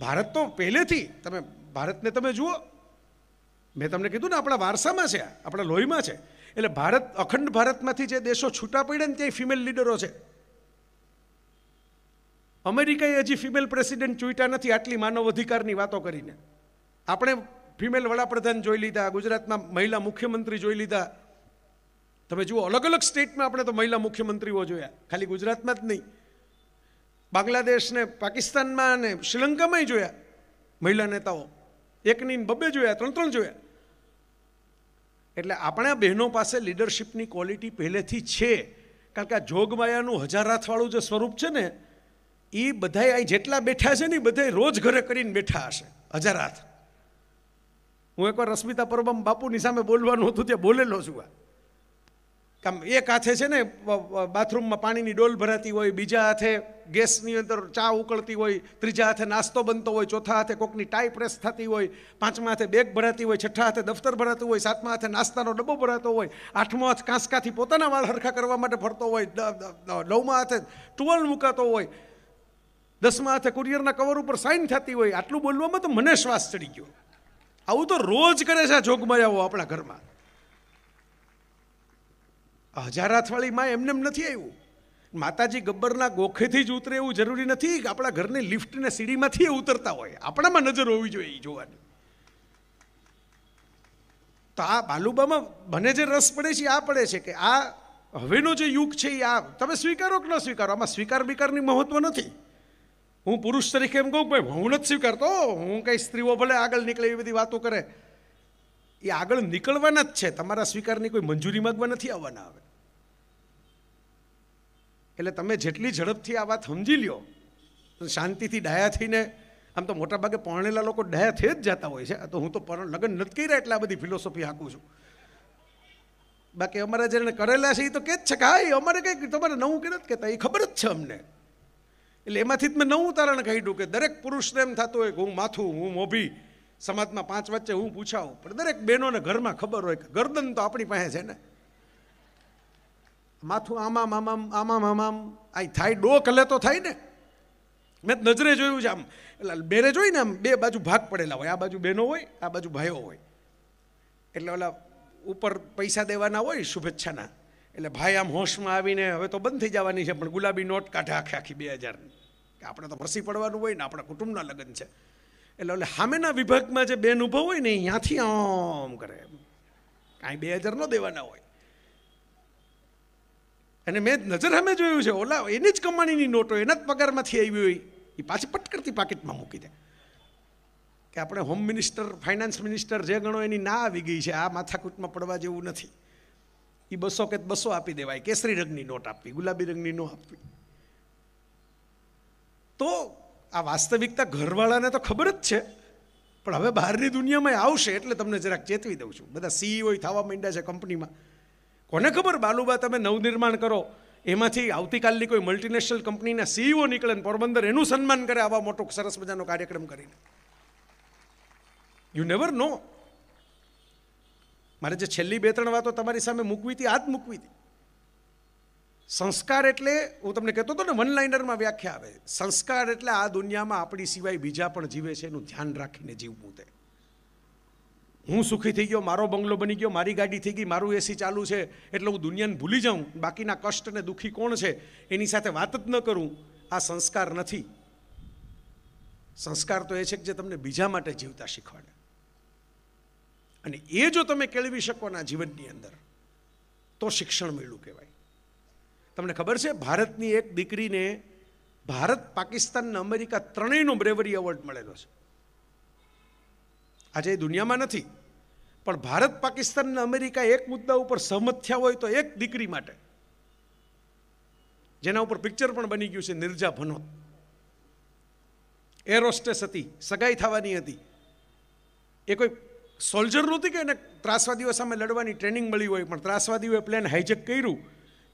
ભારત તો પહેલેથી તમે ભારતને તમે જુઓ મેં તમને કીધું ને આપણા વારસામાં છે આપણા લોહીમાં છે એટલે ભારત અખંડ ભારતમાંથી જે દેશો છૂટા પડે ને ત્યાં ફિમેલ લીડરો છે અમેરિકાએ હજી ફિમેલ પ્રેસિડેન્ટ ચૂંટ્યા નથી આટલી માનવ અધિકારની વાતો કરીને આપણે ફિમેલ વડાપ્રધાન જોઈ લીધા ગુજરાતમાં મહિલા મુખ્યમંત્રી જોઈ લીધા તમે જુઓ અલગ અલગ સ્ટેટમાં આપણે તો મહિલા મુખ્યમંત્રીઓ જોયા ખાલી ગુજરાતમાં જ નહીં બાંગ્લાદેશને પાકિસ્તાનમાં અને શ્રીલંકામાંય જોયા મહિલા નેતાઓ એકની બબ્બે જોયા ત્રણ ત્રણ જોયા એટલે આપણા બહેનો પાસે લીડરશિપની ક્વોલિટી પહેલેથી છે કારણ કે આ જોગમાયાનું હાથવાળું જે સ્વરૂપ છે ને એ બધા અહીં જેટલા બેઠા છે ને એ બધા રોજ ઘરે કરીને બેઠા હશે હજાર હાથ હું એકવાર રશ્મિતા પરબમ બાપુની સામે બોલવાનું હતું તે બોલેલો છું આ કામ એક હાથે છે ને બાથરૂમમાં પાણીની ડોલ ભરાતી હોય બીજા હાથે ગેસની અંદર ચા ઉકળતી હોય ત્રીજા હાથે નાસ્તો બનતો હોય ચોથા હાથે કોકની ટાઈ પ્રેસ થતી હોય પાંચમા હાથે બેગ ભરાતી હોય છઠ્ઠા હાથે દફતર ભરાતું હોય સાતમા હાથે નાસ્તાનો ડબ્બો ભરાતો હોય આઠમો હાથ કાંસકાથી પોતાના વાળ હરખા કરવા માટે ફરતો હોય નવમા હાથે ટુવેલ મુકાતો હોય દસમા હાથે કુરિયરના કવર ઉપર સાઇન થતી હોય આટલું બોલવામાં તો મને શ્વાસ ચડી ગયો આવું તો રોજ કરે છે આ જોગમાયાઓ આપણા ઘરમાં હજારાથવાળી માં એમને નથી આવ્યું માતાજી ગબ્બરના ગોખેથી જ ઉતરે એવું જરૂરી નથી કે આપણા ઘરની લિફ્ટ ને સીડીમાંથી ઉતરતા હોય આપણામાં નજર હોવી જોઈએ એ જોવાની તો આ બાલુબામાં મને જે રસ પડે છે આ પડે છે કે આ હવેનો જે યુગ છે એ આ તમે સ્વીકારો કે ન સ્વીકારો આમાં સ્વીકાર બિકારની મહત્વ નથી હું પુરુષ તરીકે એમ કહું ભાઈ હું નથી સ્વીકારતો હું કંઈ સ્ત્રીઓ ભલે આગળ નીકળે એવી બધી વાતો કરે એ આગળ નીકળવાના જ છે તમારા સ્વીકારની કોઈ મંજૂરી માગવા નથી આવવાના આવે એટલે તમે જેટલી ઝડપથી આ વાત સમજી લ્યો શાંતિથી ડાયા થઈને આમ તો મોટાભાગે પરણેલા લોકો ડાયા થઈ જ જતા હોય છે તો હું તો પરણ લગ્ન નથી કર્યા એટલે આ બધી ફિલોસોફી હાકું છું બાકી અમારા જેને કરેલા છે એ તો કે જ છે કે હા અમારે કંઈક તમારે નવું કે નથી કહેતા એ ખબર જ છે અમને એટલે એમાંથી જ મેં નવું તારણ કહ્યું કે દરેક પુરુષને એમ થતું હોય કે હું માથું હું મોભી સમાજમાં પાંચ વચ્ચે હું પૂછાવું પણ દરેક બહેનોને ઘરમાં ખબર હોય કે ગરદન તો આપણી પાસે છે ને માથું આમા મામામ આમા મામામ આ થાય ડો કલે તો થાય ને મેં નજરે જોયું છે આમ એટલે બેરે હોય ને આમ બે બાજુ ભાગ પડેલા હોય આ બાજુ બહેનો હોય આ બાજુ ભાઈઓ હોય એટલે ઓલા ઉપર પૈસા દેવાના હોય શુભેચ્છાના એટલે ભાઈ આમ હોશમાં આવીને હવે તો બંધ થઈ જવાની છે પણ ગુલાબી નોટ કાઢે આખી આખી બે હજારની કે આપણે તો વરસી પડવાનું હોય ને આપણા કુટુંબના લગ્ન છે એટલે એટલે સામેના વિભાગમાં જે બેન ઊભો હોય ને ત્યાંથી આમ કરે કાંઈ બે હજાર ન દેવાના હોય અને મેં નજર સામે જોયું છે ઓલા એની જ કમાણીની નોટો એના જ પગારમાંથી આવી હોય એ પાછી પટકરતી પાકીટમાં મૂકી દે કે આપણે હોમ મિનિસ્ટર ફાઇનાન્સ મિનિસ્ટર જે ગણો એની ના આવી ગઈ છે આ માથાકૂટમાં પડવા જેવું નથી એ બસો કે બસો આપી દેવાય કેસરી રંગની નોટ આપવી ગુલાબી રંગની નો આપવી તો આ વાસ્તવિકતા ઘરવાળાને તો ખબર જ છે પણ હવે બહારની દુનિયામાં આવશે એટલે તમને જરાક ચેતવી દઉં છું બધા સીઈઓ થવા માંડ્યા છે કંપનીમાં કોને ખબર બાલુબા તમે નવનિર્માણ કરો એમાંથી આવતીકાલની કોઈ મલ્ટીનેશનલ કંપનીના સીઈઓ નીકળે ને પોરબંદર એનું સન્માન કરે આવા મોટો સરસ મજાનો કાર્યક્રમ કરીને યુ નેવર નો મારે જે છેલ્લી બે ત્રણ વાતો તમારી સામે મૂકવી હતી આ જ મૂકવી હતી સંસ્કાર એટલે હું તમને કહેતો હતો ને વન લાઇનરમાં વ્યાખ્યા આવે સંસ્કાર એટલે આ દુનિયામાં આપણી સિવાય બીજા પણ જીવે છે એનું ધ્યાન રાખીને જીવવું તે હું સુખી થઈ ગયો મારો બંગલો બની ગયો મારી ગાડી થઈ ગઈ મારું એસી ચાલુ છે એટલે હું દુનિયાને ભૂલી જાઉં બાકીના કષ્ટ ને દુઃખી કોણ છે એની સાથે વાત જ ન કરું આ સંસ્કાર નથી સંસ્કાર તો એ છે કે જે તમને બીજા માટે જીવતા શીખવાડે અને એ જો તમે કેળવી શકોના જીવનની અંદર તો શિક્ષણ મેળવું કહેવાય તમને ખબર છે ભારતની એક દીકરીને ભારત પાકિસ્તાન અને અમેરિકા ત્રણેયનો બ્રેવરી એવોર્ડ મળેલો છે આજે એ દુનિયામાં નથી પણ ભારત પાકિસ્તાન અને અમેરિકા એક મુદ્દા ઉપર સહમત થયા હોય તો એક દીકરી માટે જેના ઉપર પિક્ચર પણ બની ગયું છે નિર્જા ભનોત એરોસ્ટેસ હતી સગાઈ થવાની હતી એ કોઈ સોલ્જર નહોતી કે એને ત્રાસવાદીઓ સામે લડવાની ટ્રેનિંગ મળી હોય પણ ત્રાસવાદીઓએ પ્લેન હાઇજેક કર્યું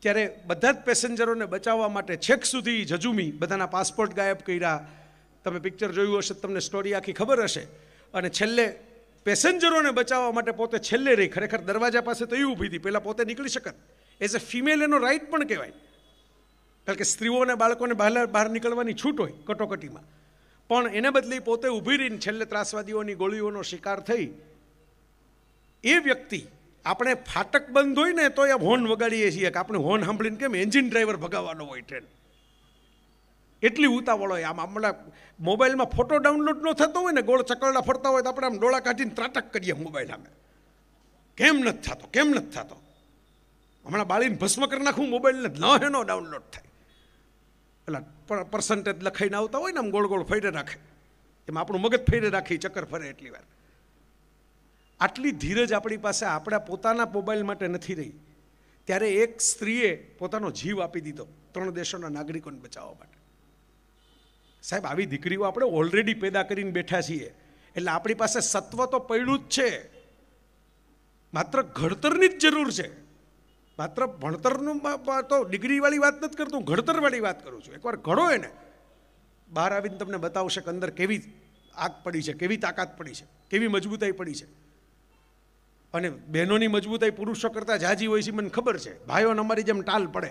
ત્યારે બધા જ પેસેન્જરોને બચાવવા માટે છેક સુધી જજુમી બધાના પાસપોર્ટ ગાયબ કર્યા તમે પિક્ચર જોયું હશે તમને સ્ટોરી આખી ખબર હશે અને છેલ્લે પેસેન્જરોને બચાવવા માટે પોતે છેલ્લે રહી ખરેખર દરવાજા પાસે તો એ ઊભી હતી પહેલાં પોતે નીકળી શકત એઝ અ ફિમેલ એનો રાઇટ પણ કહેવાય કારણ કે સ્ત્રીઓને બાળકોને બહાર બહાર નીકળવાની છૂટ હોય કટોકટીમાં પણ એને બદલી પોતે ઊભી રહીને છેલ્લે ત્રાસવાદીઓની ગોળીઓનો શિકાર થઈ એ વ્યક્તિ આપણે ફાટક બંધ હોય ને તો એ હોર્ન વગાડીએ છીએ કે આપણે હોર્ન સાંભળીને કેમ એન્જિન ડ્રાઈવર ભગાવવાનો હોય ટ્રેન એટલી ઉતાવળ હોય આમ આપણા મોબાઈલમાં ફોટો ડાઉનલોડ ન થતો હોય ને ગોળ ચકરડા ફરતા હોય તો આપણે આમ ડોળા કાઢીને ત્રાટક કરીએ મોબાઈલ સામે કેમ નથી થતો કેમ નથી થતો હમણાં બાળીને ભસ્મ કરી નાખું મોબાઈલને ન હેનો ડાઉનલોડ થાય એટલે પર્સન્ટેજ લખાઈને આવતા હોય ને આમ ગોળ ગોળ ફેરે રાખે એમાં આપણું મગજ ફેરે રાખી ચક્કર ફરે એટલી વાર આટલી ધીરજ આપણી પાસે આપણા પોતાના મોબાઈલ માટે નથી રહી ત્યારે એક સ્ત્રીએ પોતાનો જીવ આપી દીધો ત્રણ દેશોના નાગરિકોને બચાવવા માટે સાહેબ આવી દીકરીઓ આપણે ઓલરેડી પેદા કરીને બેઠા છીએ એટલે આપણી પાસે સત્વ તો પડ્યું જ છે માત્ર ઘડતરની જ જરૂર છે માત્ર ભણતરનું તો ડિગ્રીવાળી વાત નથી કરતો ઘડતરવાળી વાત કરું છું એકવાર ઘડો એને બહાર આવીને તમને બતાવશે કે અંદર કેવી આગ પડી છે કેવી તાકાત પડી છે કેવી મજબૂતાઈ પડી છે અને બહેનોની મજબૂતાઈ પુરુષો કરતાં જાજી હોય છે મને ખબર છે ભાઈઓને અમારી જેમ ટાલ પડે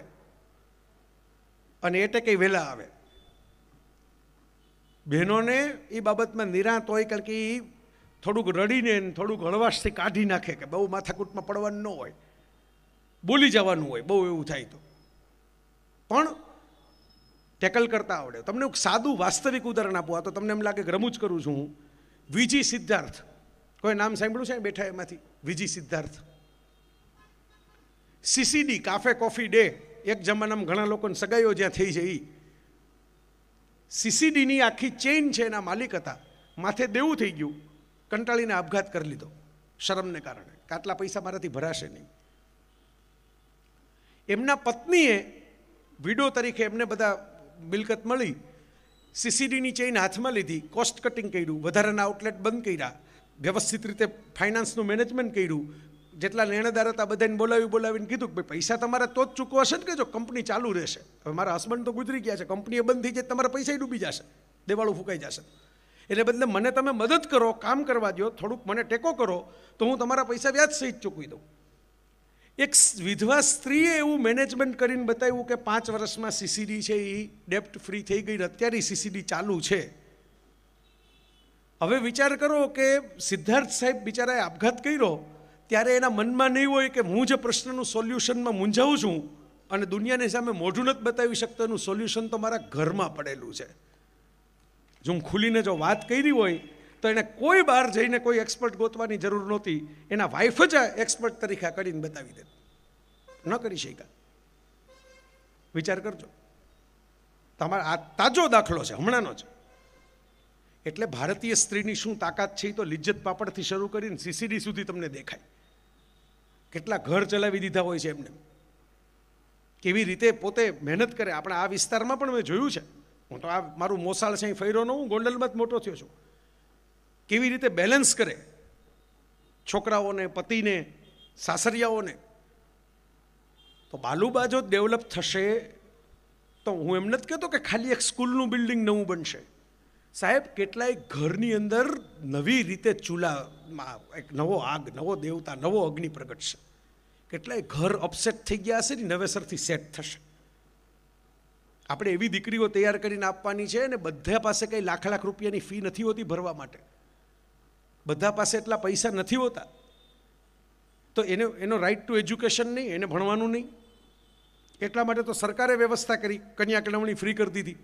અને એટલે કંઈ વહેલા આવે બહેનોને એ બાબતમાં નિરાંત હોય કારણ કે એ થોડુંક રડીને થોડુંક હળવાશથી કાઢી નાખે કે બહુ માથાકૂટમાં પડવાનું ન હોય બોલી જવાનું હોય બહુ એવું થાય તો પણ ટેકલ કરતા આવડે તમને સાદું વાસ્તવિક ઉદાહરણ આપું આ તો તમને એમ લાગે કે રમૂજ કરું છું હું વીજી સિદ્ધાર્થ કોઈ નામ સાંભળ્યું છે ને બેઠા એમાંથી V G Siddhartha CCD cafe coffee day એક જમાનામાં ઘણા લોકોને સગાઈઓ જ્યાં થઈ જઈ સીસીડીની આખી ચેઇન છે એના માલિક હતા માથે દેવું થઈ ગયું કંટાળીને આપઘાત કરી લીધો શરમને કારણે કાટલા પૈસા મારાથી ભરાશે નહીં એમના પત્નીએ વિડો તરીકે એમને બધા મિલકત મળી સીસીડીની ચેઇન હાથમાં લીધી કોસ્ટ કટિંગ કર્યું વધારાના આઉટલેટ બંધ કર્યા વ્યવસ્થિત રીતે ફાઇનાન્સનું મેનેજમેન્ટ કર્યું જેટલા લેણદાર હતા બધાને બોલાવી બોલાવીને કીધું કે ભાઈ પૈસા તમારે તો જ ચૂકવા હશે ને કે જો કંપની ચાલુ રહેશે હવે મારા હસબન્ડ તો ગુજરી ગયા છે કંપનીએ બંધ થઈ જાય તમારા પૈસા ડૂબી જશે દેવાળું ફૂંકાઈ જશે એટલે બદલે મને તમે મદદ કરો કામ કરવા દો થોડુંક મને ટેકો કરો તો હું તમારા પૈસા વ્યાજ સહિત ચૂકવી દઉં એક વિધવા સ્ત્રીએ એવું મેનેજમેન્ટ કરીને બતાવ્યું કે પાંચ વર્ષમાં સીસીડી છે એ ડેપ્ટ ફ્રી થઈ ગઈ અત્યારે સીસીડી ચાલુ છે હવે વિચાર કરો કે સિદ્ધાર્થ સાહેબ બિચારાએ આપઘાત કર્યો ત્યારે એના મનમાં નહીં હોય કે હું જે પ્રશ્નનું સોલ્યુશનમાં મૂંઝાઉં છું અને દુનિયાની સામે મોઢું નથી બતાવી શકતો એનું સોલ્યુશન તો મારા ઘરમાં પડેલું છે જો હું ખુલીને જો વાત કરી હોય તો એને કોઈ બહાર જઈને કોઈ એક્સપર્ટ ગોતવાની જરૂર નહોતી એના વાઈફ જ એક્સપર્ટ તરીકે કરીને બતાવી દે ન કરી શક્યા વિચાર કરજો તમારા આ તાજો દાખલો છે હમણાંનો છે એટલે ભારતીય સ્ત્રીની શું તાકાત છે એ તો લિજ્જત પાપડથી શરૂ કરીને સીસીડી સુધી તમને દેખાય કેટલા ઘર ચલાવી દીધા હોય છે એમને કેવી રીતે પોતે મહેનત કરે આપણે આ વિસ્તારમાં પણ મેં જોયું છે હું તો આ મારું મોસાળ છે ફૈરો નો હું ગોંડલમાં જ મોટો થયો છું કેવી રીતે બેલેન્સ કરે છોકરાઓને પતિને સાસરિયાઓને તો બાલુબા જો ડેવલપ થશે તો હું એમ નથી કહેતો કે ખાલી એક સ્કૂલનું બિલ્ડિંગ નવું બનશે સાહેબ કેટલાય ઘરની અંદર નવી રીતે ચૂલામાં એક નવો આગ નવો દેવતા નવો અગ્નિ પ્રગટશે કેટલાય ઘર અપસેટ થઈ ગયા હશે ને નવેસરથી સેટ થશે આપણે એવી દીકરીઓ તૈયાર કરીને આપવાની છે અને બધા પાસે કંઈ લાખ લાખ રૂપિયાની ફી નથી હોતી ભરવા માટે બધા પાસે એટલા પૈસા નથી હોતા તો એને એનો રાઈટ ટુ એજ્યુકેશન નહીં એને ભણવાનું નહીં એટલા માટે તો સરકારે વ્યવસ્થા કરી કન્યા કેળવણી ફ્રી કરી દીધી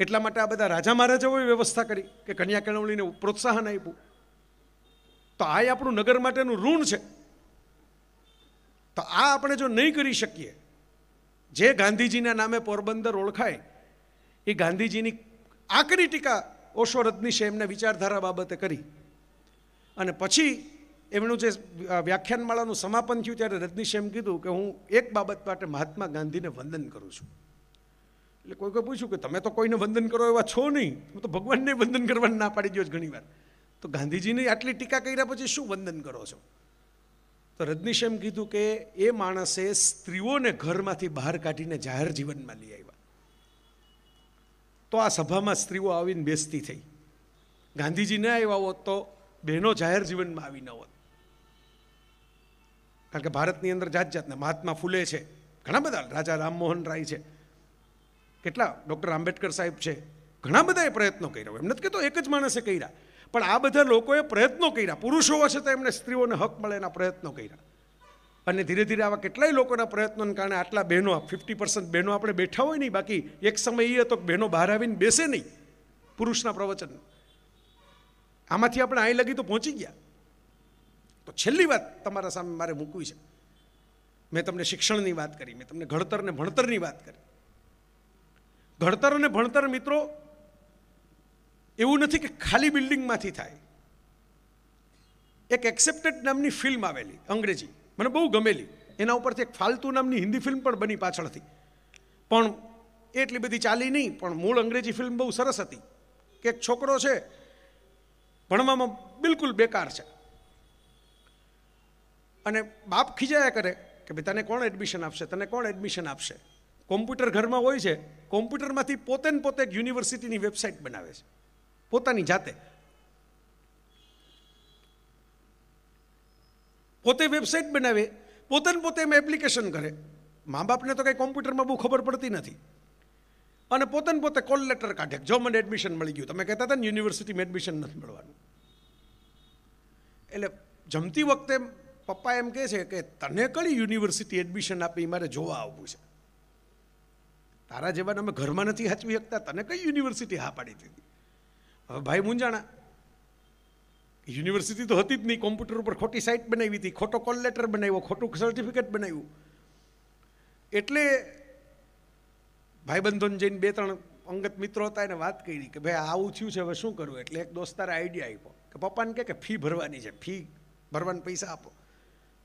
એટલા માટે આ બધા રાજા મહારાજાઓએ વ્યવસ્થા કરી કે કન્યા કેળવણીને પ્રોત્સાહન આપ્યું તો આ આપણું નગર માટેનું ઋણ છે તો આ આપણે જો નહીં કરી શકીએ જે ગાંધીજીના નામે પોરબંદર ઓળખાય એ ગાંધીજીની આકરી ટીકા ઓશો રજનીશે એમના વિચારધારા બાબતે કરી અને પછી એમનું જે વ્યાખ્યાનમાળાનું સમાપન થયું ત્યારે રજનીશે એમ કીધું કે હું એક બાબત માટે મહાત્મા ગાંધીને વંદન કરું છું એટલે કોઈ કોઈ પૂછ્યું કે તમે તો કોઈને વંદન કરો એવા છો નહીં હું તો ભગવાનને વંદન કરવાની ના પાડી દો ઘણી વાર તો ગાંધીજીની આટલી ટીકા કર્યા પછી શું વંદન કરો છો તો રજનીશ એમ કીધું કે એ માણસે સ્ત્રીઓને ઘરમાંથી બહાર કાઢીને જાહેર જીવનમાં લઈ આવ્યા તો આ સભામાં સ્ત્રીઓ આવીને બેસતી થઈ ગાંધીજી ન આવ્યા હોત તો બહેનો જાહેર જીવનમાં આવી ન હોત કારણ કે ભારતની અંદર જાત જાતના મહાત્મા ફૂલે છે ઘણા બધા રાજા રામમોહન રાય છે કેટલા ડૉક્ટર આંબેડકર સાહેબ છે ઘણા બધાએ પ્રયત્નો કર્યા એમ નથી તો એક જ માણસે કર્યા પણ આ બધા લોકોએ પ્રયત્નો કર્યા પુરુષો હોવા છતાં એમને સ્ત્રીઓને હક મળે એના પ્રયત્નો કર્યા અને ધીરે ધીરે આવા કેટલાય લોકોના પ્રયત્નોને કારણે આટલા બહેનો ફિફ્ટી પર્સન્ટ બહેનો આપણે બેઠા હોય નહીં બાકી એક સમય એ હતો કે બહેનો બહાર આવીને બેસે નહીં પુરુષના પ્રવચન આમાંથી આપણે આઈ લગી તો પહોંચી ગયા તો છેલ્લી વાત તમારા સામે મારે મૂકવી છે મેં તમને શિક્ષણની વાત કરી મેં તમને ઘડતર ને ભણતરની વાત કરી ઘડતર અને ભણતર મિત્રો એવું નથી કે ખાલી બિલ્ડિંગમાંથી થાય એક એક્સેપ્ટેડ નામની ફિલ્મ આવેલી અંગ્રેજી મને બહુ ગમેલી એના ઉપરથી એક ફાલતુ નામની હિન્દી ફિલ્મ પણ બની પાછળથી પણ એટલી બધી ચાલી નહીં પણ મૂળ અંગ્રેજી ફિલ્મ બહુ સરસ હતી કે એક છોકરો છે ભણવામાં બિલકુલ બેકાર છે અને બાપ ખીજાયા કરે કે ભાઈ તને કોણ એડમિશન આપશે તને કોણ એડમિશન આપશે કોમ્પ્યુટર ઘરમાં હોય છે કોમ્પ્યુટરમાંથી પોતે ને પોતે યુનિવર્સિટીની વેબસાઇટ બનાવે છે પોતાની જાતે પોતે વેબસાઇટ બનાવે પોતે ને પોતે એમ એપ્લિકેશન કરે મા બાપને તો કંઈ કોમ્પ્યુટરમાં બહુ ખબર પડતી નથી અને પોતે પોતે કોલ લેટર કાઢે જો મને એડમિશન મળી ગયું તમે કહેતા હતા ને યુનિવર્સિટીમાં એડમિશન નથી મળવાનું એટલે જમતી વખતે પપ્પા એમ કહે છે કે તને કઈ યુનિવર્સિટી એડમિશન આપી મારે જોવા આવવું છે તારા જેવાને અમે ઘરમાં નથી હાચવી શકતા તને કઈ યુનિવર્સિટી હા પાડી દીધી હવે ભાઈ મુંજાણા યુનિવર્સિટી તો હતી જ નહીં કોમ્પ્યુટર ઉપર ખોટી સાઇટ બનાવી હતી ખોટો કોલ લેટર બનાવ્યો ખોટું સર્ટિફિકેટ બનાવ્યું એટલે ભાઈબંધોને જઈને બે ત્રણ અંગત મિત્રો હતા એને વાત કરી કે ભાઈ આવું થયું છે હવે શું કરવું એટલે એક દોસ્તારે આઈડિયા આપ્યો કે પપ્પાને કહે કે ફી ભરવાની છે ફી ભરવાના પૈસા આપો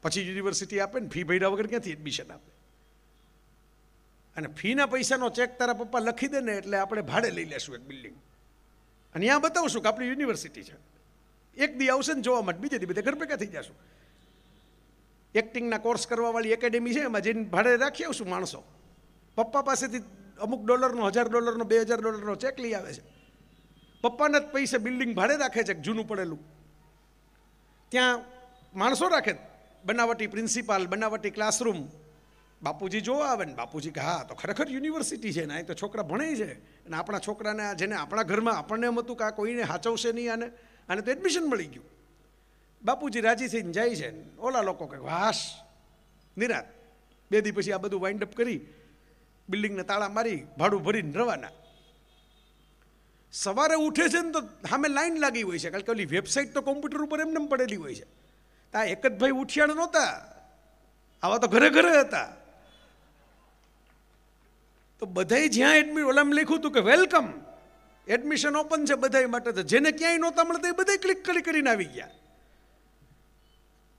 પછી યુનિવર્સિટી આપે ને ફી ભર્યા વગર ક્યાંથી એડમિશન આપે અને ફીના પૈસાનો ચેક તારા પપ્પા લખી દે ને એટલે આપણે ભાડે લઈ લેશું એક બિલ્ડિંગ અને ત્યાં બતાવશું કે આપણી યુનિવર્સિટી છે એક દી આવશે ને જોવા માટે બીજે દી બધા ઘર ભેગા થઈ જશું એક્ટિંગના કોર્સ કરવાવાળી એકેડેમી છે એમાં જઈને ભાડે રાખી આવશું માણસો પપ્પા પાસેથી અમુક ડોલરનો હજાર ડોલરનો બે હજાર ડોલરનો ચેક લઈ આવે છે પપ્પાના જ પૈસે બિલ્ડિંગ ભાડે રાખે છે જૂનું પડેલું ત્યાં માણસો રાખે બનાવટી પ્રિન્સિપાલ બનાવટી ક્લાસરૂમ બાપુજી જોવા આવે ને બાપુજી કે હા તો ખરેખર યુનિવર્સિટી છે ને અહીં તો છોકરા ભણે છે અને આપણા છોકરાને જેને આપણા ઘરમાં આપણને એમ હતું કે આ કોઈને હાચવશે નહીં આને અને તો એડમિશન મળી ગયું બાપુજી રાજી થઈને જાય છે ઓલા લોકો કે વાસ નિરાત બે દી પછી આ બધું વાઇન્ડ અપ કરી બિલ્ડિંગને તાળા મારી ભાડું ભરીને રવાના સવારે ઉઠે છે ને તો સામે લાઈન લાગી હોય છે કારણ કે ઓલી વેબસાઇટ તો કોમ્પ્યુટર ઉપર એમને પડેલી હોય છે તો એક જ ભાઈ ઉઠિયાણ નહોતા આવા તો ઘરે ઘરે હતા તો બધાય જ્યાં એડમિટ ઓલામાં લખ્યું હતું કે વેલકમ એડમિશન ઓપન છે બધાય માટે તો જેને ક્યાંય નહોતા મળતા એ બધા ક્લિક કરી કરીને આવી ગયા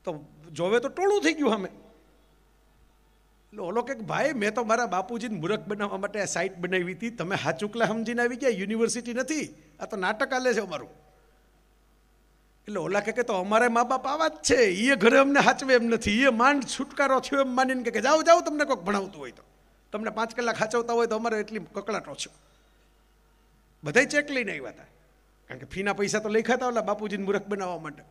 તો જોવે તો ટોળું થઈ ગયું અમે એટલે ઓલો કે ભાઈ મેં તો મારા બાપુજીને મૂર્ખ બનાવવા માટે આ સાઇટ બનાવી હતી તમે હાચુકલા સમજીને આવી ગયા યુનિવર્સિટી નથી આ તો નાટક આલે છે અમારું એટલે ઓલા કે તો અમારા મા બાપ આવા જ છે એ ઘરે અમને હાચવે એમ નથી એ માંડ છુટકારો થયો એમ માનીને કે જાઓ જાઓ તમને કોઈક ભણાવતું હોય તો તમને પાંચ કલાક હાચવતા હોય તો અમારે એટલી કકડાટ ઓછો બધા ચેક લઈને આવ્યા હતા કારણ કે ફીના પૈસા તો લખાતા ઓલા બાપુજીને મૂર્ખ બનાવવા માટે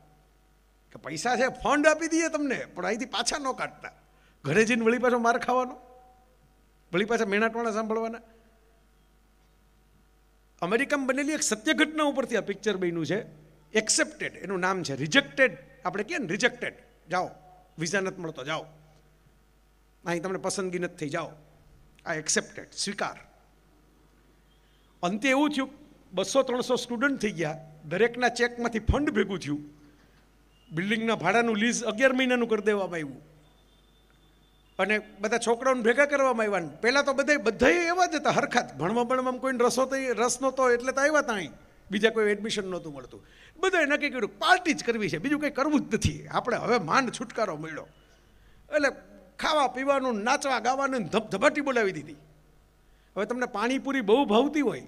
કે પૈસા છે ફંડ આપી દઈએ તમને પણ અહીંથી પાછા ન કાઢતા ઘરે જઈને વળી પાછો માર ખાવાનો વળી પાછા મેણાટોણા સાંભળવાના અમેરિકામાં બનેલી એક સત્ય ઘટના ઉપરથી આ પિક્ચર બન્યું છે એક્સેપ્ટેડ એનું નામ છે રિજેક્ટેડ આપણે કહીએ ને રિજેક્ટેડ જાઓ વિઝા નથી મળતો જાઓ અહીં તમને પસંદગી નથી થઈ જાઓ આ એક્સેપ્ટેડ સ્વીકાર અંતે એવું થયું બસો ત્રણસો સ્ટુડન્ટ થઈ ગયા દરેકના ચેકમાંથી ફંડ ભેગું થયું બિલ્ડિંગના ભાડાનું લીઝ અગિયાર મહિનાનું કરી દેવામાં આવ્યું અને બધા છોકરાઓને ભેગા કરવામાં આવ્યા પહેલાં તો બધા બધાએ એવા જ હતા હરખાત ભણવા ભણવામાં કોઈને રસો થઈ રસ નહોતો એટલે તો આવ્યા ત્યાં બીજા કોઈ એડમિશન નહોતું મળતું બધાએ નક્કી કર્યું પાર્ટી જ કરવી છે બીજું કંઈ કરવું જ નથી આપણે હવે માન છુટકારો મળ્યો એટલે ખાવા પીવાનું નાચવા ગાવાનું ધબધબાટી બોલાવી દીધી હવે તમને પાણીપુરી બહુ ભાવતી હોય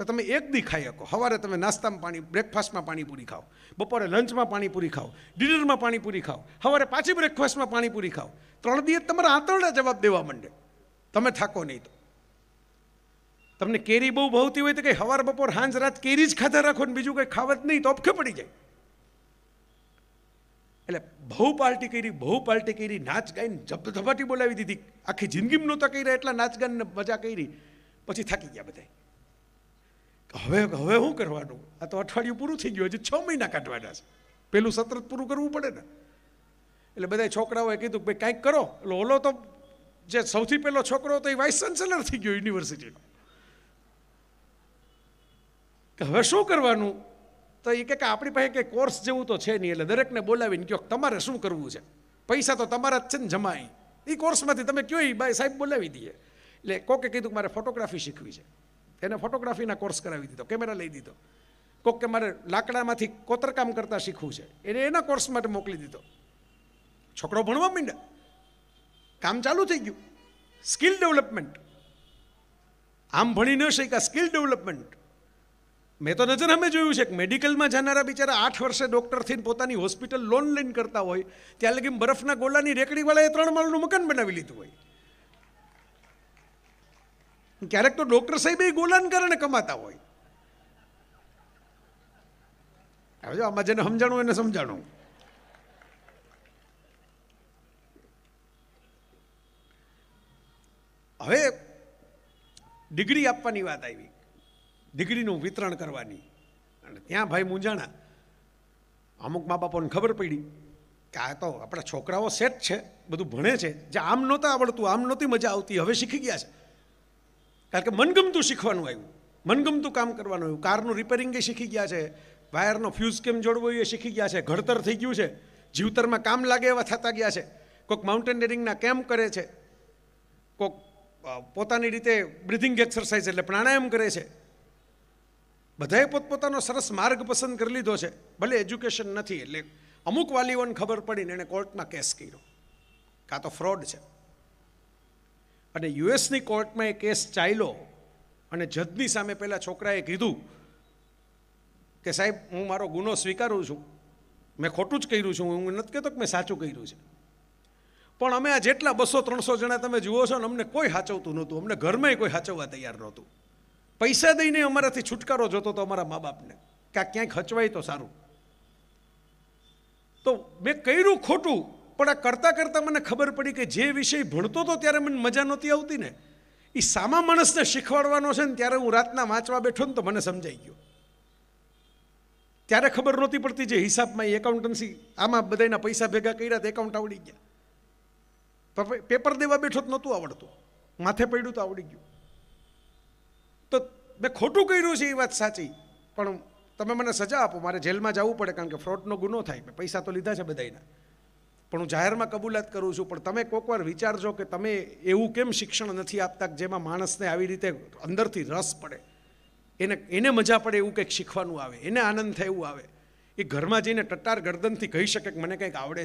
તો તમે એક દી ખાઈ શકો સવારે તમે નાસ્તામાં પાણી બ્રેકફાસ્ટમાં પાણીપુરી ખાઓ બપોરે લંચમાં પાણીપુરી ખાઓ ડિનરમાં પાણીપુરી ખાઓ સવારે પાછી બ્રેકફાસ્ટમાં પાણીપુરી ખાઓ ત્રણ દિવસ તમારા આંતરડા જવાબ દેવા માંડે તમે થાકો નહીં તો તમને કેરી બહુ ભાવતી હોય તો કંઈ સવાર બપોર સાંજ રાત કેરી જ ખાધા રાખો ને બીજું કંઈ ખાવત નહીં તો અપખે પડી જાય એટલે બહુ પાર્ટી કરી બહુ પાર્ટી કરી નાચ ગાઈને ધપાટી બોલાવી દીધી આખી જિંદગીમાં નહોતા કર્યા એટલા નાચ ગાઈને મજા કરી પછી થાકી ગયા બધા હવે હવે શું કરવાનું આ તો અઠવાડિયું પૂરું થઈ ગયું હજી છ મહિના કાઢવાના છે પેલું સત્ર પૂરું કરવું પડે ને એટલે બધા છોકરાઓએ કીધું ભાઈ કાંઈક કરો એટલે ઓલો તો જે સૌથી પહેલો છોકરો હતો એ વાઇસ ચાન્સેલર થઈ ગયો યુનિવર્સિટીનો કે હવે શું કરવાનું તો એ કહે કે આપણી પાસે કંઈ કોર્સ જેવું તો છે નહીં એટલે દરેકને બોલાવીને કહો તમારે શું કરવું છે પૈસા તો તમારા જ છે ને જમાય એ કોર્સમાંથી તમે કયો એ બાય સાહેબ બોલાવી દઈએ એટલે કોકે કીધું કે મારે ફોટોગ્રાફી શીખવી છે એને ફોટોગ્રાફીના કોર્સ કરાવી દીધો કેમેરા લઈ દીધો કોક કે મારે લાકડામાંથી કોતરકામ કરતાં શીખવું છે એને એના કોર્સ માટે મોકલી દીધો છોકરો ભણવા માંડે કામ ચાલુ થઈ ગયું સ્કિલ ડેવલપમેન્ટ આમ ભણી ન શક્યા સ્કિલ ડેવલપમેન્ટ મેં તો નજર અમે જોયું છે કે મેડિકલમાં જનારા બિચારા આઠ વર્ષે ડૉક્ટર થઈને પોતાની હોસ્પિટલ લોન લઈને કરતા હોય ત્યાં લગી બરફના ગોલાની રેકડીવાળાએ ત્રણ માળનું મકાન બનાવી લીધું હોય ક્યારેક તો ડૉક્ટર સાહેબ એ ગોલાન કારણે કમાતા હોય હવે જો આમાં જેને સમજાણું એને સમજાણું હવે ડિગ્રી આપવાની વાત આવી દીકરીનું વિતરણ કરવાની અને ત્યાં ભાઈ મૂંઝાણા અમુક મા બાપોને ખબર પડી કે આ તો આપણા છોકરાઓ સેટ છે બધું ભણે છે જે આમ નહોતા આવડતું આમ નહોતી મજા આવતી હવે શીખી ગયા છે કારણ કે મનગમતું શીખવાનું આવ્યું મનગમતું કામ કરવાનું આવ્યું કારનું રિપેરિંગ એ શીખી ગયા છે વાયરનો ફ્યુઝ કેમ જોડવો એ શીખી ગયા છે ઘડતર થઈ ગયું છે જીવતરમાં કામ લાગે એવા થતા ગયા છે કોઈક માઉન્ટેનિયરિંગના કેમ્પ કરે છે કોઈક પોતાની રીતે બ્રિથિંગ એક્સરસાઇઝ એટલે પ્રાણાયામ કરે છે બધાએ પોતપોતાનો સરસ માર્ગ પસંદ કરી લીધો છે ભલે એજ્યુકેશન નથી એટલે અમુક વાલીઓને ખબર પડીને એણે કોર્ટમાં કેસ કર્યો કાં તો ફ્રોડ છે અને યુએસની કોર્ટમાં એ કેસ ચાલ્યો અને જજની સામે પહેલાં છોકરાએ કીધું કે સાહેબ હું મારો ગુનો સ્વીકારું છું મેં ખોટું જ કર્યું છું હું નથી કહેતો કે મેં સાચું કર્યું છે પણ અમે આ જેટલા બસો ત્રણસો જણા તમે જુઓ છો ને અમને કોઈ સાચવતું નહોતું અમને ઘરમાં કોઈ સાચવવા તૈયાર નહોતું પૈસા દઈને અમારાથી છુટકારો જોતો હતો અમારા મા બાપને કે આ ક્યાંક હચવાય તો સારું તો મેં કર્યું ખોટું પણ આ કરતાં કરતાં મને ખબર પડી કે જે વિષય ભણતો હતો ત્યારે મને મજા નહોતી આવતી ને એ સામા માણસને શીખવાડવાનો છે ને ત્યારે હું રાતના વાંચવા બેઠો ને તો મને સમજાઈ ગયો ત્યારે ખબર નહોતી પડતી જે હિસાબમાં એ એકાઉન્ટન્સી આમાં બધાના પૈસા ભેગા કર્યા તો એકાઉન્ટ આવડી ગયા પેપર દેવા બેઠો તો નહોતું આવડતું માથે પડ્યું તો આવડી ગયું તો મેં ખોટું કર્યું છે એ વાત સાચી પણ તમે મને સજા આપો મારે જેલમાં જવું પડે કારણ કે ફ્રોડનો ગુનો થાય મેં પૈસા તો લીધા છે બધાયના પણ હું જાહેરમાં કબૂલાત કરું છું પણ તમે કોઈક વાર વિચારજો કે તમે એવું કેમ શિક્ષણ નથી આપતા જેમાં માણસને આવી રીતે અંદરથી રસ પડે એને એને મજા પડે એવું કંઈક શીખવાનું આવે એને આનંદ થાય એવું આવે એ ઘરમાં જઈને ટટ્ટાર ગરદનથી કહી શકે કે મને કંઈક આવડે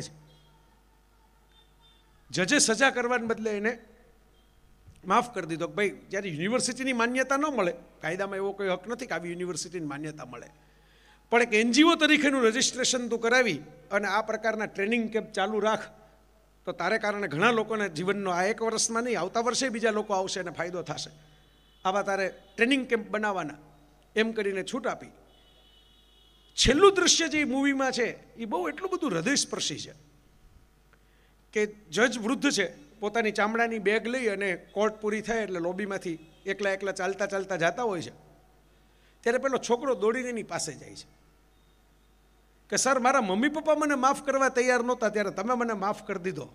છે જજે સજા કરવાને બદલે એને માફ કરી દીધો કે ભાઈ જ્યારે યુનિવર્સિટીની માન્યતા ન મળે કાયદામાં એવો કોઈ હક નથી કે આવી યુનિવર્સિટીની માન્યતા મળે પણ એક એનજીઓ તરીકેનું રજિસ્ટ્રેશન તું કરાવી અને આ પ્રકારના ટ્રેનિંગ કેમ્પ ચાલુ રાખ તો તારે કારણે ઘણા લોકોને જીવનનો આ એક વર્ષમાં નહીં આવતા વર્ષે બીજા લોકો આવશે અને ફાયદો થશે આવા તારે ટ્રેનિંગ કેમ્પ બનાવવાના એમ કરીને છૂટ આપી છેલ્લું દૃશ્ય જે મૂવીમાં છે એ બહુ એટલું બધું હૃદયસ્પર્શી છે કે જજ વૃદ્ધ છે પોતાની ચામડાની બેગ લઈ અને કોર્ટ પૂરી થાય એટલે લોબીમાંથી એકલા એકલા ચાલતા ચાલતા જતા હોય છે ત્યારે પેલો છોકરો દોડીને એની પાસે જાય છે કે સર મારા મમ્મી પપ્પા મને માફ કરવા તૈયાર નહોતા ત્યારે તમે મને માફ કરી દીધો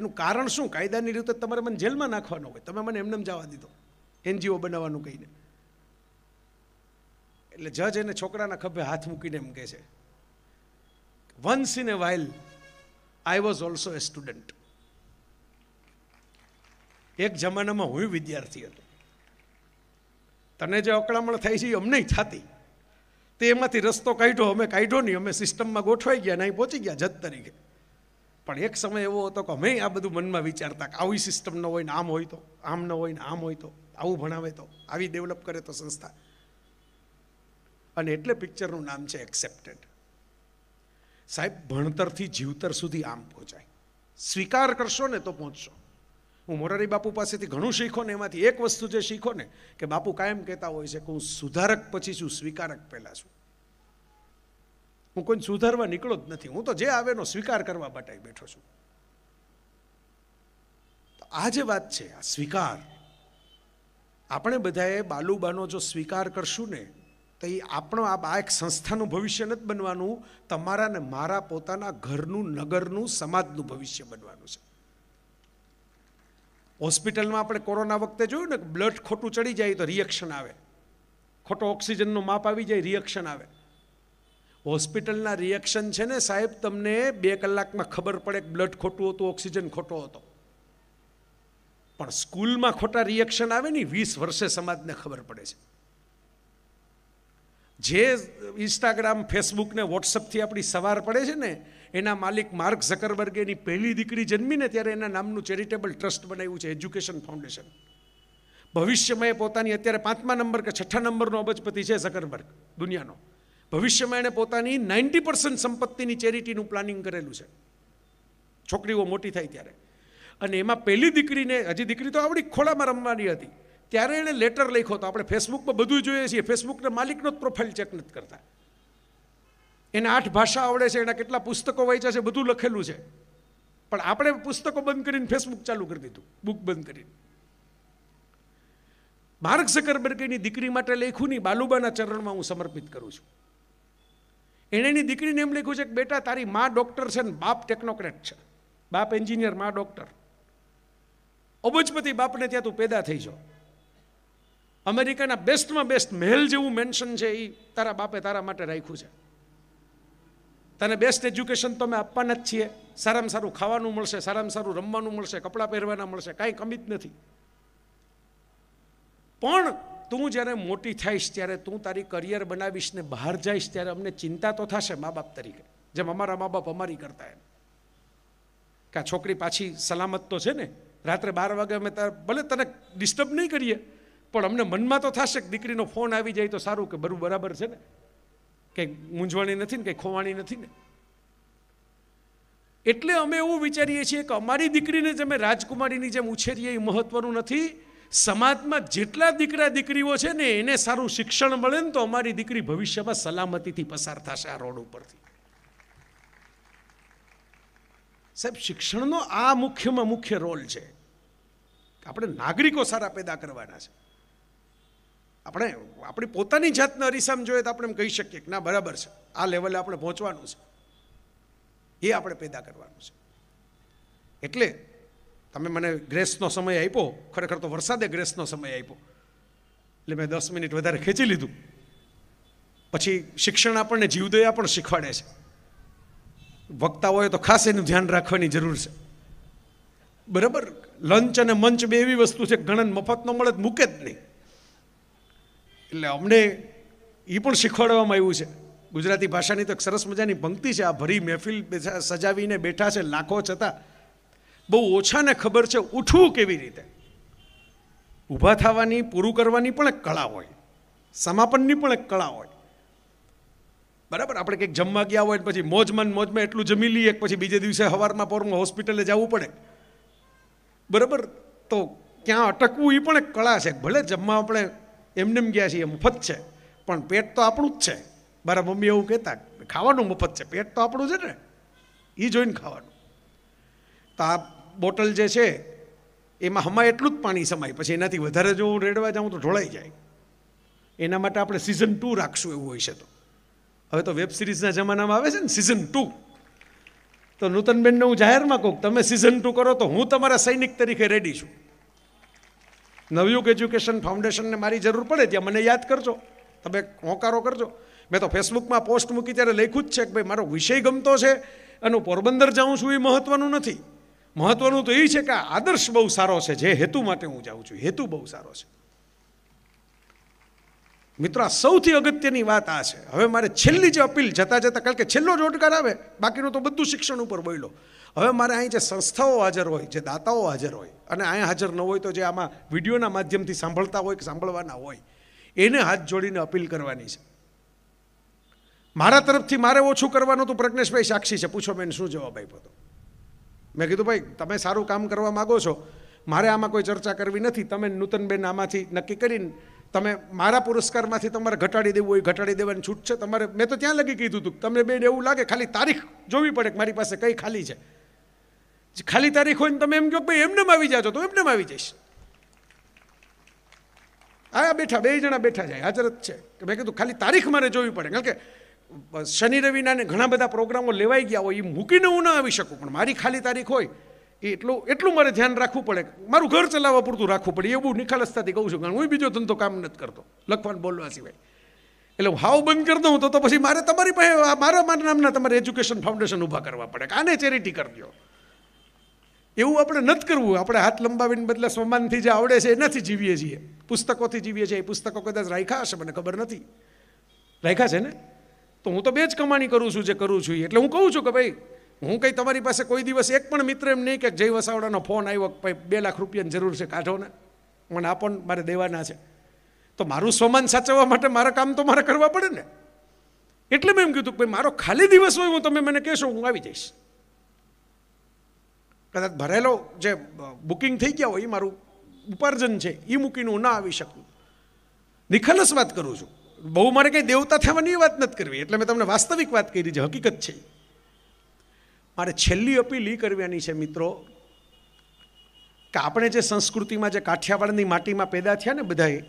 એનું કારણ શું કાયદાની રીતે તમારે મને જેલમાં નાખવાનો હોય તમે મને એમને જવા દીધો એનજીઓ બનાવવાનું કહીને એટલે જજ એને છોકરાના ખભે હાથ મૂકીને એમ કહે છે once in a while I was also a student એક જમાનામાં હું વિદ્યાર્થી હતો તને જે અકળામણ થાય છે એ અમને થતી તે એમાંથી રસ્તો કાઢ્યો અમે કાઢ્યો નહીં અમે સિસ્ટમમાં ગોઠવાઈ ગયા નહીં પહોંચી ગયા જત તરીકે પણ એક સમય એવો હતો કે અમે આ બધું મનમાં વિચારતા કે આવી સિસ્ટમ ન હોય ને આમ હોય તો આમ ન હોય ને આમ હોય તો આવું ભણાવે તો આવી ડેવલપ કરે તો સંસ્થા અને એટલે પિક્ચરનું નામ છે એક્સેપ્ટેડ સાહેબ ભણતરથી જીવતર સુધી આમ પહોંચાય સ્વીકાર કરશો ને તો પહોંચશો હું મોરારી બાપુ પાસેથી ઘણું શીખો ને એમાંથી એક વસ્તુ જે શીખો ને કે બાપુ કાયમ કહેતા હોય છે કે હું સુધારક પછી છું સ્વીકારક પહેલાં છું હું કોઈ સુધારવા નીકળો જ નથી હું તો જે આવે એનો સ્વીકાર કરવા માટે બેઠો છું આ જે વાત છે આ સ્વીકાર આપણે બધાએ બાલુબાનો જો સ્વીકાર કરશું ને તો એ આપણો આ એક સંસ્થાનું ભવિષ્ય નથી બનવાનું તમારા ને મારા પોતાના ઘરનું નગરનું સમાજનું ભવિષ્ય બનવાનું છે હોસ્પિટલમાં આપણે કોરોના વખતે જોયું ને બ્લડ ખોટું ચડી જાય તો રિએક્શન આવે ખોટો ઓક્સિજનનું માપ આવી જાય રિએક્શન આવે હોસ્પિટલના રિએક્શન છે ને સાહેબ તમને બે કલાકમાં ખબર પડે કે બ્લડ ખોટું હતું ઓક્સિજન ખોટો હતો પણ સ્કૂલમાં ખોટા રિએક્શન આવે ને વીસ વર્ષે સમાજને ખબર પડે છે જે ઇન્સ્ટાગ્રામ ફેસબુક ને વોટ્સઅપથી આપણી સવાર પડે છે ને એના માલિક માર્ક ઝકરબર્ગે એની પહેલી દીકરી જન્મીને ત્યારે એના નામનું ચેરિટેબલ ટ્રસ્ટ બનાવ્યું છે એજ્યુકેશન ફાઉન્ડેશન ભવિષ્યમાં એ પોતાની અત્યારે પાંચમા નંબર કે છઠ્ઠા નંબરનો અબજપતિ છે ઝકરબર્ગ દુનિયાનો ભવિષ્યમાં એણે પોતાની નાઇન્ટી પર્સન્ટ સંપત્તિની ચેરિટીનું પ્લાનિંગ કરેલું છે છોકરીઓ મોટી થાય ત્યારે અને એમાં પહેલી દીકરીને હજી દીકરી તો આવડી ખોળામાં રમવાની હતી ત્યારે એણે લેટર લખ્યો હતો આપણે ફેસબુકમાં બધું જોઈએ છીએ ફેસબુકના માલિકનો જ પ્રોફાઇલ ચેક નથી કરતા એને આઠ ભાષા આવડે છે એના કેટલા પુસ્તકો વાંચ્યા છે બધું લખેલું છે પણ આપણે પુસ્તકો બંધ કરીને ફેસબુક ચાલુ કરી દીધું બુક બંધ કરીને માર્ક ઝકરબર્ગની દીકરી માટે લેખું નહીં બાલુબાના ચરણમાં હું સમર્પિત કરું છું એણે એની દીકરીને એમ લખ્યું છે કે બેટા તારી મા ડૉક્ટર છે ને બાપ ટેકનોક્રેટ છે બાપ એન્જિનિયર મા ડૉક્ટર અબજપતિ બાપને ત્યાં તું પેદા થઈ જાઓ અમેરિકાના બેસ્ટમાં બેસ્ટ મહેલ જેવું મેન્શન છે એ તારા બાપે તારા માટે રાખ્યું છે તને બેસ્ટ એજ્યુકેશન તો અમે આપવાના જ છીએ સારામાં સારું ખાવાનું મળશે સારામાં સારું રમવાનું મળશે કપડાં પહેરવાના મળશે કાંઈ કમી જ નથી પણ તું જ્યારે મોટી થઈશ ત્યારે તું તારી કરિયર બનાવીશ ને બહાર જઈશ ત્યારે અમને ચિંતા તો થશે મા બાપ તરીકે જેમ અમારા મા બાપ અમારી કરતા એમ કે આ છોકરી પાછી સલામત તો છે ને રાત્રે બાર વાગે અમે ભલે તને ડિસ્ટર્બ નહીં કરીએ પણ અમને મનમાં તો થશે કે દીકરીનો ફોન આવી જાય તો સારું કે બરું બરાબર છે ને કંઈક મૂંઝવણી નથી ને કંઈક ખોવાણી નથી ને એટલે અમે એવું વિચારીએ છીએ કે અમારી દીકરીને જ અમે રાજકુમારીની જેમ ઉછેરીએ એ મહત્વનું નથી સમાજમાં જેટલા દીકરા દીકરીઓ છે ને એને સારું શિક્ષણ મળે ને તો અમારી દીકરી ભવિષ્યમાં સલામતીથી પસાર થશે આ રોડ ઉપરથી સાહેબ શિક્ષણનો આ મુખ્યમાં મુખ્ય રોલ છે આપણે નાગરિકો સારા પેદા કરવાના છે આપણે આપણી પોતાની જાતને અરીસામ જોઈએ તો આપણે એમ કહી શકીએ કે ના બરાબર છે આ લેવલે આપણે પહોંચવાનું છે એ આપણે પેદા કરવાનું છે એટલે તમે મને ગ્રેસનો સમય આપ્યો ખરેખર તો વરસાદે ગ્રેસનો સમય આપ્યો એટલે મેં દસ મિનિટ વધારે ખેંચી લીધું પછી શિક્ષણ આપણને જીવદયા પણ શીખવાડે છે વક્તા હોય તો ખાસ એનું ધ્યાન રાખવાની જરૂર છે બરાબર લંચ અને મંચ બે એવી વસ્તુ છે ગણન મફતનો મળે મૂકે જ નહીં એટલે અમને એ પણ શીખવાડવામાં આવ્યું છે ગુજરાતી ભાષાની તો સરસ મજાની પંક્તિ છે આ ભરી મહેફિલ સજાવીને બેઠા છે લાખો છતાં બહુ ઓછાને ખબર છે ઉઠવું કેવી રીતે ઊભા થવાની પૂરું કરવાની પણ એક કળા હોય સમાપનની પણ એક કળા હોય બરાબર આપણે કંઈક જમવા ગયા હોય પછી મોજમાં મોજમાં એટલું જમી લઈએ પછી બીજે દિવસે સવારમાં પોરમાં હોસ્પિટલે જવું પડે બરાબર તો ક્યાં અટકવું એ પણ એક કળા છે ભલે જમવા આપણે એમને ગયા છીએ મફત છે પણ પેટ તો આપણું જ છે મારા મમ્મી એવું કહેતા ખાવાનું મફત છે પેટ તો આપણું છે ને એ જોઈને ખાવાનું તો આ બોટલ જે છે એમાં હમાય એટલું જ પાણી સમાય પછી એનાથી વધારે જો હું રેડવા જાઉં તો ઢોળાઈ જાય એના માટે આપણે સિઝન ટુ રાખશું એવું હોય છે તો હવે તો વેબ સિરીઝના જમાનામાં આવે છે ને સિઝન ટુ તો નૂતનબેનને હું જાહેરમાં કહું તમે સિઝન ટુ કરો તો હું તમારા સૈનિક તરીકે રેડી છું નવયુગ એજ્યુકેશન ફાઉન્ડેશનને મારી જરૂર પડે ત્યાં મને યાદ કરજો તમે હોંકારો કરજો મેં તો ફેસબુકમાં પોસ્ટ મૂકી ત્યારે લખ્યું જ છે કે ભાઈ મારો વિષય ગમતો છે અને પોરબંદર જાઉં છું એ મહત્ત્વનું નથી મહત્ત્વનું તો એ છે કે આદર્શ બહુ સારો છે જે હેતુ માટે હું જાઉં છું હેતુ બહુ સારો છે મિત્રો આ સૌથી અગત્યની વાત આ છે હવે મારે છેલ્લી જે અપીલ જતાં જતા કારણ કે છેલ્લો જ ઓટકાર આવે બાકીનું તો બધું શિક્ષણ ઉપર બોલ્યો હવે મારે અહીં જે સંસ્થાઓ હાજર હોય જે દાતાઓ હાજર હોય અને અહીંયા હાજર ન હોય તો જે આમાં વિડીયોના માધ્યમથી સાંભળતા હોય કે સાંભળવાના હોય એને હાથ જોડીને અપીલ કરવાની છે મારા તરફથી મારે ઓછું કરવાનું તો પ્રજ્ઞેશભાઈ સાક્ષી છે પૂછો મેં શું જવાબ આપ્યો હતો મેં કીધું ભાઈ તમે સારું કામ કરવા માગો છો મારે આમાં કોઈ ચર્ચા કરવી નથી તમે નૂતનબેન આમાંથી નક્કી કરીને તમે મારા પુરસ્કારમાંથી તમારે ઘટાડી દેવું હોય ઘટાડી દેવાની છૂટ છે તમારે મેં તો ત્યાં લગી કીધું હતું તમને બેન એવું લાગે ખાલી તારીખ જોવી પડે કે મારી પાસે કઈ ખાલી છે ખાલી તારીખ હોય ને તમે એમ કહો ભાઈ એમને આવી જાજો તો એમને આવી જઈશ આ બેઠા બે જણા બેઠા જાય હાજરત છે કે મેં કીધું ખાલી તારીખ મારે જોવી પડે કારણ કે શનિ રવિના ને ઘણા બધા પ્રોગ્રામો લેવાઈ ગયા હોય એ મૂકીને હું ના આવી શકું પણ મારી ખાલી તારીખ હોય એ એટલું એટલું મારે ધ્યાન રાખવું પડે મારું ઘર ચલાવવા પૂરતું રાખવું પડે એવું નિખાલસતાથી કહું છું કારણ હું બીજો ધંધો કામ નથી કરતો લખવાનું બોલવા સિવાય એટલે હું હાવ બંધ કરી દઉં તો પછી મારે તમારી પાસે મારા મારા નામના તમારે એજ્યુકેશન ફાઉન્ડેશન ઊભા કરવા પડે આને ચેરિટી કરી દો એવું આપણે નથી કરવું આપણે હાથ લંબાવીને બદલે સ્વમાનથી જે આવડે છે એનાથી જીવીએ છીએ પુસ્તકોથી જીવીએ છીએ એ પુસ્તકો કદાચ રાખ્યા હશે મને ખબર નથી રાખ્યા છે ને તો હું તો બે જ કમાણી કરું છું જે કરું છું એટલે હું કહું છું કે ભાઈ હું કંઈ તમારી પાસે કોઈ દિવસ એક પણ મિત્ર એમ નહીં કે જય વસાવડાનો ફોન આવ્યો ભાઈ બે લાખ રૂપિયાની જરૂર છે કાઢો ને મને આ ને મારે દેવાના છે તો મારું સ્વમાન સાચવવા માટે મારા કામ તો મારે કરવા પડે ને એટલે મેં એમ કીધું કે ભાઈ મારો ખાલી દિવસ હોય હું તમે મને કહેશો હું આવી જઈશ કદાચ ભરેલો જે બુકિંગ થઈ ગયા હોય એ મારું ઉપાર્જન છે એ મૂકીને હું ના આવી શકું નિખલસ વાત કરું છું બહુ મારે કંઈ દેવતા થવાની વાત નથી કરવી એટલે મેં તમને વાસ્તવિક વાત કરી છે હકીકત છે મારે છેલ્લી અપીલ એ કરવાની છે મિત્રો કે આપણે જે સંસ્કૃતિમાં જે કાઠિયાવાડની માટીમાં પેદા થયા ને બધાએ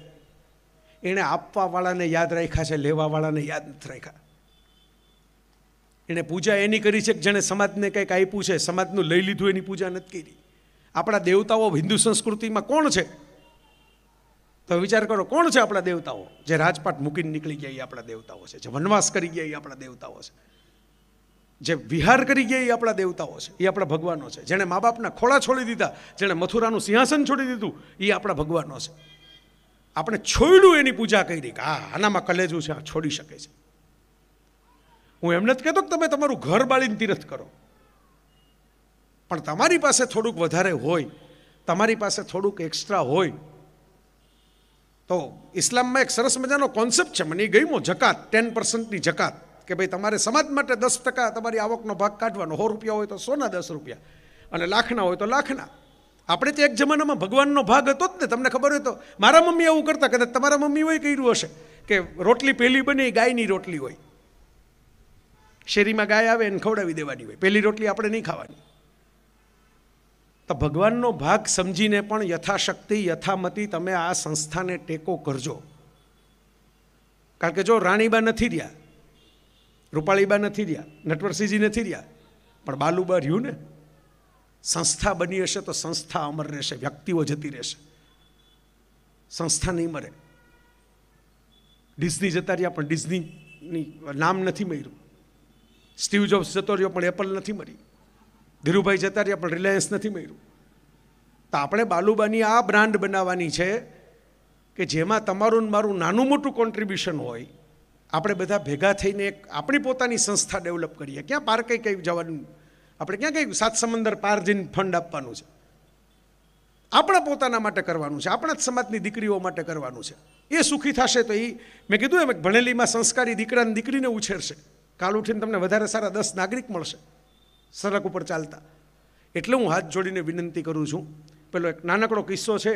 એણે આપવાવાળાને યાદ રાખ્યા છે લેવાવાળાને યાદ નથી રાખ્યા એણે પૂજા એની કરી છે કે જેણે સમાજને કંઈક આપ્યું છે સમાજનું લઈ લીધું એની પૂજા નથી કરી આપણા દેવતાઓ હિન્દુ સંસ્કૃતિમાં કોણ છે તો વિચાર કરો કોણ છે આપણા દેવતાઓ જે રાજપાટ મૂકીને નીકળી ગયા એ આપણા દેવતાઓ છે જે વનવાસ કરી ગયા એ આપણા દેવતાઓ છે જે વિહાર કરી ગયા એ આપણા દેવતાઓ છે એ આપણા ભગવાનો છે જેણે મા બાપના ખોળા છોડી દીધા જેણે મથુરાનું સિંહાસન છોડી દીધું એ આપણા ભગવાનો છે આપણે છોડ્યું એની પૂજા કરી કે હા આનામાં કલેજું છે આ છોડી શકે છે હું એમ નથી કહેતો કે તમે તમારું ઘર બાળીને તીરથ કરો પણ તમારી પાસે થોડુંક વધારે હોય તમારી પાસે થોડુંક એક્સ્ટ્રા હોય તો ઇસ્લામમાં એક સરસ મજાનો કોન્સેપ્ટ છે મને ગઈમો જકાત ટેન પર્સન્ટની જકાત કે ભાઈ તમારે સમાજ માટે દસ ટકા તમારી આવકનો ભાગ કાઢવાનો સો રૂપિયા હોય તો સોના દસ રૂપિયા અને લાખના હોય તો લાખના આપણે તો એક જમાનામાં ભગવાનનો ભાગ હતો જ ને તમને ખબર હોય તો મારા મમ્મી એવું કરતા કદાચ તમારા મમ્મી હોય કર્યું હશે કે રોટલી પહેલી બની ગાયની રોટલી હોય શેરીમાં ગાય આવે એને ખવડાવી દેવાની હોય પહેલી રોટલી આપણે નહીં ખાવાની તો ભગવાનનો ભાગ સમજીને પણ યથાશક્તિ યથામતી તમે આ સંસ્થાને ટેકો કરજો કારણ કે જો રાણીબા નથી રહ્યા રૂપાળીબા નથી રહ્યા નટવરસિંહજી નથી રહ્યા પણ બાલુબા રહ્યું ને સંસ્થા બની હશે તો સંસ્થા અમર રહેશે વ્યક્તિઓ જતી રહેશે સંસ્થા નહીં મરે ડિઝની જતા રહ્યા પણ ડિઝનીની નામ નથી મળ્યું સ્ટીવ જોબ્સ જતો રહ્યો પણ એપલ નથી મળી ધીરુભાઈ જતા રહ્યા પણ રિલાયન્સ નથી મળ્યું તો આપણે બાલુબાની આ બ્રાન્ડ બનાવવાની છે કે જેમાં તમારું મારું નાનું મોટું કોન્ટ્રીબ્યુશન હોય આપણે બધા ભેગા થઈને એક આપણી પોતાની સંસ્થા ડેવલપ કરીએ ક્યાં પાર કંઈ કંઈ જવાનું આપણે ક્યાં કંઈ સાત સમંદર પાર જઈને ફંડ આપવાનું છે આપણા પોતાના માટે કરવાનું છે આપણા જ સમાજની દીકરીઓ માટે કરવાનું છે એ સુખી થશે તો એ મેં કીધું એમ ભણેલીમાં સંસ્કારી દીકરાને દીકરીને ઉછેરશે કાલ ઉઠીને તમને વધારે સારા દસ નાગરિક મળશે સડક ઉપર ચાલતા એટલે હું હાથ જોડીને વિનંતી કરું છું પેલો એક નાનકડો કિસ્સો છે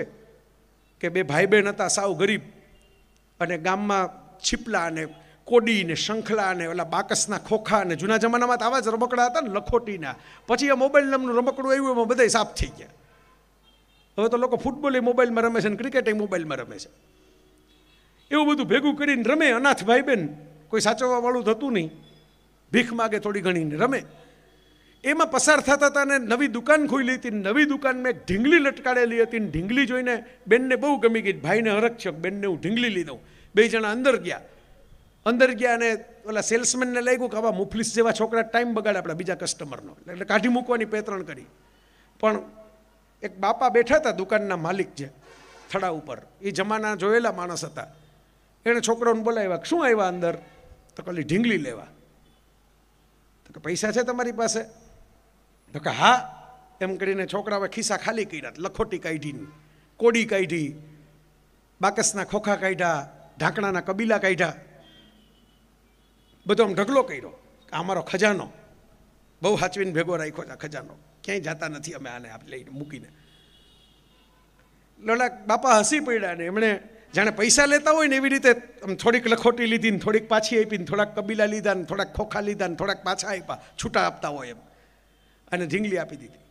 કે બે ભાઈ બહેન હતા સાવ ગરીબ અને ગામમાં છીપલા અને કોડી ને શંખલા અને ઓલા બાકસના ખોખા અને જૂના જમાનામાં તો આવા જ રમકડા હતા ને લખોટીના પછી એ મોબાઈલ નામનું રમકડું આવ્યું એમાં બધા સાફ થઈ ગયા હવે તો લોકો ફૂટબોલ એ મોબાઈલમાં રમે છે અને ક્રિકેટ એ મોબાઈલમાં રમે છે એવું બધું ભેગું કરીને રમે અનાથ ભાઈ બહેન કોઈ સાચવવાવાળું થતું નહીં ભીખ માગે થોડી ઘણી રમે એમાં પસાર થતા હતા ને નવી દુકાન ખોલી હતી નવી દુકાન મેં ઢીંગલી લટકાડેલી હતી ને ઢીંગલી જોઈને બેનને બહુ ગમી ગઈ ભાઈને હરક્ષક બેનને હું ઢીંગલી દઉં બે જણા અંદર ગયા અંદર ગયા અને ઓલા સેલ્સમેનને લાગ્યું કે આવા મુફલીસ જેવા છોકરા ટાઈમ બગાડે આપણા બીજા કસ્ટમરનો એટલે કાઢી મૂકવાની પેતરણ કરી પણ એક બાપા બેઠા હતા દુકાનના માલિક જે થડા ઉપર એ જમાના જોયેલા માણસ હતા એણે છોકરાઓને બોલાવ્યા શું આવ્યા અંદર તો ખાલી ઢીંગલી લેવા તો પૈસા છે તમારી પાસે તો કે હા એમ કરીને છોકરાઓએ ખિસ્સા ખાલી કર્યા લખોટી કાઢી કોડી કાઢી બાકસના ખોખા કાઢ્યા ઢાંકણાના કબીલા કાઢ્યા બધો આમ ઢગલો કર્યો આ અમારો ખજાનો બહુ હાચવીને ભેગો રાખ્યો છે ખજાનો ક્યાંય જતા નથી અમે આને આપ લઈને મૂકીને લડાક બાપા હસી પડ્યા ને એમણે જાણે પૈસા લેતા હોય ને એવી રીતે આમ થોડીક લખોટી લીધી ને થોડીક પાછી આપી ને થોડાક કબીલા લીધા ને થોડાક ખોખા લીધા ને થોડાક પાછા આપ્યા છૂટા આપતા હોય એમ અને ઢીંગલી આપી દીધી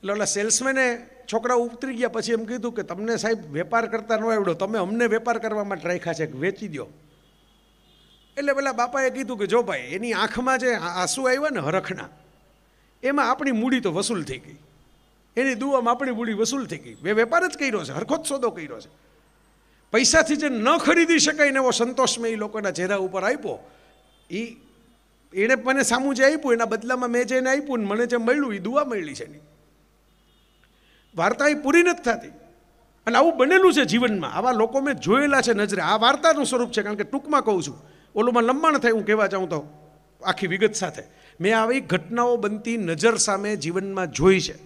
એટલે ઓલા સેલ્સમેને છોકરા ઉતરી ગયા પછી એમ કીધું કે તમને સાહેબ વેપાર કરતા ન આવડો તમે અમને વેપાર કરવામાં માટે રાખ્યા છે વેચી દો એટલે પેલા બાપાએ કીધું કે જો ભાઈ એની આંખમાં જે આંસુ આવ્યા ને હરખના એમાં આપણી મૂડી તો વસૂલ થઈ ગઈ એની દુઆમાં આપણી મૂડી વસૂલ થઈ ગઈ મેં વેપાર જ કર્યો છે હરખો સોદો કર્યો છે પૈસાથી જે ન ખરીદી શકાય ને એવો સંતોષ મેં એ લોકોના ચહેરા ઉપર આપ્યો એ એણે મને સામું જે આપ્યું એના બદલામાં મેં જેને આપ્યું ને મને જે મળ્યું એ દુઆ મળી છે એની વાર્તા એ પૂરી નથી થતી અને આવું બનેલું છે જીવનમાં આવા લોકો મેં જોયેલા છે નજરે આ વાર્તાનું સ્વરૂપ છે કારણ કે ટૂંકમાં કહું છું ઓલુંમાં લંબાણ થાય હું કહેવા જાઉં તો આખી વિગત સાથે મેં આવી ઘટનાઓ બનતી નજર સામે જીવનમાં જોઈ છે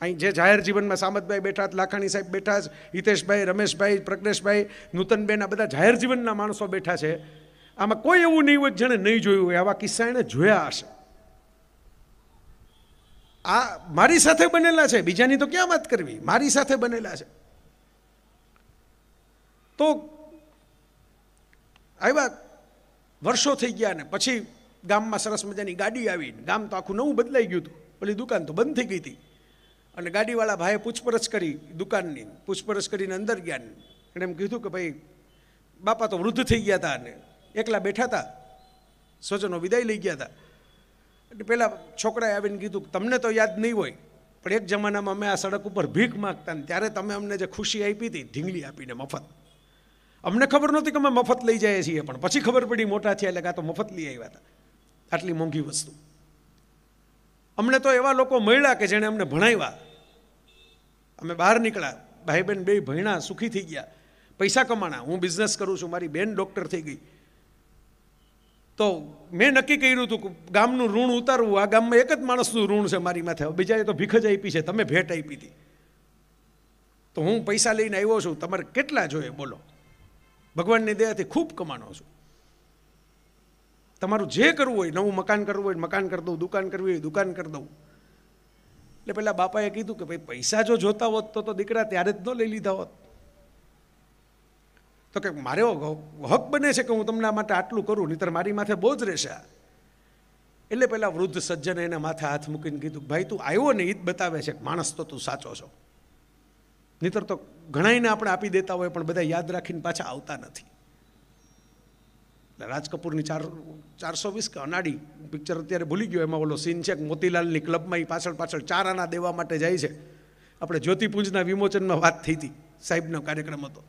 અહીં જે જાહેર જીવનમાં સામતભાઈ બેઠા લાખાણી સાહેબ બેઠા હિતેશભાઈ રમેશભાઈ પ્રજ્ઞેશભાઈ નૂતનબેન આ બધા જાહેર જીવનના માણસો બેઠા છે આમાં કોઈ એવું નહીં હોય જેણે નહીં જોયું હોય આવા કિસ્સા એણે જોયા હશે આ મારી સાથે બનેલા છે બીજાની તો ક્યાં વાત કરવી મારી સાથે બનેલા છે તો આવ્યા વર્ષો થઈ ગયા ને પછી ગામમાં સરસ મજાની ગાડી આવી ગામ તો આખું નવું બદલાઈ ગયું હતું પેલી દુકાન તો બંધ થઈ ગઈ હતી અને ગાડીવાળા ભાઈએ પૂછપરછ કરી દુકાનની પૂછપરછ કરીને અંદર ગયા એણે એમ કીધું કે ભાઈ બાપા તો વૃદ્ધ થઈ ગયા હતા અને એકલા બેઠા હતા સ્વજનો વિદાય લઈ ગયા હતા એટલે પહેલાં છોકરાએ આવીને કીધું તમને તો યાદ નહીં હોય પણ એક જમાનામાં અમે આ સડક ઉપર ભીખ માગતા ને ત્યારે તમે અમને જે ખુશી આપી હતી ઢીંગલી આપીને મફત અમને ખબર નહોતી કે અમે મફત લઈ જઈએ છીએ પણ પછી ખબર પડી મોટા થયા એટલે કાં તો મફત લઈ આવ્યા હતા આટલી મોંઘી વસ્તુ અમને તો એવા લોકો મળ્યા કે જેણે અમને ભણાવ્યા અમે બહાર નીકળ્યા ભાઈ બહેન બે ભણ્યા સુખી થઈ ગયા પૈસા કમાણા હું બિઝનેસ કરું છું મારી બેન ડૉક્ટર થઈ ગઈ તો મેં નક્કી કર્યું હતું ગામનું ઋણ ઉતારવું આ ગામમાં એક જ માણસનું ઋણ છે મારી માથે બીજાએ તો ભીખ જ આપી છે તમે ભેટ આપી હતી તો હું પૈસા લઈને આવ્યો છું તમારે કેટલા જોઈએ બોલો ભગવાનની દયાથી ખૂબ કમાણો છું તમારું જે કરવું હોય નવું મકાન કરવું હોય મકાન કરી દઉં દુકાન કરવી હોય દુકાન કરી દઉં એટલે પહેલાં બાપાએ કીધું કે ભાઈ પૈસા જો જોતા હોત તો તો દીકરા ત્યારે જ ન લઈ લીધા હોત તો કે મારે હક બને છે કે હું તમને માટે આટલું કરું નહીતર મારી માથે બોજ રહેશે એટલે પેલા વૃદ્ધ સજ્જને એના માથે હાથ મૂકીને કીધું ભાઈ તું આવ્યો ને એ જ બતાવે છે કે માણસ તો તું સાચો છો નહીતર તો ઘણાઈને આપણે આપી દેતા હોય પણ બધા યાદ રાખીને પાછા આવતા નથી એટલે રાજ કપૂરની ચાર ચારસો વીસ કે અનાડી પિક્ચર અત્યારે ભૂલી ગયો એમાં ઓલો સીન છે કે મોતીલાલની ક્લબમાં એ પાછળ પાછળ ચારાના દેવા માટે જાય છે આપણે જ્યોતિપુંજના વિમોચનમાં વાત થઈ હતી સાહેબનો કાર્યક્રમ હતો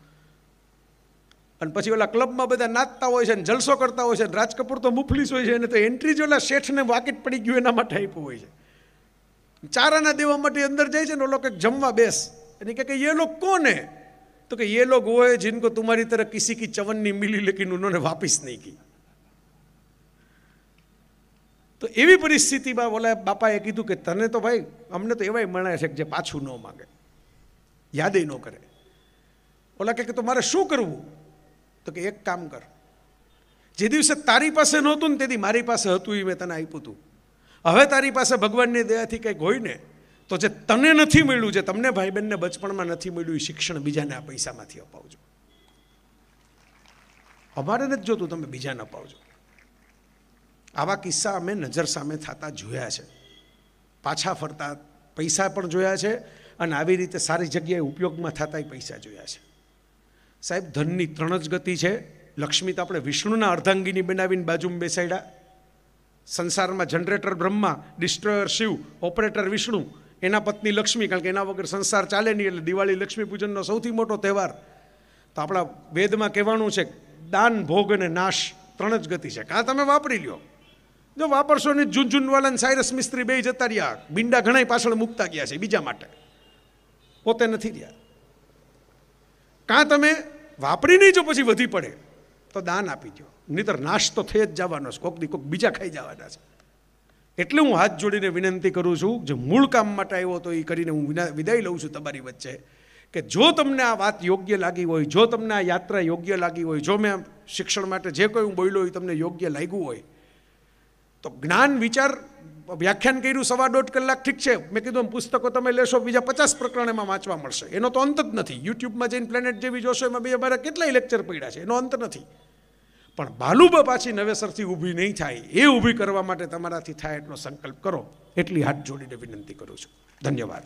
અને પછી ઓલા ક્લબમાં બધા નાચતા હોય છે ને જલસો કરતા હોય છે ને રાજ કપૂર તો મુફલીસ હોય છે અને તો એન્ટ્રી જ ઓલા શેઠને વાકેટ પડી ગયું એના માટે આપ્યું હોય છે ચારાના દેવા માટે અંદર જાય છે ને ઓલો કંઈક જમવા બેસ અને કે એ લોકો કોને તો કે એ લોકો હોય है जिनको तुम्हारी तरह किसी की चवन नहीं मिली लेकिन उन्होंने वापस नहीं તો એવી પરિસ્થિતિમાં બોલા બાપાએ કીધું કે તને તો ભાઈ અમને તો એવાય મણાય છે કે જે પાછું ન માગે યાદે ન કરે ઓલા કે તો મારે શું કરવું તો કે એક કામ કર જે દિવસે તારી પાસે નહોતું ને તેથી મારી પાસે હતું એ મેં તને આપ્યું હતું હવે તારી પાસે ભગવાનની દયાથી કંઈક હોય ને તો જે તને નથી મળ્યું જે તમને ભાઈ બહેનને બચપણમાં નથી મળ્યું એ શિક્ષણ બીજાને આ પૈસામાંથી અપાવજો અમારે નથી જોતું તમે બીજાને અપાવજો આવા કિસ્સા અમે નજર સામે થતા જોયા છે પાછા ફરતા પૈસા પણ જોયા છે અને આવી રીતે સારી જગ્યાએ ઉપયોગમાં થતા એ પૈસા જોયા છે સાહેબ ધનની ત્રણ જ ગતિ છે લક્ષ્મી તો આપણે વિષ્ણુના અર્ધાંગીની બનાવીને બાજુમાં બેસાડ્યા સંસારમાં generator Brahma destroyer Shiva operator Vishnu એના પત્ની લક્ષ્મી કારણ કે એના વગર સંસાર ચાલે નહીં એટલે દિવાળી લક્ષ્મી પૂજનનો સૌથી મોટો તહેવાર તો આપણા વેદમાં કહેવાનું છે દાન ભોગ અને નાશ ત્રણ જ ગતિ છે કાં તમે વાપરી લ્યો જો વાપરશો ને જુનજુનવાલા અને સાયરસ મિસ્ત્રી બે જતા રહ્યા બિંડા ઘણા પાછળ મૂકતા ગયા છે બીજા માટે પોતે નથી રહ્યા કાં તમે વાપરી નહીં જો પછી વધી પડે તો દાન આપી દો નહીતર નાશ તો થઈ જ જવાનો છે કોક દી કોક બીજા ખાઈ જવાના છે એટલે હું હાથ જોડીને વિનંતી કરું છું જે મૂળ કામ માટે આવ્યો હતો એ કરીને હું વિદાય લઉં છું તમારી વચ્ચે કે જો તમને આ વાત યોગ્ય લાગી હોય જો તમને આ યાત્રા યોગ્ય લાગી હોય જો મેં શિક્ષણ માટે જે કંઈ હું બોલ્યો હોય તમને યોગ્ય લાગ્યું હોય તો જ્ઞાન વિચાર વ્યાખ્યાન કર્યું સવા દોઢ કલાક ઠીક છે મેં કીધું પુસ્તકો તમે લેશો બીજા પચાસ પ્રકરણ એમાં વાંચવા મળશે એનો તો અંત જ નથી યુટ્યુબમાં જઈને પ્લેનેટ જેવી જોશો એમાં બીજા મારા કેટલાય લેક્ચર પડ્યા છે એનો અંત નથી પણ બાલુબા પાછી નવેસરથી ઊભી નહીં થાય એ ઊભી કરવા માટે તમારાથી થાય એટલો સંકલ્પ કરો એટલી હાથ જોડીને વિનંતી કરું છું ધન્યવાદ